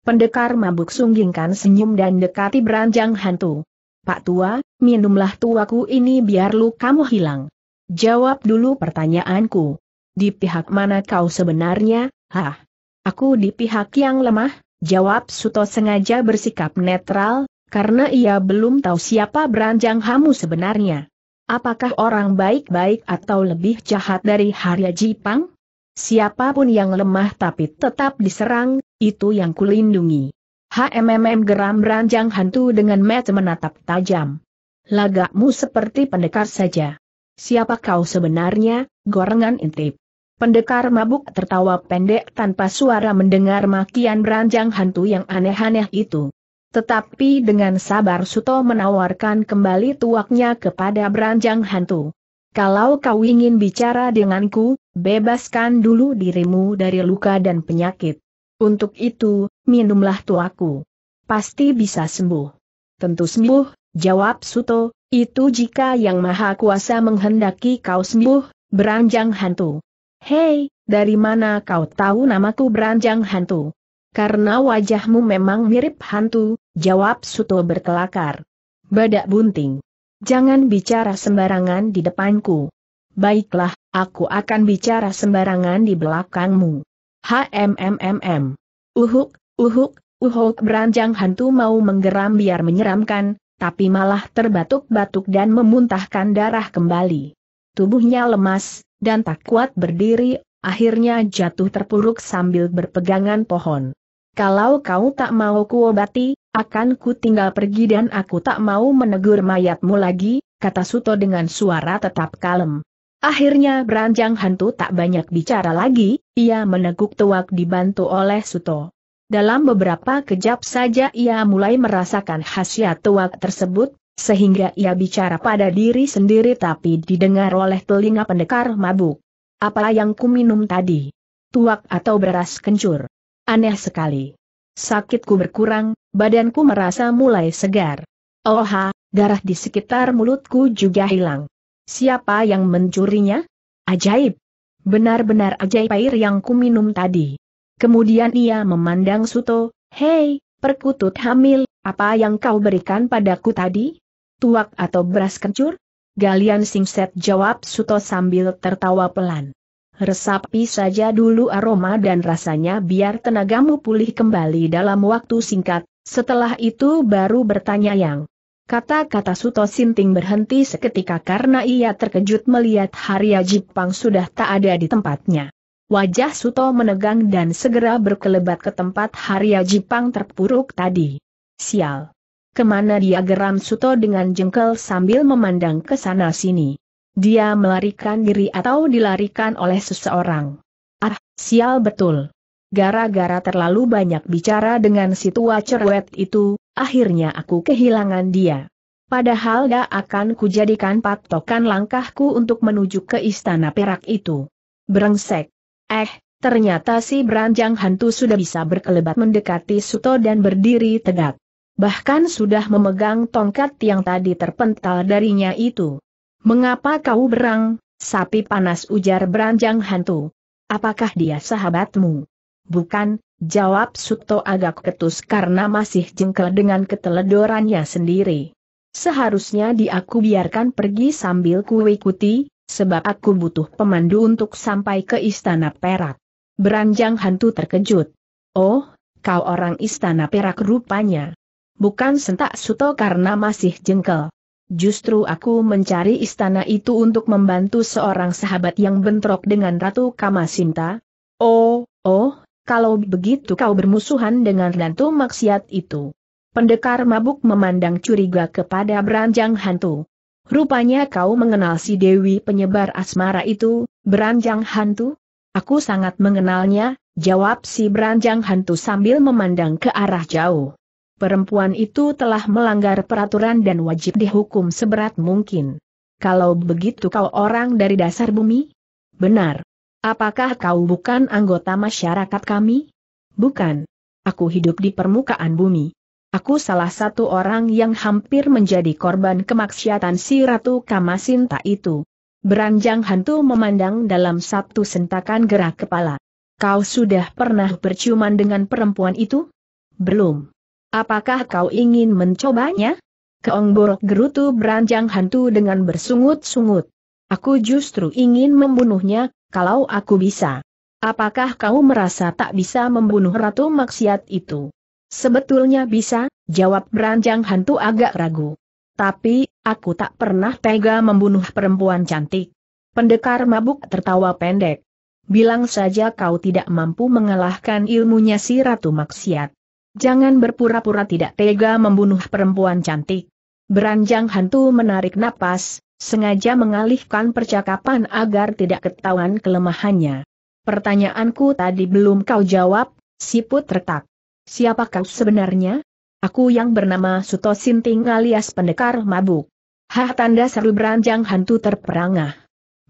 Pendekar mabuk sunggingkan senyum dan dekati beranjang hantu. Pak tua, minumlah tuaku ini biar lu kamu hilang. Jawab dulu pertanyaanku. Di pihak mana kau sebenarnya, hah? Aku di pihak yang lemah, jawab Suto sengaja bersikap netral, karena ia belum tahu siapa beranjang hamu sebenarnya. Apakah orang baik-baik atau lebih jahat dari Harya Jipang? Siapapun yang lemah tapi tetap diserang, itu yang kulindungi. HMMM geram ranjang hantu dengan mata menatap tajam. Lagakmu seperti pendekar saja. Siapa kau sebenarnya, gorengan intip? Pendekar mabuk tertawa pendek tanpa suara mendengar makian ranjang hantu yang aneh-aneh itu. Tetapi dengan sabar Suto menawarkan kembali tuaknya kepada beranjang hantu. Kalau kau ingin bicara denganku, bebaskan dulu dirimu dari luka dan penyakit. Untuk itu, minumlah tuaku. Pasti bisa sembuh. Tentu sembuh, jawab Suto, itu jika yang maha kuasa menghendaki kau sembuh, beranjang hantu. Hei, dari mana kau tahu namaku beranjang hantu? Karena wajahmu memang mirip hantu, jawab Suto berkelakar. Badak bunting. Jangan bicara sembarangan di depanku. Baiklah, aku akan bicara sembarangan di belakangmu. HMMMM. Uhuk, uhuk, uhuk beranjang hantu mau menggeram biar menyeramkan, tapi malah terbatuk-batuk dan memuntahkan darah kembali. Tubuhnya lemas, dan tak kuat berdiri, akhirnya jatuh terpuruk sambil berpegangan pohon. Kalau kau tak mau kuobati, akan ku tinggal pergi dan aku tak mau menegur mayatmu lagi, kata Suto dengan suara tetap kalem. Akhirnya beranjang hantu tak banyak bicara lagi, ia meneguk tuak dibantu oleh Suto. Dalam beberapa kejap saja ia mulai merasakan khasiat tuak tersebut, sehingga ia bicara pada diri sendiri tapi didengar oleh telinga pendekar mabuk. Apa yang ku minum tadi? Tuak atau beras kencur? Aneh sekali. Sakitku berkurang, badanku merasa mulai segar. Oha, oh darah di sekitar mulutku juga hilang. Siapa yang mencurinya? Ajaib. Benar-benar ajaib air yang kuminum tadi. Kemudian ia memandang Suto, Hei, perkutut hamil, apa yang kau berikan padaku tadi? Tuak atau beras kencur? Galian Singset jawab Suto sambil tertawa pelan. Resapi saja dulu aroma dan rasanya biar tenagamu pulih kembali dalam waktu singkat, setelah itu baru bertanya yang Kata-kata Suto Sinting berhenti seketika karena ia terkejut melihat Haria Jipang sudah tak ada di tempatnya. Wajah Suto menegang dan segera berkelebat ke tempat Haria Jipang terpuruk tadi. Sial! Kemana dia geram Suto dengan jengkel sambil memandang ke sana sini. Dia melarikan diri atau dilarikan oleh seseorang. Ah, sial betul. Gara-gara terlalu banyak bicara dengan si tua cerwet itu, akhirnya aku kehilangan dia. Padahal gak akan kujadikan patokan langkahku untuk menuju ke istana perak itu. Brengsek. Eh, ternyata si beranjang hantu sudah bisa berkelebat mendekati Suto dan berdiri tegak. Bahkan sudah memegang tongkat yang tadi terpental darinya itu. Mengapa kau berang, sapi panas ujar beranjang hantu? Apakah dia sahabatmu? Bukan, jawab Suto agak ketus karena masih jengkel dengan keteledorannya sendiri. Seharusnya diaku biarkan pergi sambil ku ikuti, sebab aku butuh pemandu untuk sampai ke istana perak. Beranjang hantu terkejut. Oh, kau orang istana perak rupanya. Bukan sentak Suto karena masih jengkel. Justru aku mencari istana itu untuk membantu seorang sahabat yang bentrok dengan Ratu Kamasinta. Oh, oh, kalau begitu kau bermusuhan dengan hantu maksiat itu. Pendekar mabuk memandang curiga kepada beranjang hantu. Rupanya kau mengenal si Dewi penyebar asmara itu, beranjang hantu? Aku sangat mengenalnya, jawab si beranjang hantu sambil memandang ke arah jauh. Perempuan itu telah melanggar peraturan dan wajib dihukum seberat mungkin. Kalau begitu kau orang dari dasar bumi? Benar. Apakah kau bukan anggota masyarakat kami? Bukan. Aku hidup di permukaan bumi. Aku salah satu orang yang hampir menjadi korban kemaksiatan si Ratu Kamasinta itu. Beranjang hantu memandang dalam satu sentakan gerak kepala. Kau sudah pernah berciuman dengan perempuan itu? Belum. Apakah kau ingin mencobanya? Keong gerutu beranjang hantu dengan bersungut-sungut. Aku justru ingin membunuhnya kalau aku bisa. Apakah kau merasa tak bisa membunuh Ratu Maksiat itu? Sebetulnya bisa, jawab beranjang hantu agak ragu. Tapi, aku tak pernah tega membunuh perempuan cantik. Pendekar mabuk tertawa pendek. Bilang saja kau tidak mampu mengalahkan ilmunya si Ratu Maksiat. Jangan berpura-pura tidak tega membunuh perempuan cantik. Beranjang hantu menarik napas, sengaja mengalihkan percakapan agar tidak ketahuan kelemahannya. Pertanyaanku tadi belum kau jawab, siput retak. Siapa kau sebenarnya? Aku yang bernama Suto Sinting alias pendekar mabuk. Hah tanda seru beranjang hantu terperangah.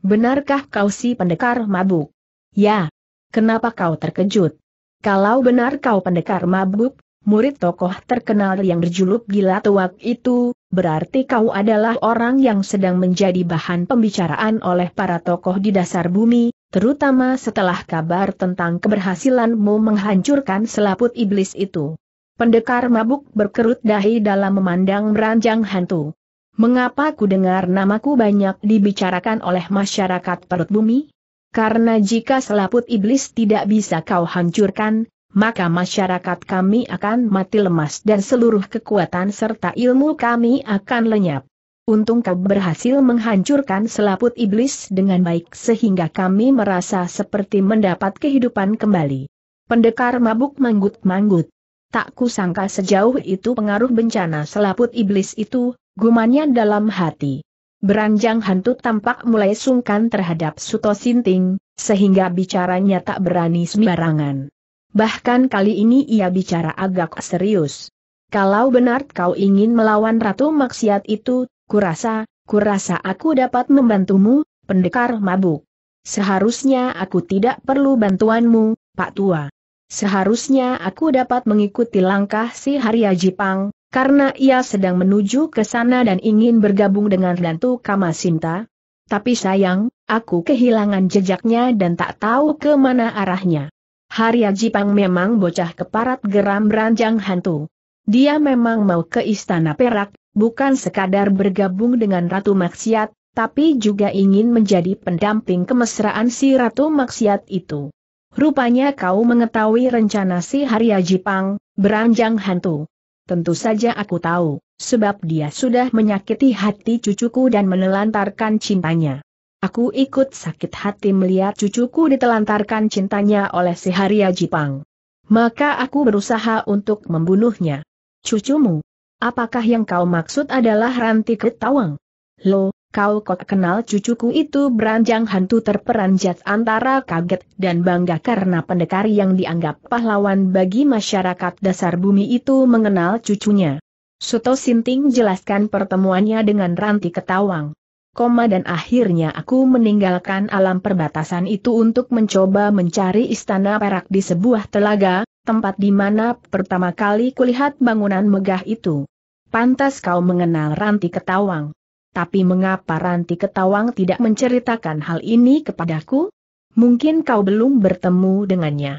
Benarkah kau si pendekar mabuk? Ya. Kenapa kau terkejut? Kalau benar kau pendekar mabuk, murid tokoh terkenal yang berjuluk gila tuak itu, berarti kau adalah orang yang sedang menjadi bahan pembicaraan oleh para tokoh di dasar bumi, terutama setelah kabar tentang keberhasilanmu menghancurkan selaput iblis itu. Pendekar mabuk berkerut dahi dalam memandang meranjang hantu. Mengapa ku dengar namaku banyak dibicarakan oleh masyarakat perut bumi? Karena jika selaput iblis tidak bisa kau hancurkan, maka masyarakat kami akan mati lemas dan seluruh kekuatan serta ilmu kami akan lenyap. Untung kau berhasil menghancurkan selaput iblis dengan baik sehingga kami merasa seperti mendapat kehidupan kembali. Pendekar mabuk manggut-manggut. Tak kusangka sejauh itu pengaruh bencana selaput iblis itu, gumannya dalam hati. Beranjang hantu tampak mulai sungkan terhadap Suto Sinting, sehingga bicaranya tak berani sembarangan bahkan kali ini ia bicara agak serius. Kalau benar kau ingin melawan Ratu Maksiat itu, kurasa, kurasa aku dapat membantumu, pendekar mabuk. Seharusnya aku tidak perlu bantuanmu, Pak Tua. Seharusnya aku dapat mengikuti langkah si Harya Jipang, karena ia sedang menuju ke sana dan ingin bergabung dengan Dantu Kamasinta. Tapi sayang, aku kehilangan jejaknya dan tak tahu ke mana arahnya. Harya Jipang memang bocah keparat geram ranjang hantu. Dia memang mau ke istana perak, bukan sekadar bergabung dengan Ratu Maksiat, tapi juga ingin menjadi pendamping kemesraan si Ratu Maksiat itu. Rupanya kau mengetahui rencana si Harya Jipang, beranjang hantu. Tentu saja aku tahu, sebab dia sudah menyakiti hati cucuku dan menelantarkan cintanya. Aku ikut sakit hati melihat cucuku ditelantarkan cintanya oleh si Haria Jipang. Maka aku berusaha untuk membunuhnya. Cucumu, apakah yang kau maksud adalah Ranti Ketawang? Lo, kau kok kenal cucuku itu beranjang hantu terperanjat antara kaget dan bangga karena pendekar yang dianggap pahlawan bagi masyarakat dasar bumi itu mengenal cucunya. Suto Sinting jelaskan pertemuannya dengan Ranti Ketawang koma dan akhirnya aku meninggalkan alam perbatasan itu untuk mencoba mencari istana perak di sebuah telaga, tempat di mana pertama kali kulihat bangunan megah itu. Pantas kau mengenal Ranti Ketawang. Tapi mengapa Ranti Ketawang tidak menceritakan hal ini kepadaku? Mungkin kau belum bertemu dengannya.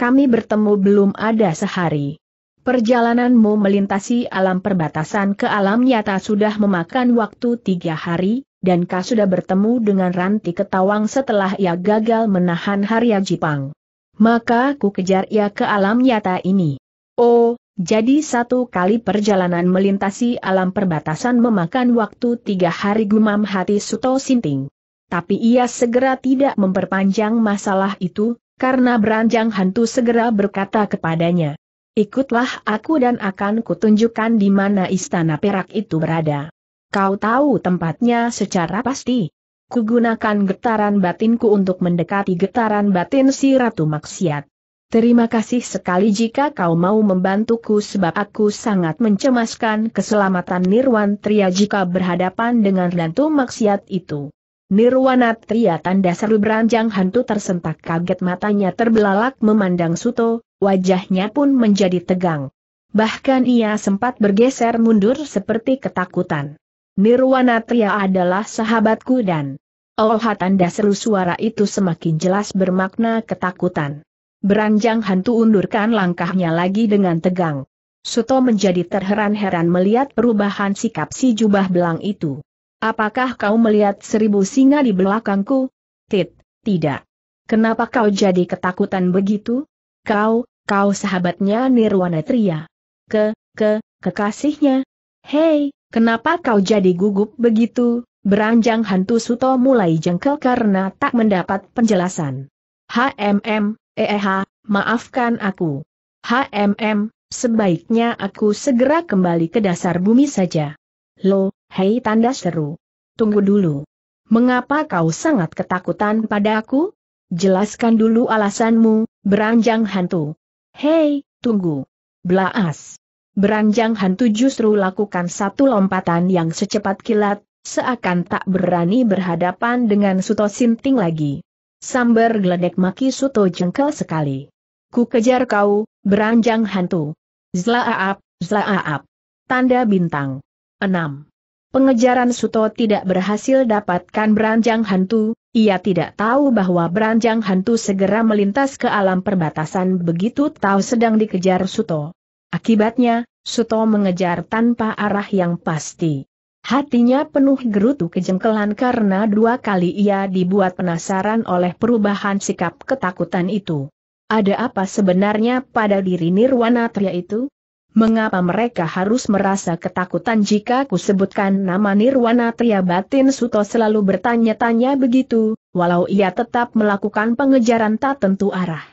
Kami bertemu belum ada sehari. Perjalananmu melintasi alam perbatasan ke alam nyata sudah memakan waktu tiga hari, dan kau sudah bertemu dengan Ranti Ketawang setelah ia gagal menahan Harya Jipang. Maka ku kejar ia ke alam nyata ini. Oh, jadi satu kali perjalanan melintasi alam perbatasan memakan waktu tiga hari gumam hati Suto Sinting. Tapi ia segera tidak memperpanjang masalah itu, karena beranjang hantu segera berkata kepadanya. Ikutlah aku dan akan kutunjukkan di mana istana perak itu berada. Kau tahu tempatnya secara pasti. Kugunakan getaran batinku untuk mendekati getaran batin si Ratu Maksiat. Terima kasih sekali jika kau mau membantuku sebab aku sangat mencemaskan keselamatan Nirwan Tria jika berhadapan dengan Ratu Maksiat itu. Nirwana Tria tanda seru beranjang hantu tersentak kaget matanya terbelalak memandang Suto, wajahnya pun menjadi tegang. Bahkan ia sempat bergeser mundur seperti ketakutan. Nirwana Tria adalah sahabatku dan... Oh tanda seru suara itu semakin jelas bermakna ketakutan. Beranjang hantu undurkan langkahnya lagi dengan tegang. Suto menjadi terheran-heran melihat perubahan sikap si jubah belang itu. Apakah kau melihat seribu singa di belakangku? Tit, tidak. Kenapa kau jadi ketakutan begitu? Kau, kau sahabatnya Nirwana Tria. Ke, ke, kekasihnya. Hei, Kenapa kau jadi gugup begitu? Beranjang hantu Suto mulai jengkel karena tak mendapat penjelasan. HMM, eh, maafkan aku. HMM, sebaiknya aku segera kembali ke dasar bumi saja. Lo, hei tanda seru. Tunggu dulu. Mengapa kau sangat ketakutan padaku? Jelaskan dulu alasanmu, beranjang hantu. Hei, tunggu. Blaas beranjang hantu justru lakukan satu lompatan yang secepat kilat, seakan tak berani berhadapan dengan Suto Sinting lagi. Sambar geledek maki Suto jengkel sekali. Ku kejar kau, beranjang hantu. Zlaaap, zlaaap. Tanda bintang. 6. Pengejaran Suto tidak berhasil dapatkan beranjang hantu, ia tidak tahu bahwa beranjang hantu segera melintas ke alam perbatasan begitu tahu sedang dikejar Suto. Akibatnya, Suto mengejar tanpa arah yang pasti. Hatinya penuh gerutu kejengkelan karena dua kali ia dibuat penasaran oleh perubahan sikap ketakutan itu. Ada apa sebenarnya pada diri Nirwana Tria itu? Mengapa mereka harus merasa ketakutan jika kusebutkan nama Nirwana Tria Batin Suto selalu bertanya-tanya begitu, walau ia tetap melakukan pengejaran tak tentu arah.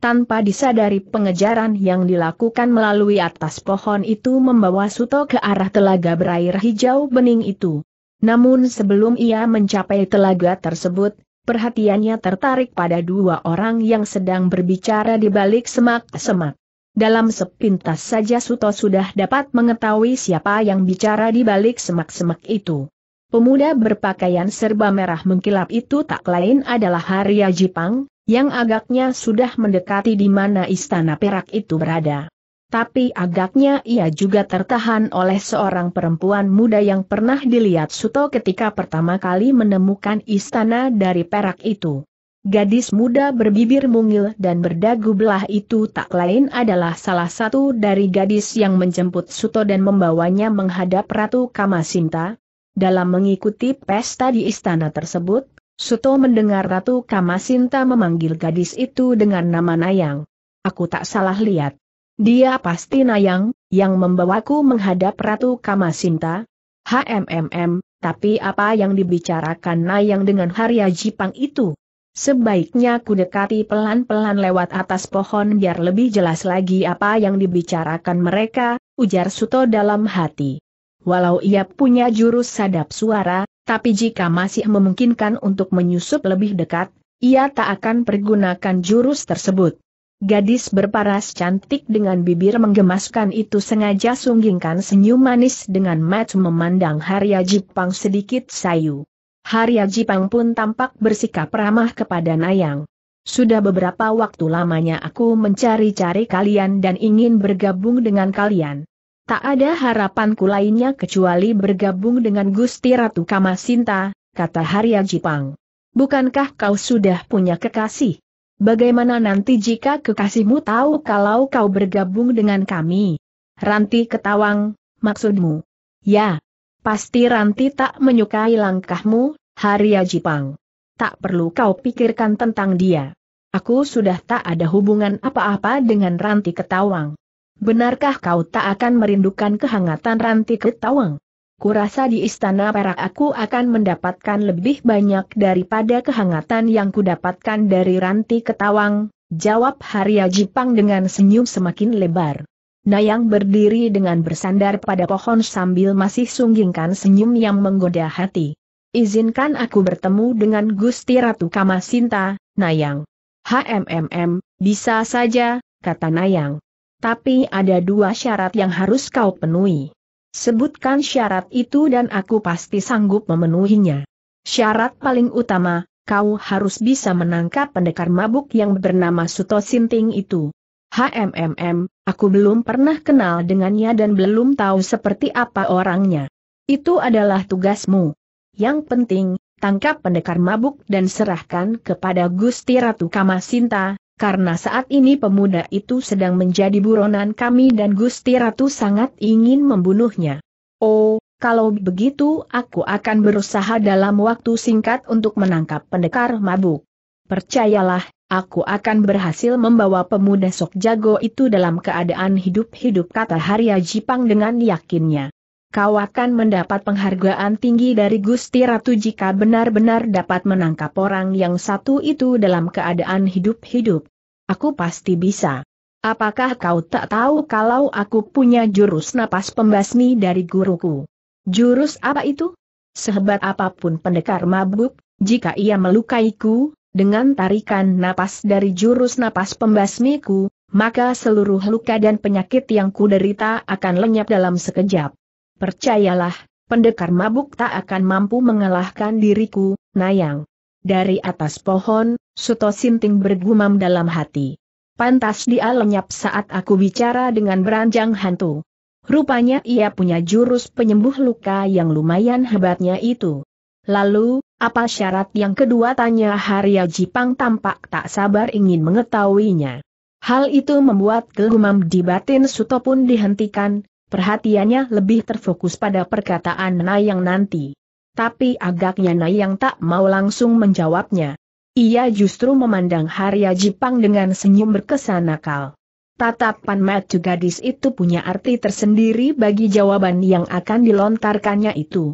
Tanpa disadari pengejaran yang dilakukan melalui atas pohon itu membawa Suto ke arah telaga berair hijau bening itu. Namun sebelum ia mencapai telaga tersebut, perhatiannya tertarik pada dua orang yang sedang berbicara di balik semak-semak. Dalam sepintas saja Suto sudah dapat mengetahui siapa yang bicara di balik semak-semak itu. Pemuda berpakaian serba merah mengkilap itu tak lain adalah Haria Jipang, yang agaknya sudah mendekati di mana istana perak itu berada. Tapi agaknya ia juga tertahan oleh seorang perempuan muda yang pernah dilihat Suto ketika pertama kali menemukan istana dari perak itu. Gadis muda berbibir mungil dan berdagu belah itu tak lain adalah salah satu dari gadis yang menjemput Suto dan membawanya menghadap Ratu Kamasinta. Dalam mengikuti pesta di istana tersebut, Suto mendengar Ratu Kamasinta memanggil gadis itu dengan nama Nayang. Aku tak salah lihat. Dia pasti Nayang, yang membawaku menghadap Ratu Kamasinta. HMMM, tapi apa yang dibicarakan Nayang dengan Harya Jipang itu? Sebaiknya ku dekati pelan-pelan lewat atas pohon biar lebih jelas lagi apa yang dibicarakan mereka, ujar Suto dalam hati. Walau ia punya jurus sadap suara, tapi jika masih memungkinkan untuk menyusup lebih dekat, ia tak akan pergunakan jurus tersebut. Gadis berparas cantik dengan bibir menggemaskan itu sengaja sunggingkan senyum manis dengan mat memandang Harya Jipang sedikit sayu. Harya Jipang pun tampak bersikap ramah kepada Nayang. Sudah beberapa waktu lamanya aku mencari-cari kalian dan ingin bergabung dengan kalian. Tak ada harapanku lainnya kecuali bergabung dengan Gusti Ratu Kamasinta, kata Harya Jipang. Bukankah kau sudah punya kekasih? Bagaimana nanti jika kekasihmu tahu kalau kau bergabung dengan kami? Ranti ketawang, maksudmu? Ya, pasti Ranti tak menyukai langkahmu, Harya Jipang. Tak perlu kau pikirkan tentang dia. Aku sudah tak ada hubungan apa-apa dengan Ranti Ketawang. Benarkah kau tak akan merindukan kehangatan ranti ketawang? Kurasa di istana perak aku akan mendapatkan lebih banyak daripada kehangatan yang kudapatkan dari ranti ketawang, jawab Harya Jipang dengan senyum semakin lebar. Nayang berdiri dengan bersandar pada pohon sambil masih sunggingkan senyum yang menggoda hati. Izinkan aku bertemu dengan Gusti Ratu Kamasinta, Nayang. HMMM, bisa saja, kata Nayang. Tapi ada dua syarat yang harus kau penuhi. Sebutkan syarat itu dan aku pasti sanggup memenuhinya. Syarat paling utama, kau harus bisa menangkap pendekar mabuk yang bernama Suto Sinting itu. HMMM, aku belum pernah kenal dengannya dan belum tahu seperti apa orangnya. Itu adalah tugasmu. Yang penting, tangkap pendekar mabuk dan serahkan kepada Gusti Ratu Kamasinta, karena saat ini pemuda itu sedang menjadi buronan kami dan Gusti Ratu sangat ingin membunuhnya. Oh, kalau begitu aku akan berusaha dalam waktu singkat untuk menangkap pendekar mabuk. Percayalah, aku akan berhasil membawa pemuda sok jago itu dalam keadaan hidup-hidup kata Harya Jipang dengan yakinnya kau akan mendapat penghargaan tinggi dari Gusti Ratu jika benar-benar dapat menangkap orang yang satu itu dalam keadaan hidup-hidup. Aku pasti bisa. Apakah kau tak tahu kalau aku punya jurus napas pembasmi dari guruku? Jurus apa itu? Sehebat apapun pendekar mabuk, jika ia melukaiku, dengan tarikan napas dari jurus napas pembasmiku, maka seluruh luka dan penyakit yang kuderita akan lenyap dalam sekejap. Percayalah, pendekar mabuk tak akan mampu mengalahkan diriku, Nayang. Dari atas pohon, Suto Sinting bergumam dalam hati. Pantas dia lenyap saat aku bicara dengan beranjang hantu. Rupanya ia punya jurus penyembuh luka yang lumayan hebatnya itu. Lalu, apa syarat yang kedua tanya Harya Jipang tampak tak sabar ingin mengetahuinya. Hal itu membuat kegumam di batin Suto pun dihentikan, Perhatiannya lebih terfokus pada perkataan Nayang nanti. Tapi agaknya Nayang tak mau langsung menjawabnya. Ia justru memandang Harya Jipang dengan senyum berkesan nakal. Tatapan mata gadis itu punya arti tersendiri bagi jawaban yang akan dilontarkannya itu.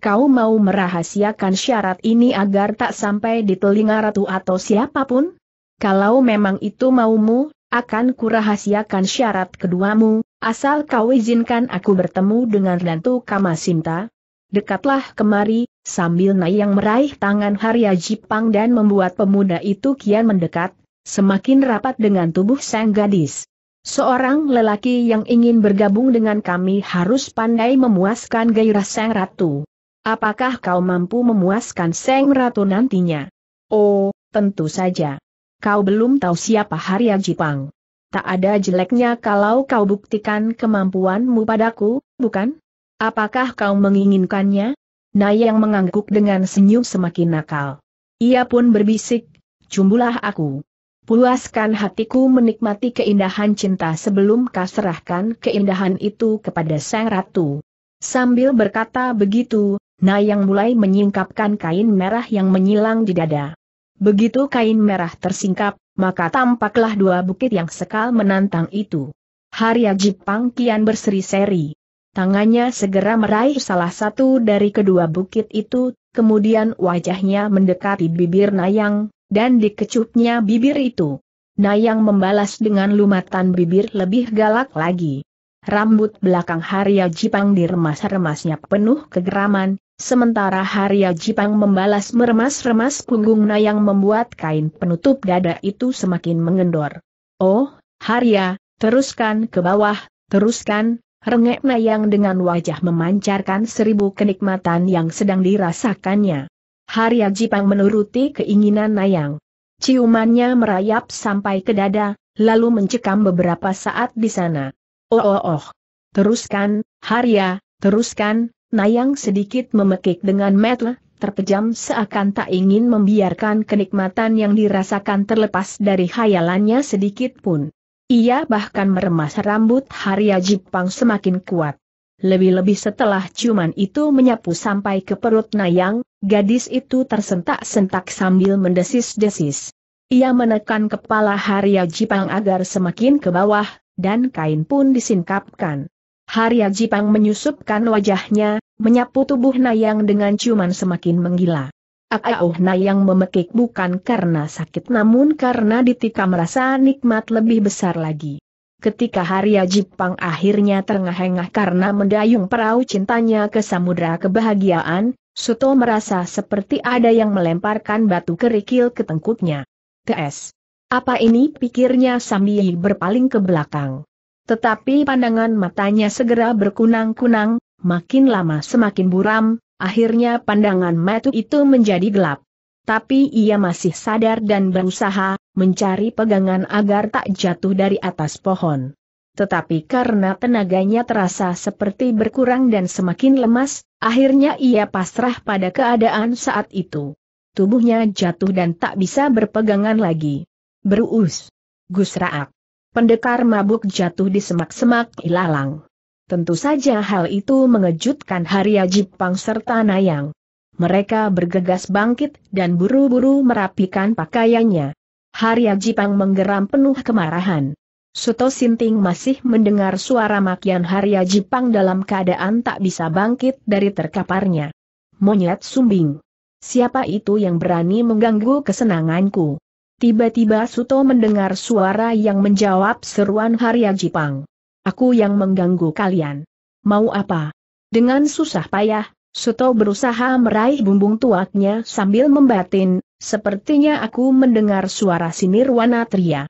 Kau mau merahasiakan syarat ini agar tak sampai di telinga ratu atau siapapun? Kalau memang itu maumu, akan kurahasiakan syarat keduamu, asal kau izinkan aku bertemu dengan Rantu Kamasinta. Dekatlah kemari, sambil Nayang meraih tangan Harya Jipang dan membuat pemuda itu kian mendekat, semakin rapat dengan tubuh sang gadis. Seorang lelaki yang ingin bergabung dengan kami harus pandai memuaskan gairah sang ratu. Apakah kau mampu memuaskan sang ratu nantinya? Oh, tentu saja kau belum tahu siapa Harya Jipang. Tak ada jeleknya kalau kau buktikan kemampuanmu padaku, bukan? Apakah kau menginginkannya? Nayang mengangguk dengan senyum semakin nakal. Ia pun berbisik, cumbulah aku. Puaskan hatiku menikmati keindahan cinta sebelum kau serahkan keindahan itu kepada sang ratu. Sambil berkata begitu, Nayang mulai menyingkapkan kain merah yang menyilang di dada. Begitu kain merah tersingkap, maka tampaklah dua bukit yang sekal menantang itu. Harya Jipang kian berseri-seri. Tangannya segera meraih salah satu dari kedua bukit itu, kemudian wajahnya mendekati bibir Nayang, dan dikecupnya bibir itu. Nayang membalas dengan lumatan bibir lebih galak lagi. Rambut belakang Harya Jipang diremas-remasnya penuh kegeraman, Sementara Harya Jipang membalas meremas-remas punggung yang membuat kain penutup dada itu semakin mengendor. Oh, Harya, teruskan ke bawah, teruskan, rengek Nayang dengan wajah memancarkan seribu kenikmatan yang sedang dirasakannya. Harya Jipang menuruti keinginan Nayang. Ciumannya merayap sampai ke dada, lalu mencekam beberapa saat di sana. Oh oh oh. Teruskan, Harya, teruskan, Nayang sedikit memekik dengan metel, terpejam seakan tak ingin membiarkan kenikmatan yang dirasakan terlepas dari hayalannya sedikit pun. Ia bahkan meremas rambut Harya Jipang semakin kuat. Lebih-lebih setelah cuman itu menyapu sampai ke perut Nayang, gadis itu tersentak-sentak sambil mendesis-desis. Ia menekan kepala Harya Jipang agar semakin ke bawah, dan kain pun disingkapkan. Harya Jipang menyusupkan wajahnya, menyapu tubuh Nayang dengan ciuman semakin menggila. Akauh Nayang memekik bukan karena sakit namun karena ditikam rasa nikmat lebih besar lagi. Ketika Harya Jipang akhirnya terengah-engah karena mendayung perahu cintanya ke samudra kebahagiaan, Suto merasa seperti ada yang melemparkan batu kerikil ke tengkuknya. TS. Apa ini pikirnya sambil berpaling ke belakang. Tetapi pandangan matanya segera berkunang-kunang, Makin lama semakin buram, akhirnya pandangan Metu itu menjadi gelap. Tapi ia masih sadar dan berusaha mencari pegangan agar tak jatuh dari atas pohon. Tetapi karena tenaganya terasa seperti berkurang dan semakin lemas, akhirnya ia pasrah pada keadaan saat itu. Tubuhnya jatuh dan tak bisa berpegangan lagi. Beruus. Gusraak. Pendekar mabuk jatuh di semak-semak ilalang. Tentu saja hal itu mengejutkan Harya Jipang serta Nayang. Mereka bergegas bangkit dan buru-buru merapikan pakaiannya. Harya Jipang menggeram penuh kemarahan. Suto Sinting masih mendengar suara makian Harya Jipang dalam keadaan tak bisa bangkit dari terkaparnya. Monyet sumbing. Siapa itu yang berani mengganggu kesenanganku? Tiba-tiba Suto mendengar suara yang menjawab seruan Harya Jipang. Aku yang mengganggu kalian. Mau apa? Dengan susah payah, Suto berusaha meraih bumbung tuaknya sambil membatin, sepertinya aku mendengar suara Sinir Wanatria.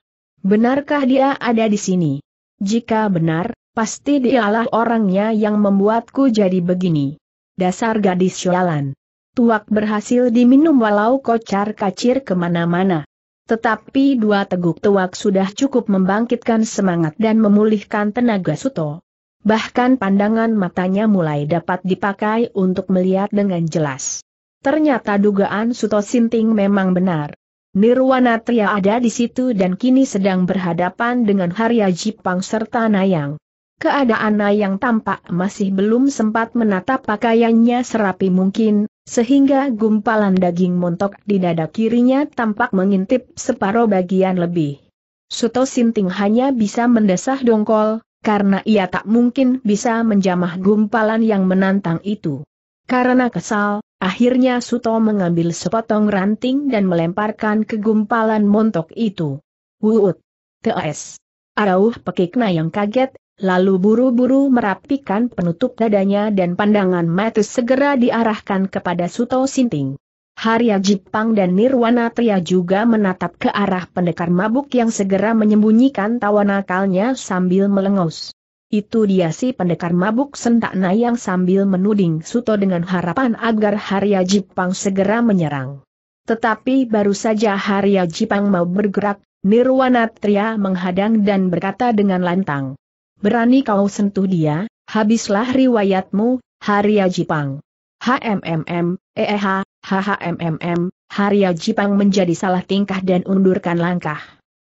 Benarkah dia ada di sini? Jika benar, pasti dialah orangnya yang membuatku jadi begini. Dasar gadis syalan. Tuak berhasil diminum walau kocar kacir kemana-mana. Tetapi dua teguk tuak sudah cukup membangkitkan semangat dan memulihkan tenaga Suto. Bahkan pandangan matanya mulai dapat dipakai untuk melihat dengan jelas. Ternyata dugaan Suto Sinting memang benar. Nirwana Tria ada di situ dan kini sedang berhadapan dengan Harya Jipang serta Nayang. Keadaan Nayang tampak masih belum sempat menatap pakaiannya serapi mungkin, sehingga gumpalan daging montok di dada kirinya tampak mengintip separuh bagian lebih. Suto Sinting hanya bisa mendesah dongkol, karena ia tak mungkin bisa menjamah gumpalan yang menantang itu. Karena kesal, akhirnya Suto mengambil sepotong ranting dan melemparkan ke gumpalan montok itu. Wuut! T.S. Arauh pekikna yang kaget, Lalu buru-buru merapikan penutup dadanya dan pandangan Matis segera diarahkan kepada Suto Sinting. Harya Jipang dan Nirwana Tria juga menatap ke arah pendekar mabuk yang segera menyembunyikan tawa nakalnya sambil melengus. Itu dia si pendekar mabuk sentak yang sambil menuding Suto dengan harapan agar Harya Jipang segera menyerang. Tetapi baru saja Harya Jipang mau bergerak, Nirwana Tria menghadang dan berkata dengan lantang berani kau sentuh dia, habislah riwayatmu, Haria Jipang. HMMM, EEH, HHMMM, Haria Jipang menjadi salah tingkah dan undurkan langkah.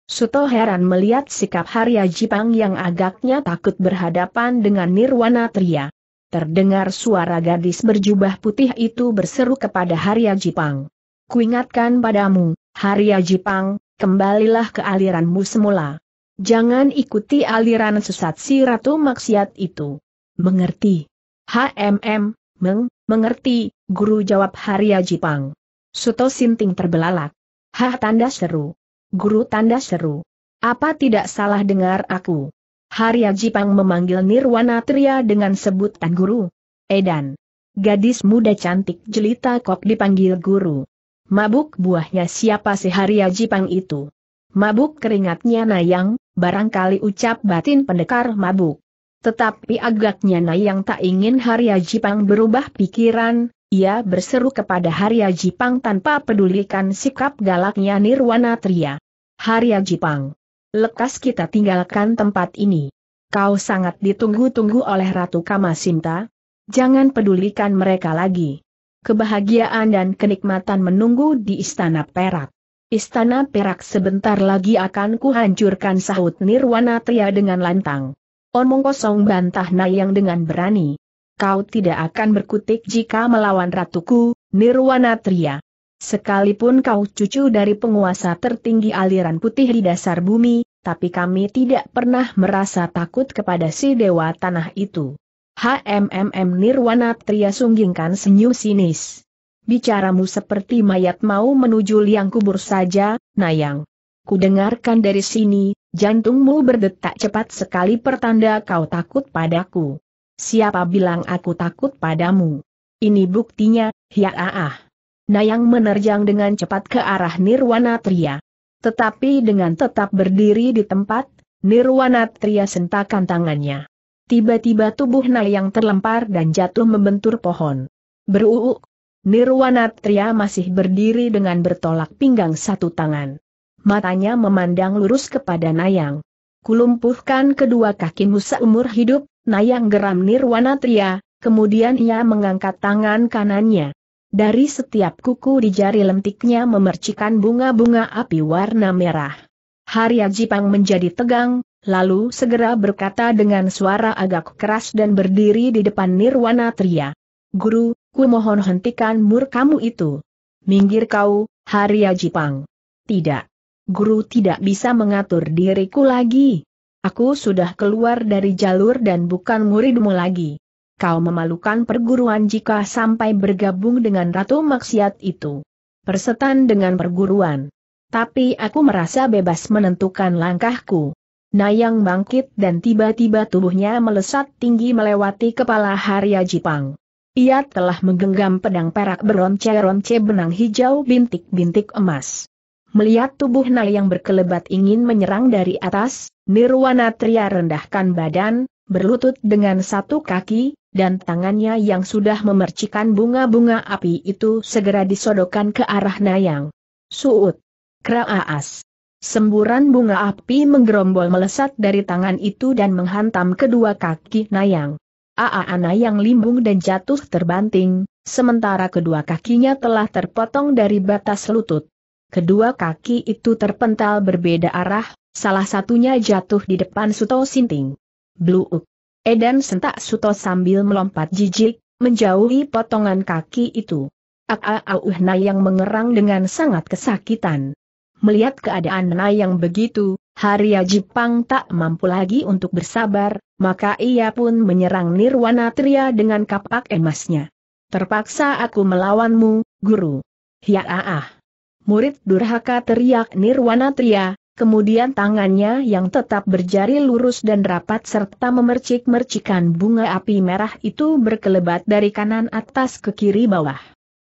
Suto heran melihat sikap Haria Jipang yang agaknya takut berhadapan dengan Nirwana Tria. Terdengar suara gadis berjubah putih itu berseru kepada Haria Jipang. Kuingatkan padamu, Haria Jipang, kembalilah ke aliranmu semula. Jangan ikuti aliran sesat si Ratu Maksiat itu. Mengerti. HMM, meng, mengerti, guru jawab Harya Jipang. Suto Sinting terbelalak. Hah tanda seru. Guru tanda seru. Apa tidak salah dengar aku? Harya Jipang memanggil Nirwana Tria dengan sebutan guru. Edan. Gadis muda cantik jelita kok dipanggil guru. Mabuk buahnya siapa si Harya Jipang itu? Mabuk keringatnya Nayang, barangkali ucap batin pendekar mabuk. Tetapi agaknya Nayang tak ingin Harya Jipang berubah pikiran, ia berseru kepada Harya Jipang tanpa pedulikan sikap galaknya Nirwana Tria. Harya Jipang, lekas kita tinggalkan tempat ini. Kau sangat ditunggu-tunggu oleh Ratu Kamasinta. Jangan pedulikan mereka lagi. Kebahagiaan dan kenikmatan menunggu di Istana Perak. Istana Perak sebentar lagi akan kuhancurkan sahut Nirwana Tria dengan lantang. Omong kosong bantah Nayang dengan berani. Kau tidak akan berkutik jika melawan ratuku, Nirwana Tria. Sekalipun kau cucu dari penguasa tertinggi aliran putih di dasar bumi, tapi kami tidak pernah merasa takut kepada si dewa tanah itu. HMMM Nirwana Tria sunggingkan senyum sinis. Bicaramu seperti mayat mau menuju liang kubur saja, Nayang. Kudengarkan dari sini, jantungmu berdetak cepat sekali pertanda kau takut padaku. Siapa bilang aku takut padamu? Ini buktinya, ya ah. Nayang menerjang dengan cepat ke arah Nirwana Tria. Tetapi dengan tetap berdiri di tempat, Nirwana Tria sentakan tangannya. Tiba-tiba tubuh Nayang terlempar dan jatuh membentur pohon. Beruuk, Nirwana Tria masih berdiri dengan bertolak pinggang satu tangan. Matanya memandang lurus kepada Nayang. Kulumpuhkan kedua kakimu seumur hidup, Nayang geram Nirwana Tria, kemudian ia mengangkat tangan kanannya. Dari setiap kuku di jari lentiknya memercikan bunga-bunga api warna merah. Harya Jipang menjadi tegang, lalu segera berkata dengan suara agak keras dan berdiri di depan Nirwana Tria. Guru, Ku mohon hentikan murkamu itu. Minggir kau, Haria Jipang. Tidak. Guru tidak bisa mengatur diriku lagi. Aku sudah keluar dari jalur dan bukan muridmu lagi. Kau memalukan perguruan jika sampai bergabung dengan Ratu Maksiat itu. Persetan dengan perguruan. Tapi aku merasa bebas menentukan langkahku. Nayang bangkit dan tiba-tiba tubuhnya melesat tinggi melewati kepala Harya Jipang. Ia telah menggenggam pedang perak beronce-ronce benang hijau bintik-bintik emas. Melihat tubuh Nai yang berkelebat ingin menyerang dari atas, Nirwana Tria rendahkan badan, berlutut dengan satu kaki, dan tangannya yang sudah memercikan bunga-bunga api itu segera disodokkan ke arah Nayang. Suut! Kraaas! Semburan bunga api menggerombol melesat dari tangan itu dan menghantam kedua kaki Nayang. Aa Ana yang limbung dan jatuh terbanting, sementara kedua kakinya telah terpotong dari batas lutut. Kedua kaki itu terpental berbeda arah, salah satunya jatuh di depan Suto Sinting. Bluuk. Edan sentak Suto sambil melompat jijik, menjauhi potongan kaki itu. Aa, Auhna yang mengerang dengan sangat kesakitan. Melihat keadaan Na yang begitu, Haria ya Jepang tak mampu lagi untuk bersabar, maka ia pun menyerang Nirwana Tria dengan kapak emasnya. Terpaksa aku melawanmu, guru. Ya ah, Murid durhaka teriak Nirwana Tria, kemudian tangannya yang tetap berjari lurus dan rapat serta memercik-mercikan bunga api merah itu berkelebat dari kanan atas ke kiri bawah.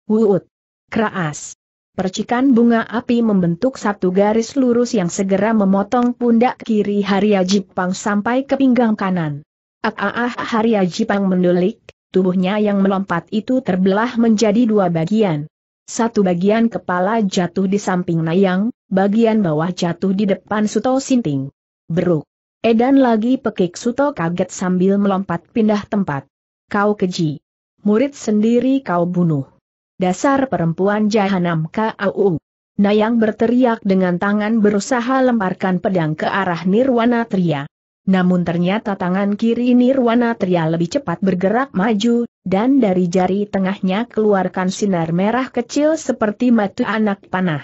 Wuut. Kraas! Percikan bunga api membentuk satu garis lurus yang segera memotong pundak kiri Haria Jipang sampai ke pinggang kanan. Ah ah ah Jipang mendulik, tubuhnya yang melompat itu terbelah menjadi dua bagian. Satu bagian kepala jatuh di samping Nayang, bagian bawah jatuh di depan Suto Sinting. Beruk. Edan lagi pekik Suto kaget sambil melompat pindah tempat. Kau keji. Murid sendiri kau bunuh. Dasar perempuan jahanam KAU. Nayang berteriak dengan tangan berusaha lemparkan pedang ke arah Nirwana Tria. Namun ternyata tangan kiri Nirwana Tria lebih cepat bergerak maju, dan dari jari tengahnya keluarkan sinar merah kecil seperti mata anak panah.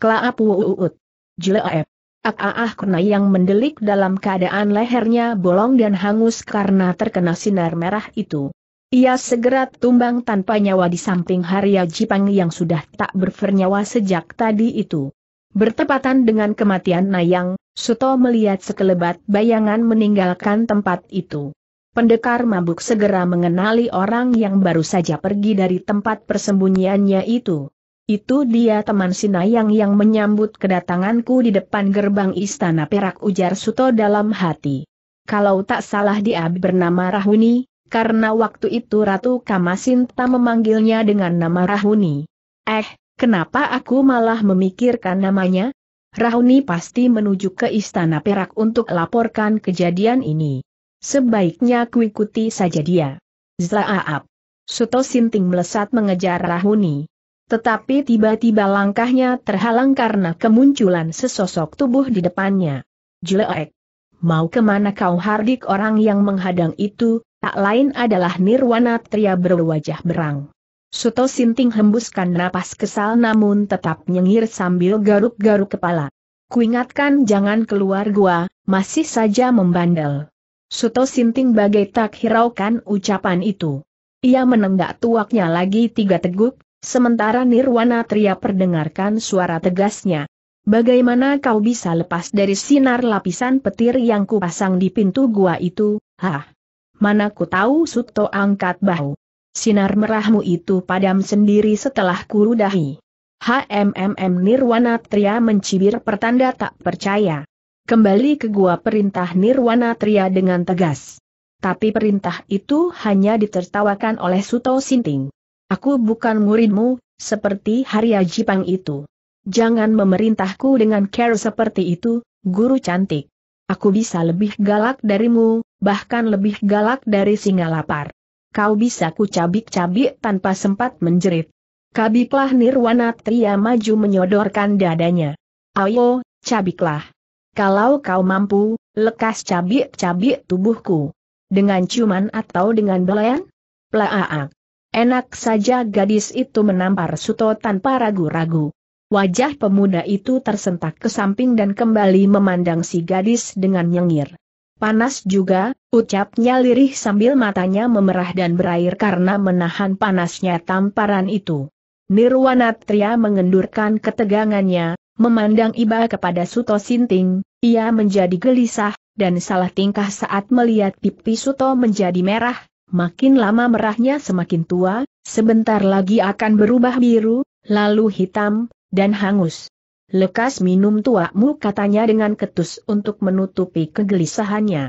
Kelaap wuut. Jeleep. Ah kena yang mendelik dalam keadaan lehernya bolong dan hangus karena terkena sinar merah itu. Ia segera tumbang tanpa nyawa di samping Harya Jipang yang sudah tak bernyawa sejak tadi itu. Bertepatan dengan kematian Nayang, Suto melihat sekelebat bayangan meninggalkan tempat itu. Pendekar mabuk segera mengenali orang yang baru saja pergi dari tempat persembunyiannya itu. Itu dia teman Sinayang yang menyambut kedatanganku di depan gerbang istana perak ujar Suto dalam hati. Kalau tak salah dia bernama Rahuni, karena waktu itu Ratu Kamasinta memanggilnya dengan nama Rahuni. Eh, kenapa aku malah memikirkan namanya? Rahuni pasti menuju ke Istana Perak untuk laporkan kejadian ini. Sebaiknya kuikuti saja dia. Zlaaap. Suto Sinting melesat mengejar Rahuni. Tetapi tiba-tiba langkahnya terhalang karena kemunculan sesosok tubuh di depannya. Jelek. Mau kemana kau hardik orang yang menghadang itu, tak lain adalah Nirwana Tria berwajah berang. Suto Sinting hembuskan napas kesal namun tetap nyengir sambil garuk-garuk kepala. Kuingatkan jangan keluar gua, masih saja membandel. Suto Sinting bagai tak hiraukan ucapan itu. Ia menenggak tuaknya lagi tiga teguk, sementara Nirwana Tria perdengarkan suara tegasnya. Bagaimana kau bisa lepas dari sinar lapisan petir yang kupasang di pintu gua itu, hah? Mana ku tahu Suto angkat bahu. Sinar merahmu itu padam sendiri setelah ludahi. HMMM Nirwana Tria mencibir pertanda tak percaya. Kembali ke gua perintah Nirwana Tria dengan tegas. Tapi perintah itu hanya ditertawakan oleh Suto Sinting. Aku bukan muridmu, seperti Harya Jipang itu. Jangan memerintahku dengan care seperti itu, guru cantik. Aku bisa lebih galak darimu, bahkan lebih galak dari singa lapar. Kau bisa ku cabik-cabik tanpa sempat menjerit. Kabiklah Nirwana Tria maju menyodorkan dadanya. Ayo, cabiklah. Kalau kau mampu, lekas cabik-cabik tubuhku. Dengan cuman atau dengan belayan? Plaaak. Enak saja gadis itu menampar Suto tanpa ragu-ragu. Wajah pemuda itu tersentak ke samping dan kembali memandang si gadis dengan nyengir. Panas juga, ucapnya lirih sambil matanya memerah dan berair karena menahan panasnya tamparan itu. Nirwanatria mengendurkan ketegangannya, memandang iba kepada Suto Sinting, ia menjadi gelisah, dan salah tingkah saat melihat pipi Suto menjadi merah, makin lama merahnya semakin tua, sebentar lagi akan berubah biru, lalu hitam, dan hangus. Lekas minum tuakmu katanya dengan ketus untuk menutupi kegelisahannya.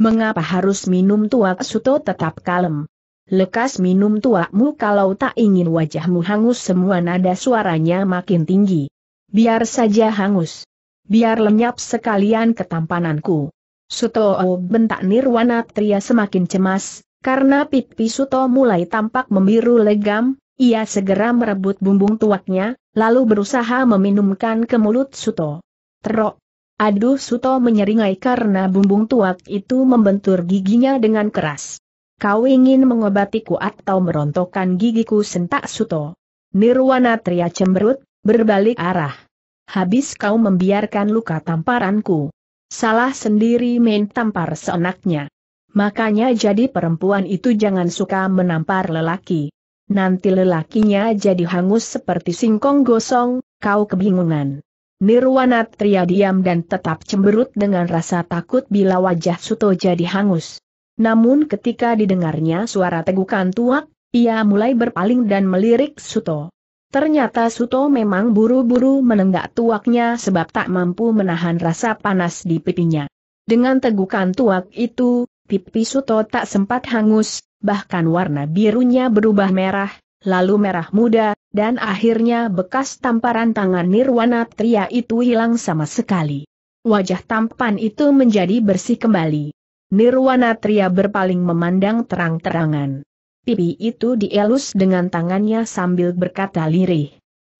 Mengapa harus minum tuak Suto tetap kalem? Lekas minum tuakmu kalau tak ingin wajahmu hangus semua nada suaranya makin tinggi. Biar saja hangus. Biar lenyap sekalian ketampananku. Suto bentak Nirwana Tria semakin cemas, karena pipi Suto mulai tampak membiru legam, ia segera merebut bumbung tuaknya, lalu berusaha meminumkan ke mulut Suto. Terok. Aduh Suto menyeringai karena bumbung tuak itu membentur giginya dengan keras. Kau ingin mengobatiku atau merontokkan gigiku sentak Suto. Nirwana Tria cemberut, berbalik arah. Habis kau membiarkan luka tamparanku. Salah sendiri main tampar seenaknya. Makanya jadi perempuan itu jangan suka menampar lelaki nanti lelakinya jadi hangus seperti singkong gosong, kau kebingungan. Nirwana Tria diam dan tetap cemberut dengan rasa takut bila wajah Suto jadi hangus. Namun ketika didengarnya suara tegukan tuak, ia mulai berpaling dan melirik Suto. Ternyata Suto memang buru-buru menenggak tuaknya sebab tak mampu menahan rasa panas di pipinya. Dengan tegukan tuak itu, pipi Suto tak sempat hangus, bahkan warna birunya berubah merah, lalu merah muda, dan akhirnya bekas tamparan tangan Nirwana Tria itu hilang sama sekali. Wajah tampan itu menjadi bersih kembali. Nirwana Tria berpaling memandang terang-terangan. Pipi itu dielus dengan tangannya sambil berkata lirih.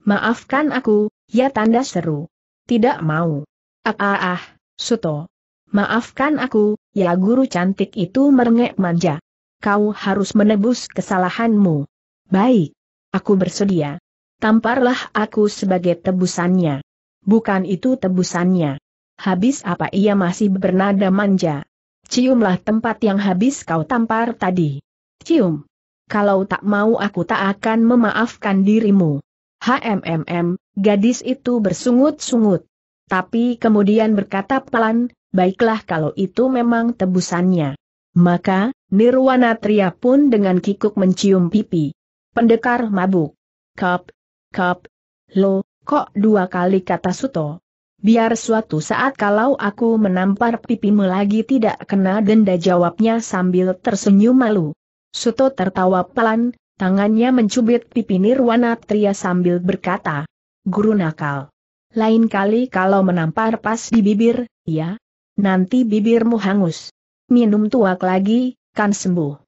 Maafkan aku, ya tanda seru. Tidak mau. Ah ah, ah Suto. Maafkan aku, ya guru cantik itu merengek manja kau harus menebus kesalahanmu. Baik. Aku bersedia. Tamparlah aku sebagai tebusannya. Bukan itu tebusannya. Habis apa ia masih bernada manja. Ciumlah tempat yang habis kau tampar tadi. Cium. Kalau tak mau aku tak akan memaafkan dirimu. HMMM, gadis itu bersungut-sungut. Tapi kemudian berkata pelan, baiklah kalau itu memang tebusannya. Maka, Nirwana Tria pun dengan kikuk mencium pipi. Pendekar mabuk. Kap, kap, lo, kok dua kali kata Suto. Biar suatu saat kalau aku menampar pipimu lagi tidak kena denda jawabnya sambil tersenyum malu. Suto tertawa pelan, tangannya mencubit pipi Nirwana Tria sambil berkata, Guru nakal. Lain kali kalau menampar pas di bibir, ya? Nanti bibirmu hangus minum tuak lagi, kan sembuh.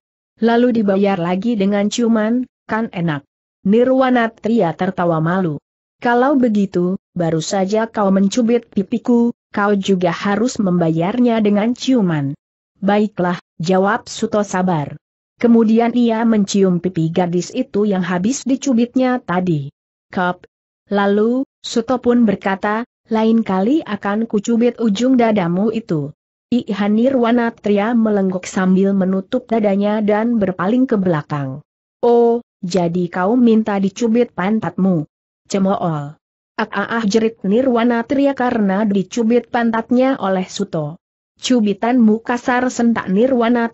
Lalu dibayar lagi dengan ciuman, kan enak. Nirwana Tria tertawa malu. Kalau begitu, baru saja kau mencubit pipiku, kau juga harus membayarnya dengan ciuman. Baiklah, jawab Suto sabar. Kemudian ia mencium pipi gadis itu yang habis dicubitnya tadi. Kap. Lalu, Suto pun berkata, lain kali akan kucubit ujung dadamu itu. Ihanir Nirwana melenggok sambil menutup dadanya dan berpaling ke belakang. Oh, jadi kau minta dicubit pantatmu. Cemool. Ah, ah, ah jerit Nirwana karena dicubit pantatnya oleh Suto. Cubitanmu kasar sentak Nirwana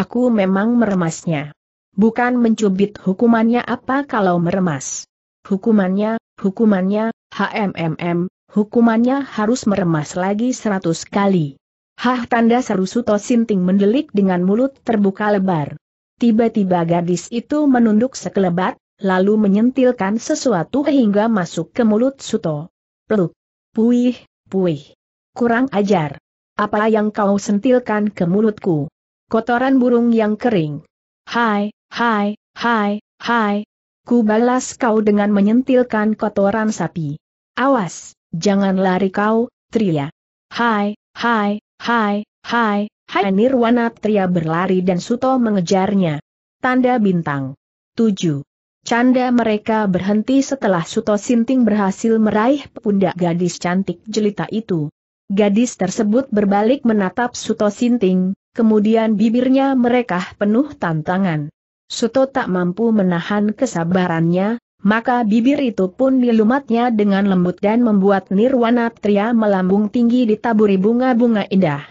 Aku memang meremasnya. Bukan mencubit hukumannya apa kalau meremas. Hukumannya, hukumannya, HMMM, hukumannya harus meremas lagi seratus kali. Hah tanda seru Suto Sinting mendelik dengan mulut terbuka lebar. Tiba-tiba gadis itu menunduk sekelebat, lalu menyentilkan sesuatu hingga masuk ke mulut Suto. Peluk. Puih, puih. Kurang ajar. Apa yang kau sentilkan ke mulutku? Kotoran burung yang kering. Hai, hai, hai, hai. Ku balas kau dengan menyentilkan kotoran sapi. Awas, jangan lari kau, Tria. Hai, hai, Hai, hai, hai Nirwana Tria berlari dan Suto mengejarnya. Tanda bintang. 7. Canda mereka berhenti setelah Suto Sinting berhasil meraih pundak gadis cantik jelita itu. Gadis tersebut berbalik menatap Suto Sinting, kemudian bibirnya mereka penuh tantangan. Suto tak mampu menahan kesabarannya, maka bibir itu pun dilumatnya dengan lembut dan membuat Nirwana Tria melambung tinggi di taburi bunga-bunga indah.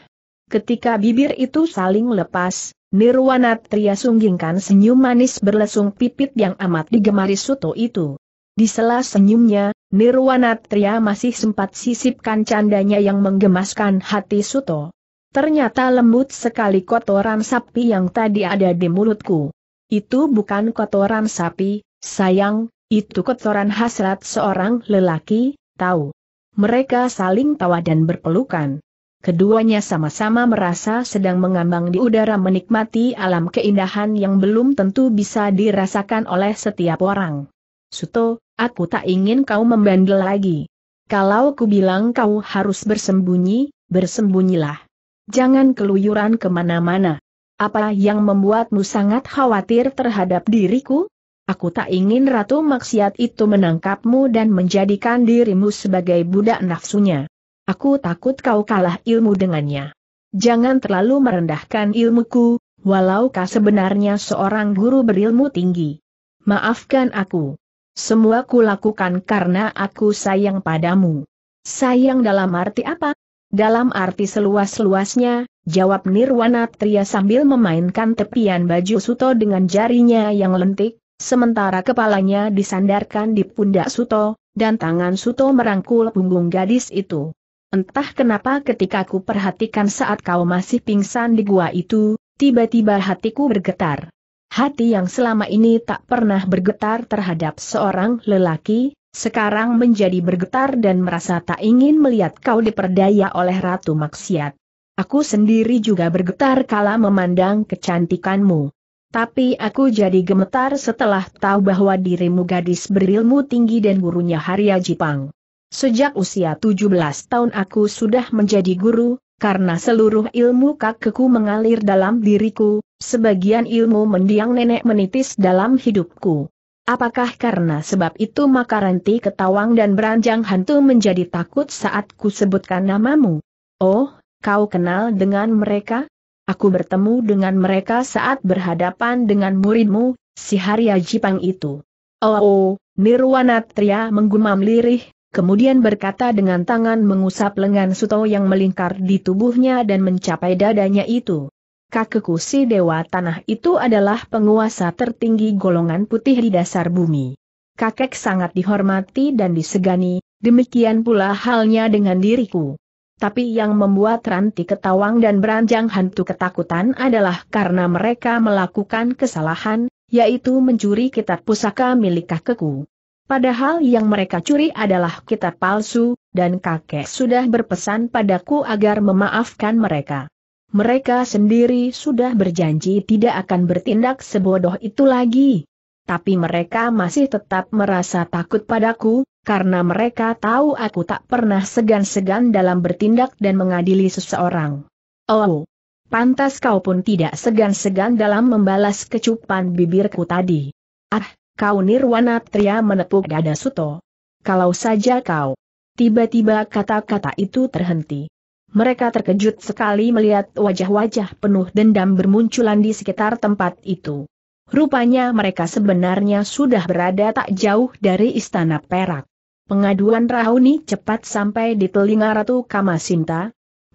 Ketika bibir itu saling lepas, Nirwana Tria sunggingkan senyum manis berlesung pipit yang amat digemari Suto itu. Di sela senyumnya, Nirwana Tria masih sempat sisipkan candanya yang menggemaskan hati Suto. Ternyata lembut sekali kotoran sapi yang tadi ada di mulutku. Itu bukan kotoran sapi, sayang, itu kotoran hasrat seorang lelaki, tahu. Mereka saling tawa dan berpelukan. Keduanya sama-sama merasa sedang mengambang di udara menikmati alam keindahan yang belum tentu bisa dirasakan oleh setiap orang. Suto, aku tak ingin kau membandel lagi. Kalau ku bilang kau harus bersembunyi, bersembunyilah. Jangan keluyuran kemana-mana. Apa yang membuatmu sangat khawatir terhadap diriku? Aku tak ingin Ratu Maksiat itu menangkapmu dan menjadikan dirimu sebagai budak nafsunya. Aku takut kau kalah ilmu dengannya. Jangan terlalu merendahkan ilmuku, walaukah sebenarnya seorang guru berilmu tinggi. Maafkan aku. Semua kulakukan karena aku sayang padamu. Sayang dalam arti apa? Dalam arti seluas-luasnya, jawab Nirwana Tria sambil memainkan tepian baju Suto dengan jarinya yang lentik, sementara kepalanya disandarkan di pundak Suto, dan tangan Suto merangkul punggung gadis itu. Entah kenapa ketika ku perhatikan saat kau masih pingsan di gua itu, tiba-tiba hatiku bergetar. Hati yang selama ini tak pernah bergetar terhadap seorang lelaki, sekarang menjadi bergetar dan merasa tak ingin melihat kau diperdaya oleh Ratu Maksiat. Aku sendiri juga bergetar kala memandang kecantikanmu. Tapi aku jadi gemetar setelah tahu bahwa dirimu gadis berilmu tinggi dan gurunya Harya Jipang. Sejak usia 17 tahun aku sudah menjadi guru, karena seluruh ilmu kakekku mengalir dalam diriku, sebagian ilmu mendiang nenek menitis dalam hidupku. Apakah karena sebab itu maka Ranti ketawang dan beranjang hantu menjadi takut saat ku sebutkan namamu? Oh, kau kenal dengan mereka? Aku bertemu dengan mereka saat berhadapan dengan muridmu, si Harya Jipang itu. Oh, oh Nirwana Tria menggumam lirih, kemudian berkata dengan tangan mengusap lengan Suto yang melingkar di tubuhnya dan mencapai dadanya itu. Kakeku si Dewa Tanah itu adalah penguasa tertinggi golongan putih di dasar bumi. Kakek sangat dihormati dan disegani, demikian pula halnya dengan diriku. Tapi yang membuat Ranti ketawang dan beranjang hantu ketakutan adalah karena mereka melakukan kesalahan, yaitu mencuri kitab pusaka milik kakekku. Padahal yang mereka curi adalah kitab palsu, dan kakek sudah berpesan padaku agar memaafkan mereka. Mereka sendiri sudah berjanji tidak akan bertindak sebodoh itu lagi tapi mereka masih tetap merasa takut padaku, karena mereka tahu aku tak pernah segan-segan dalam bertindak dan mengadili seseorang. Oh, pantas kau pun tidak segan-segan dalam membalas kecupan bibirku tadi. Ah, kau Nirwana Tria menepuk dada Suto. Kalau saja kau. Tiba-tiba kata-kata itu terhenti. Mereka terkejut sekali melihat wajah-wajah penuh dendam bermunculan di sekitar tempat itu. Rupanya mereka sebenarnya sudah berada tak jauh dari istana perak. Pengaduan Rahuni cepat sampai di telinga Ratu Kamasinta.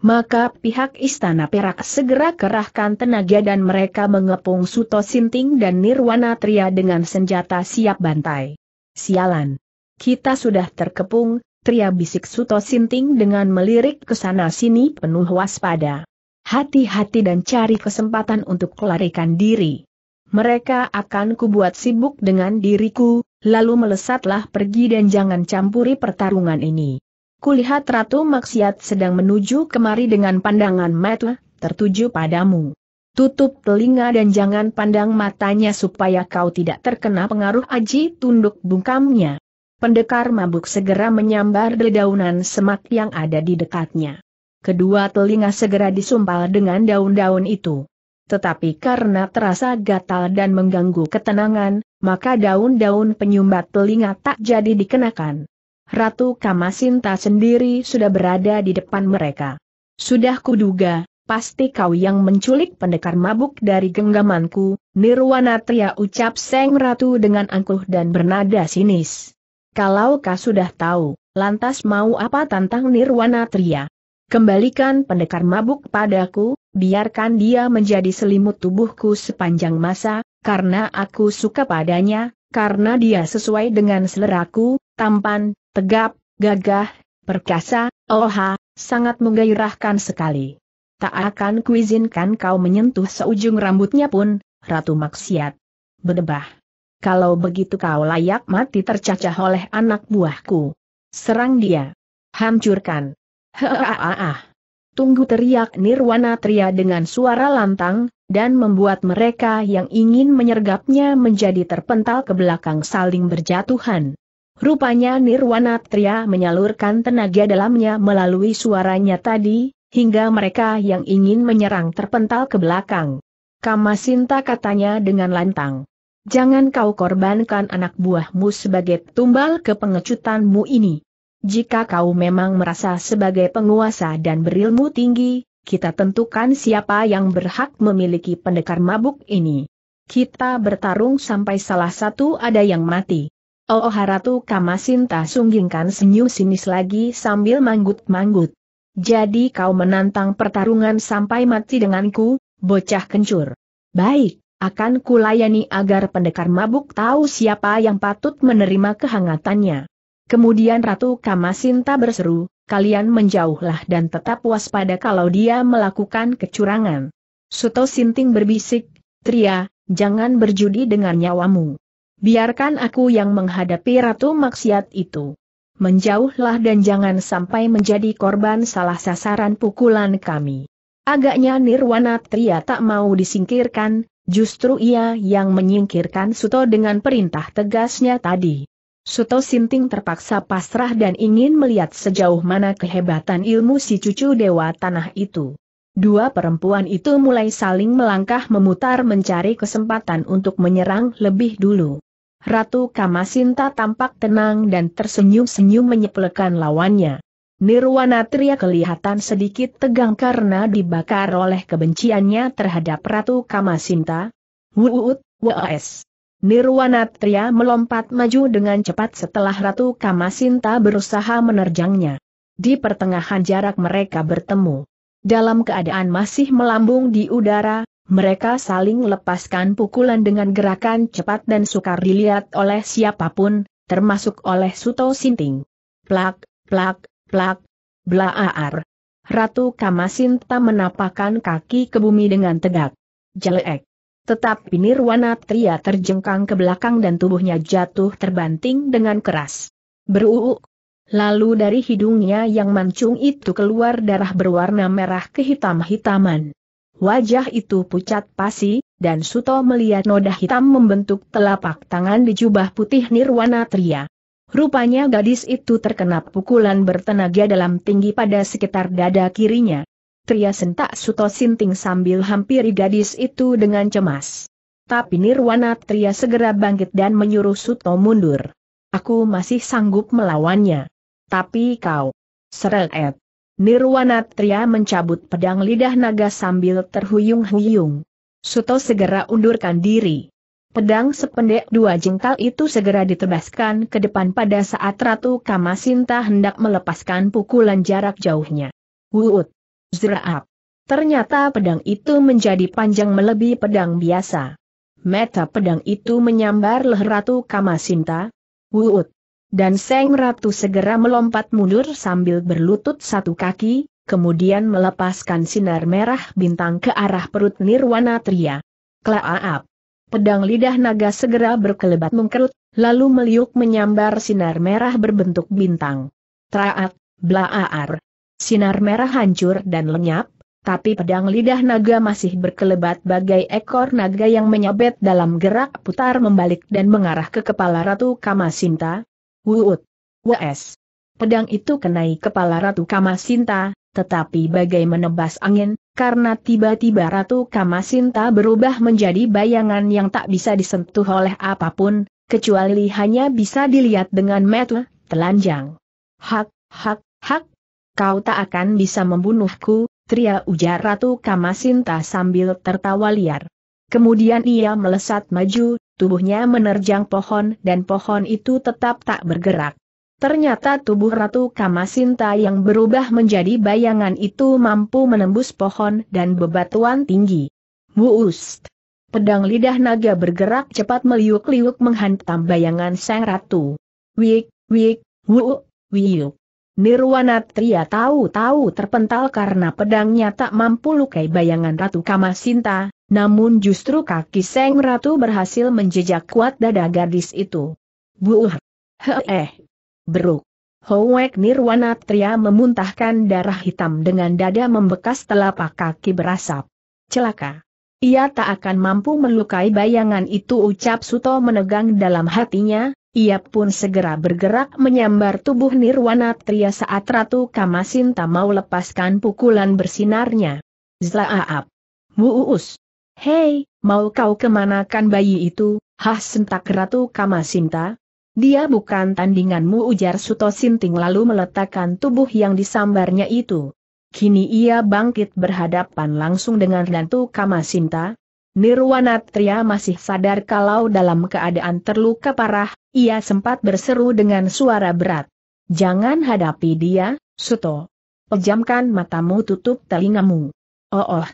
Maka pihak istana perak segera kerahkan tenaga dan mereka mengepung Suto Sinting dan Nirwana Tria dengan senjata siap bantai. Sialan! Kita sudah terkepung, Tria bisik Suto Sinting dengan melirik ke sana sini penuh waspada. Hati-hati dan cari kesempatan untuk kelarikan diri mereka akan kubuat sibuk dengan diriku, lalu melesatlah pergi dan jangan campuri pertarungan ini. Kulihat Ratu Maksiat sedang menuju kemari dengan pandangan mata, tertuju padamu. Tutup telinga dan jangan pandang matanya supaya kau tidak terkena pengaruh aji tunduk bungkamnya. Pendekar mabuk segera menyambar dedaunan semak yang ada di dekatnya. Kedua telinga segera disumpal dengan daun-daun itu. Tetapi karena terasa gatal dan mengganggu ketenangan, maka daun-daun penyumbat telinga tak jadi dikenakan. Ratu Kamasinta sendiri sudah berada di depan mereka. Sudah kuduga, pasti kau yang menculik pendekar mabuk dari genggamanku, Nirwana Tria ucap Seng Ratu dengan angkuh dan bernada sinis. Kalau kau sudah tahu, lantas mau apa tantang Nirwana Tria? Kembalikan pendekar mabuk padaku, biarkan dia menjadi selimut tubuhku sepanjang masa, karena aku suka padanya, karena dia sesuai dengan seleraku, tampan, tegap, gagah, perkasa, oha, sangat menggairahkan sekali. Tak akan kuizinkan kau menyentuh seujung rambutnya pun, Ratu Maksiat. Bedebah. Kalau begitu kau layak mati tercacah oleh anak buahku. Serang dia. Hancurkan. Heeh, ah, ah. Tunggu teriak Nirwana Tria dengan suara lantang, dan membuat mereka yang ingin menyergapnya menjadi terpental ke belakang saling berjatuhan. Rupanya Nirwana Tria menyalurkan tenaga dalamnya melalui suaranya tadi, hingga mereka yang ingin menyerang terpental ke belakang. Kamasinta katanya dengan lantang. Jangan kau korbankan anak buahmu sebagai tumbal ke pengecutanmu ini. Jika kau memang merasa sebagai penguasa dan berilmu tinggi, kita tentukan siapa yang berhak memiliki pendekar mabuk ini. Kita bertarung sampai salah satu ada yang mati. Oh Haratu Kamasinta sunggingkan senyum sinis lagi sambil manggut-manggut. Jadi kau menantang pertarungan sampai mati denganku, bocah kencur. Baik, akan kulayani agar pendekar mabuk tahu siapa yang patut menerima kehangatannya. Kemudian Ratu Kamasinta berseru, kalian menjauhlah dan tetap waspada kalau dia melakukan kecurangan. Suto Sinting berbisik, Tria, jangan berjudi dengan nyawamu. Biarkan aku yang menghadapi Ratu Maksiat itu. Menjauhlah dan jangan sampai menjadi korban salah sasaran pukulan kami. Agaknya Nirwana Tria tak mau disingkirkan, justru ia yang menyingkirkan Suto dengan perintah tegasnya tadi. Suto Sinting terpaksa pasrah dan ingin melihat sejauh mana kehebatan ilmu si cucu dewa tanah itu. Dua perempuan itu mulai saling melangkah memutar mencari kesempatan untuk menyerang lebih dulu. Ratu Kamasinta tampak tenang dan tersenyum-senyum menyepelekan lawannya. Nirwana Tria kelihatan sedikit tegang karena dibakar oleh kebenciannya terhadap Ratu Kamasinta. Wuut, Nirwana melompat maju dengan cepat setelah Ratu Kamasinta berusaha menerjangnya. Di pertengahan jarak mereka bertemu. Dalam keadaan masih melambung di udara, mereka saling lepaskan pukulan dengan gerakan cepat dan sukar dilihat oleh siapapun, termasuk oleh Suto Sinting. Plak, plak, plak, blaar. Ratu Kamasinta menapakan kaki ke bumi dengan tegak. Jelek. Tetapi Nirwana Tria terjengkang ke belakang dan tubuhnya jatuh terbanting dengan keras. Beruuk. Lalu dari hidungnya yang mancung itu keluar darah berwarna merah kehitam-hitaman. Wajah itu pucat pasi, dan Suto melihat noda hitam membentuk telapak tangan di jubah putih Nirwana Tria. Rupanya gadis itu terkena pukulan bertenaga dalam tinggi pada sekitar dada kirinya. Tria sentak Suto Sinting sambil hampiri gadis itu dengan cemas. Tapi Nirwana Tria segera bangkit dan menyuruh Suto mundur. Aku masih sanggup melawannya. Tapi kau. Seret. Nirwana Tria mencabut pedang lidah naga sambil terhuyung-huyung. Suto segera undurkan diri. Pedang sependek dua jengkal itu segera ditebaskan ke depan pada saat Ratu Kamasinta hendak melepaskan pukulan jarak jauhnya. Wuut! Zraap. Ternyata pedang itu menjadi panjang melebihi pedang biasa. Meta pedang itu menyambar leher Ratu Kamasinta. Wuut. Dan Seng Ratu segera melompat mundur sambil berlutut satu kaki, kemudian melepaskan sinar merah bintang ke arah perut Nirwana Tria. Klaaap. Pedang lidah naga segera berkelebat mengkerut, lalu meliuk menyambar sinar merah berbentuk bintang. Traak, blaaar, sinar merah hancur dan lenyap, tapi pedang lidah naga masih berkelebat bagai ekor naga yang menyabet dalam gerak putar membalik dan mengarah ke kepala Ratu Kamasinta. Wuut. Wes. Pedang itu kenai kepala Ratu Kamasinta, tetapi bagai menebas angin, karena tiba-tiba Ratu Kamasinta berubah menjadi bayangan yang tak bisa disentuh oleh apapun, kecuali hanya bisa dilihat dengan metu, telanjang. Hak, hak, hak, kau tak akan bisa membunuhku, tria ujar Ratu Kamasinta sambil tertawa liar. Kemudian ia melesat maju, tubuhnya menerjang pohon dan pohon itu tetap tak bergerak. Ternyata tubuh Ratu Kamasinta yang berubah menjadi bayangan itu mampu menembus pohon dan bebatuan tinggi. Buust! Pedang lidah naga bergerak cepat meliuk-liuk menghantam bayangan sang ratu. Wik, wik, wuuk, wiuk. Nirwana Tria tahu-tahu terpental karena pedangnya tak mampu lukai bayangan Ratu Kamasinta, namun justru kaki Seng Ratu berhasil menjejak kuat dada gadis itu. Buuh! Heeh! Beruk! Howek Nirwana Tria memuntahkan darah hitam dengan dada membekas telapak kaki berasap. Celaka! Ia tak akan mampu melukai bayangan itu ucap Suto menegang dalam hatinya, ia pun segera bergerak menyambar tubuh Nirwana Tria saat Ratu Kamasinta mau lepaskan pukulan bersinarnya. Zlaaap! Muus! Hei, mau kau kemanakan bayi itu, hah sentak Ratu Kamasinta? Dia bukan tandinganmu ujar Suto Sinting lalu meletakkan tubuh yang disambarnya itu. Kini ia bangkit berhadapan langsung dengan Ratu Kamasinta, Nirwana Tria masih sadar kalau dalam keadaan terluka parah, ia sempat berseru dengan suara berat. Jangan hadapi dia, Suto. Pejamkan matamu tutup telingamu. Oh, oh.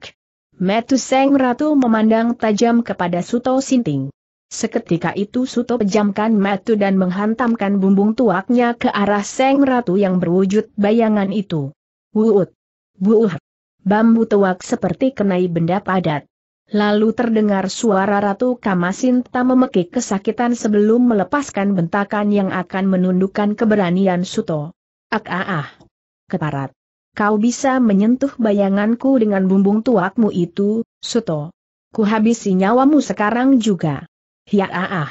Seng Ratu memandang tajam kepada Suto Sinting. Seketika itu Suto pejamkan mata dan menghantamkan bumbung tuaknya ke arah Seng Ratu yang berwujud bayangan itu. Wuut! Buuh! Bambu tuak seperti kenai benda padat. Lalu terdengar suara Ratu Kamasinta memekik kesakitan sebelum melepaskan bentakan yang akan menundukkan keberanian Suto. Ak ah ah. Keparat. Kau bisa menyentuh bayanganku dengan bumbung tuakmu itu, Suto. Ku habisi nyawamu sekarang juga. Ya ah ah.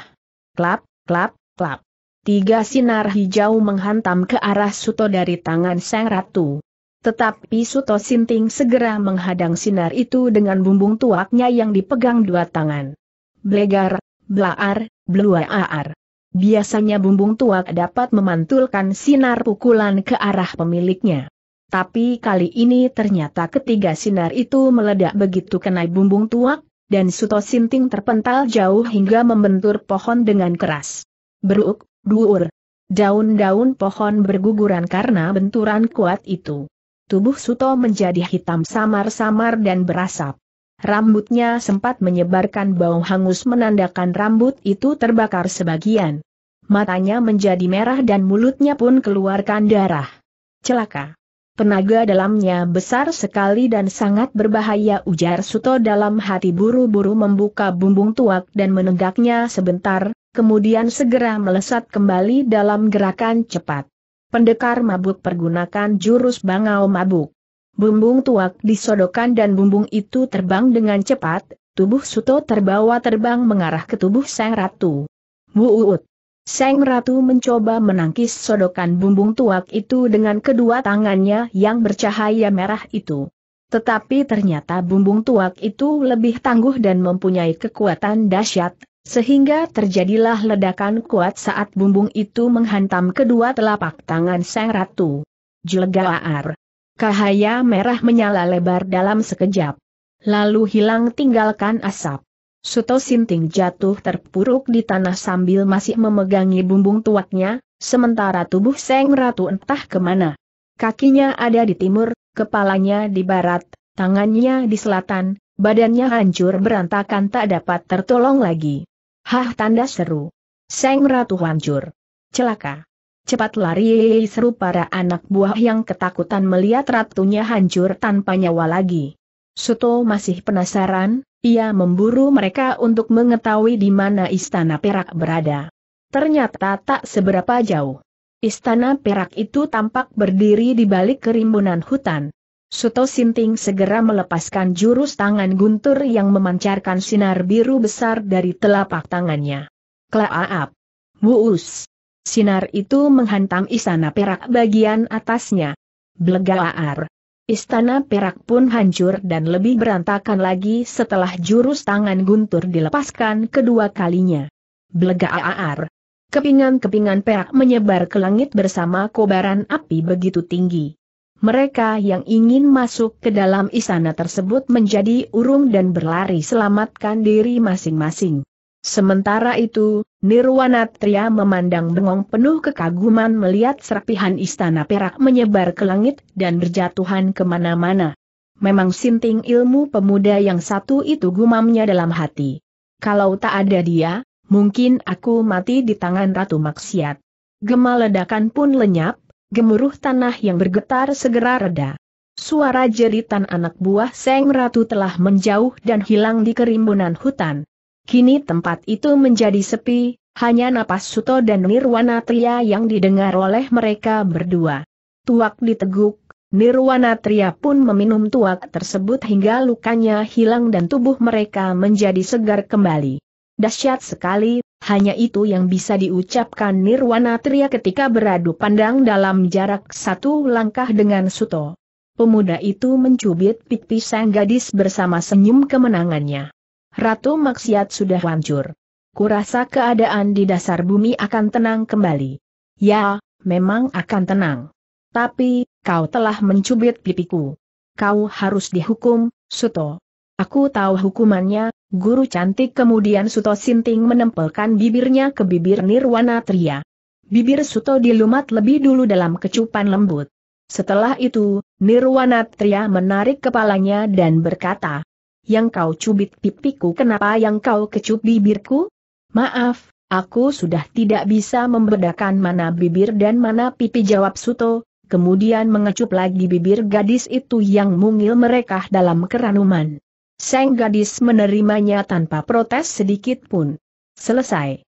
Klap, klap, klap. Tiga sinar hijau menghantam ke arah Suto dari tangan Sang Ratu. Tetapi Suto Sinting segera menghadang sinar itu dengan bumbung tuaknya yang dipegang dua tangan. Blegar, blaar, bluaar. Biasanya bumbung tuak dapat memantulkan sinar pukulan ke arah pemiliknya. Tapi kali ini ternyata ketiga sinar itu meledak begitu kena bumbung tuak, dan Suto Sinting terpental jauh hingga membentur pohon dengan keras. Beruk, duur. Daun-daun pohon berguguran karena benturan kuat itu. Tubuh Suto menjadi hitam samar-samar dan berasap. Rambutnya sempat menyebarkan bau hangus menandakan rambut itu terbakar sebagian. Matanya menjadi merah dan mulutnya pun keluarkan darah. Celaka. penaga dalamnya besar sekali dan sangat berbahaya ujar Suto dalam hati buru-buru membuka bumbung tuak dan menegaknya sebentar, kemudian segera melesat kembali dalam gerakan cepat pendekar mabuk pergunakan jurus bangau mabuk. Bumbung tuak disodokan dan bumbung itu terbang dengan cepat, tubuh Suto terbawa terbang mengarah ke tubuh Sang Ratu. Wuut! Sang Ratu mencoba menangkis sodokan bumbung tuak itu dengan kedua tangannya yang bercahaya merah itu. Tetapi ternyata bumbung tuak itu lebih tangguh dan mempunyai kekuatan dahsyat, sehingga terjadilah ledakan kuat saat bumbung itu menghantam kedua telapak tangan sang ratu. Julegaar. Cahaya merah menyala lebar dalam sekejap. Lalu hilang tinggalkan asap. Suto Sinting jatuh terpuruk di tanah sambil masih memegangi bumbung tuaknya, sementara tubuh Seng Ratu entah kemana. Kakinya ada di timur, kepalanya di barat, tangannya di selatan, badannya hancur berantakan tak dapat tertolong lagi. Hah tanda seru. Seng Ratu hancur. Celaka. Cepat lari seru para anak buah yang ketakutan melihat ratunya hancur tanpa nyawa lagi. Suto masih penasaran, ia memburu mereka untuk mengetahui di mana istana perak berada. Ternyata tak seberapa jauh. Istana perak itu tampak berdiri di balik kerimbunan hutan. Suto Sinting segera melepaskan jurus tangan guntur yang memancarkan sinar biru besar dari telapak tangannya. Klaaap! Wuus! Sinar itu menghantam istana perak bagian atasnya. Blegaar! Istana perak pun hancur dan lebih berantakan lagi setelah jurus tangan guntur dilepaskan kedua kalinya. Blegaar. Kepingan-kepingan perak menyebar ke langit bersama kobaran api begitu tinggi. Mereka yang ingin masuk ke dalam istana tersebut menjadi urung dan berlari selamatkan diri masing-masing. Sementara itu, Nirwanatria memandang bengong penuh kekaguman melihat serpihan istana perak menyebar ke langit dan berjatuhan kemana-mana. Memang sinting ilmu pemuda yang satu itu gumamnya dalam hati. Kalau tak ada dia, mungkin aku mati di tangan Ratu Maksiat. Gemal ledakan pun lenyap, gemuruh tanah yang bergetar segera reda. Suara jeritan anak buah Seng Ratu telah menjauh dan hilang di kerimbunan hutan. Kini tempat itu menjadi sepi, hanya napas Suto dan Nirwana Tria yang didengar oleh mereka berdua. Tuak diteguk, Nirwana Tria pun meminum tuak tersebut hingga lukanya hilang dan tubuh mereka menjadi segar kembali. Dahsyat sekali, hanya itu yang bisa diucapkan Nirwana Tria ketika beradu pandang dalam jarak satu langkah dengan Suto. Pemuda itu mencubit pipi sang gadis bersama senyum kemenangannya. Ratu Maksiat sudah hancur. Kurasa keadaan di dasar bumi akan tenang kembali. Ya, memang akan tenang. Tapi, kau telah mencubit pipiku. Kau harus dihukum, Suto. Aku tahu hukumannya, Guru cantik kemudian Suto Sinting menempelkan bibirnya ke bibir Nirwana Tria. Bibir Suto dilumat lebih dulu dalam kecupan lembut. Setelah itu, Nirwana Tria menarik kepalanya dan berkata, Yang kau cubit pipiku kenapa yang kau kecup bibirku? Maaf, aku sudah tidak bisa membedakan mana bibir dan mana pipi jawab Suto, kemudian mengecup lagi bibir gadis itu yang mungil mereka dalam keranuman. Sang gadis menerimanya tanpa protes sedikit pun. Selesai.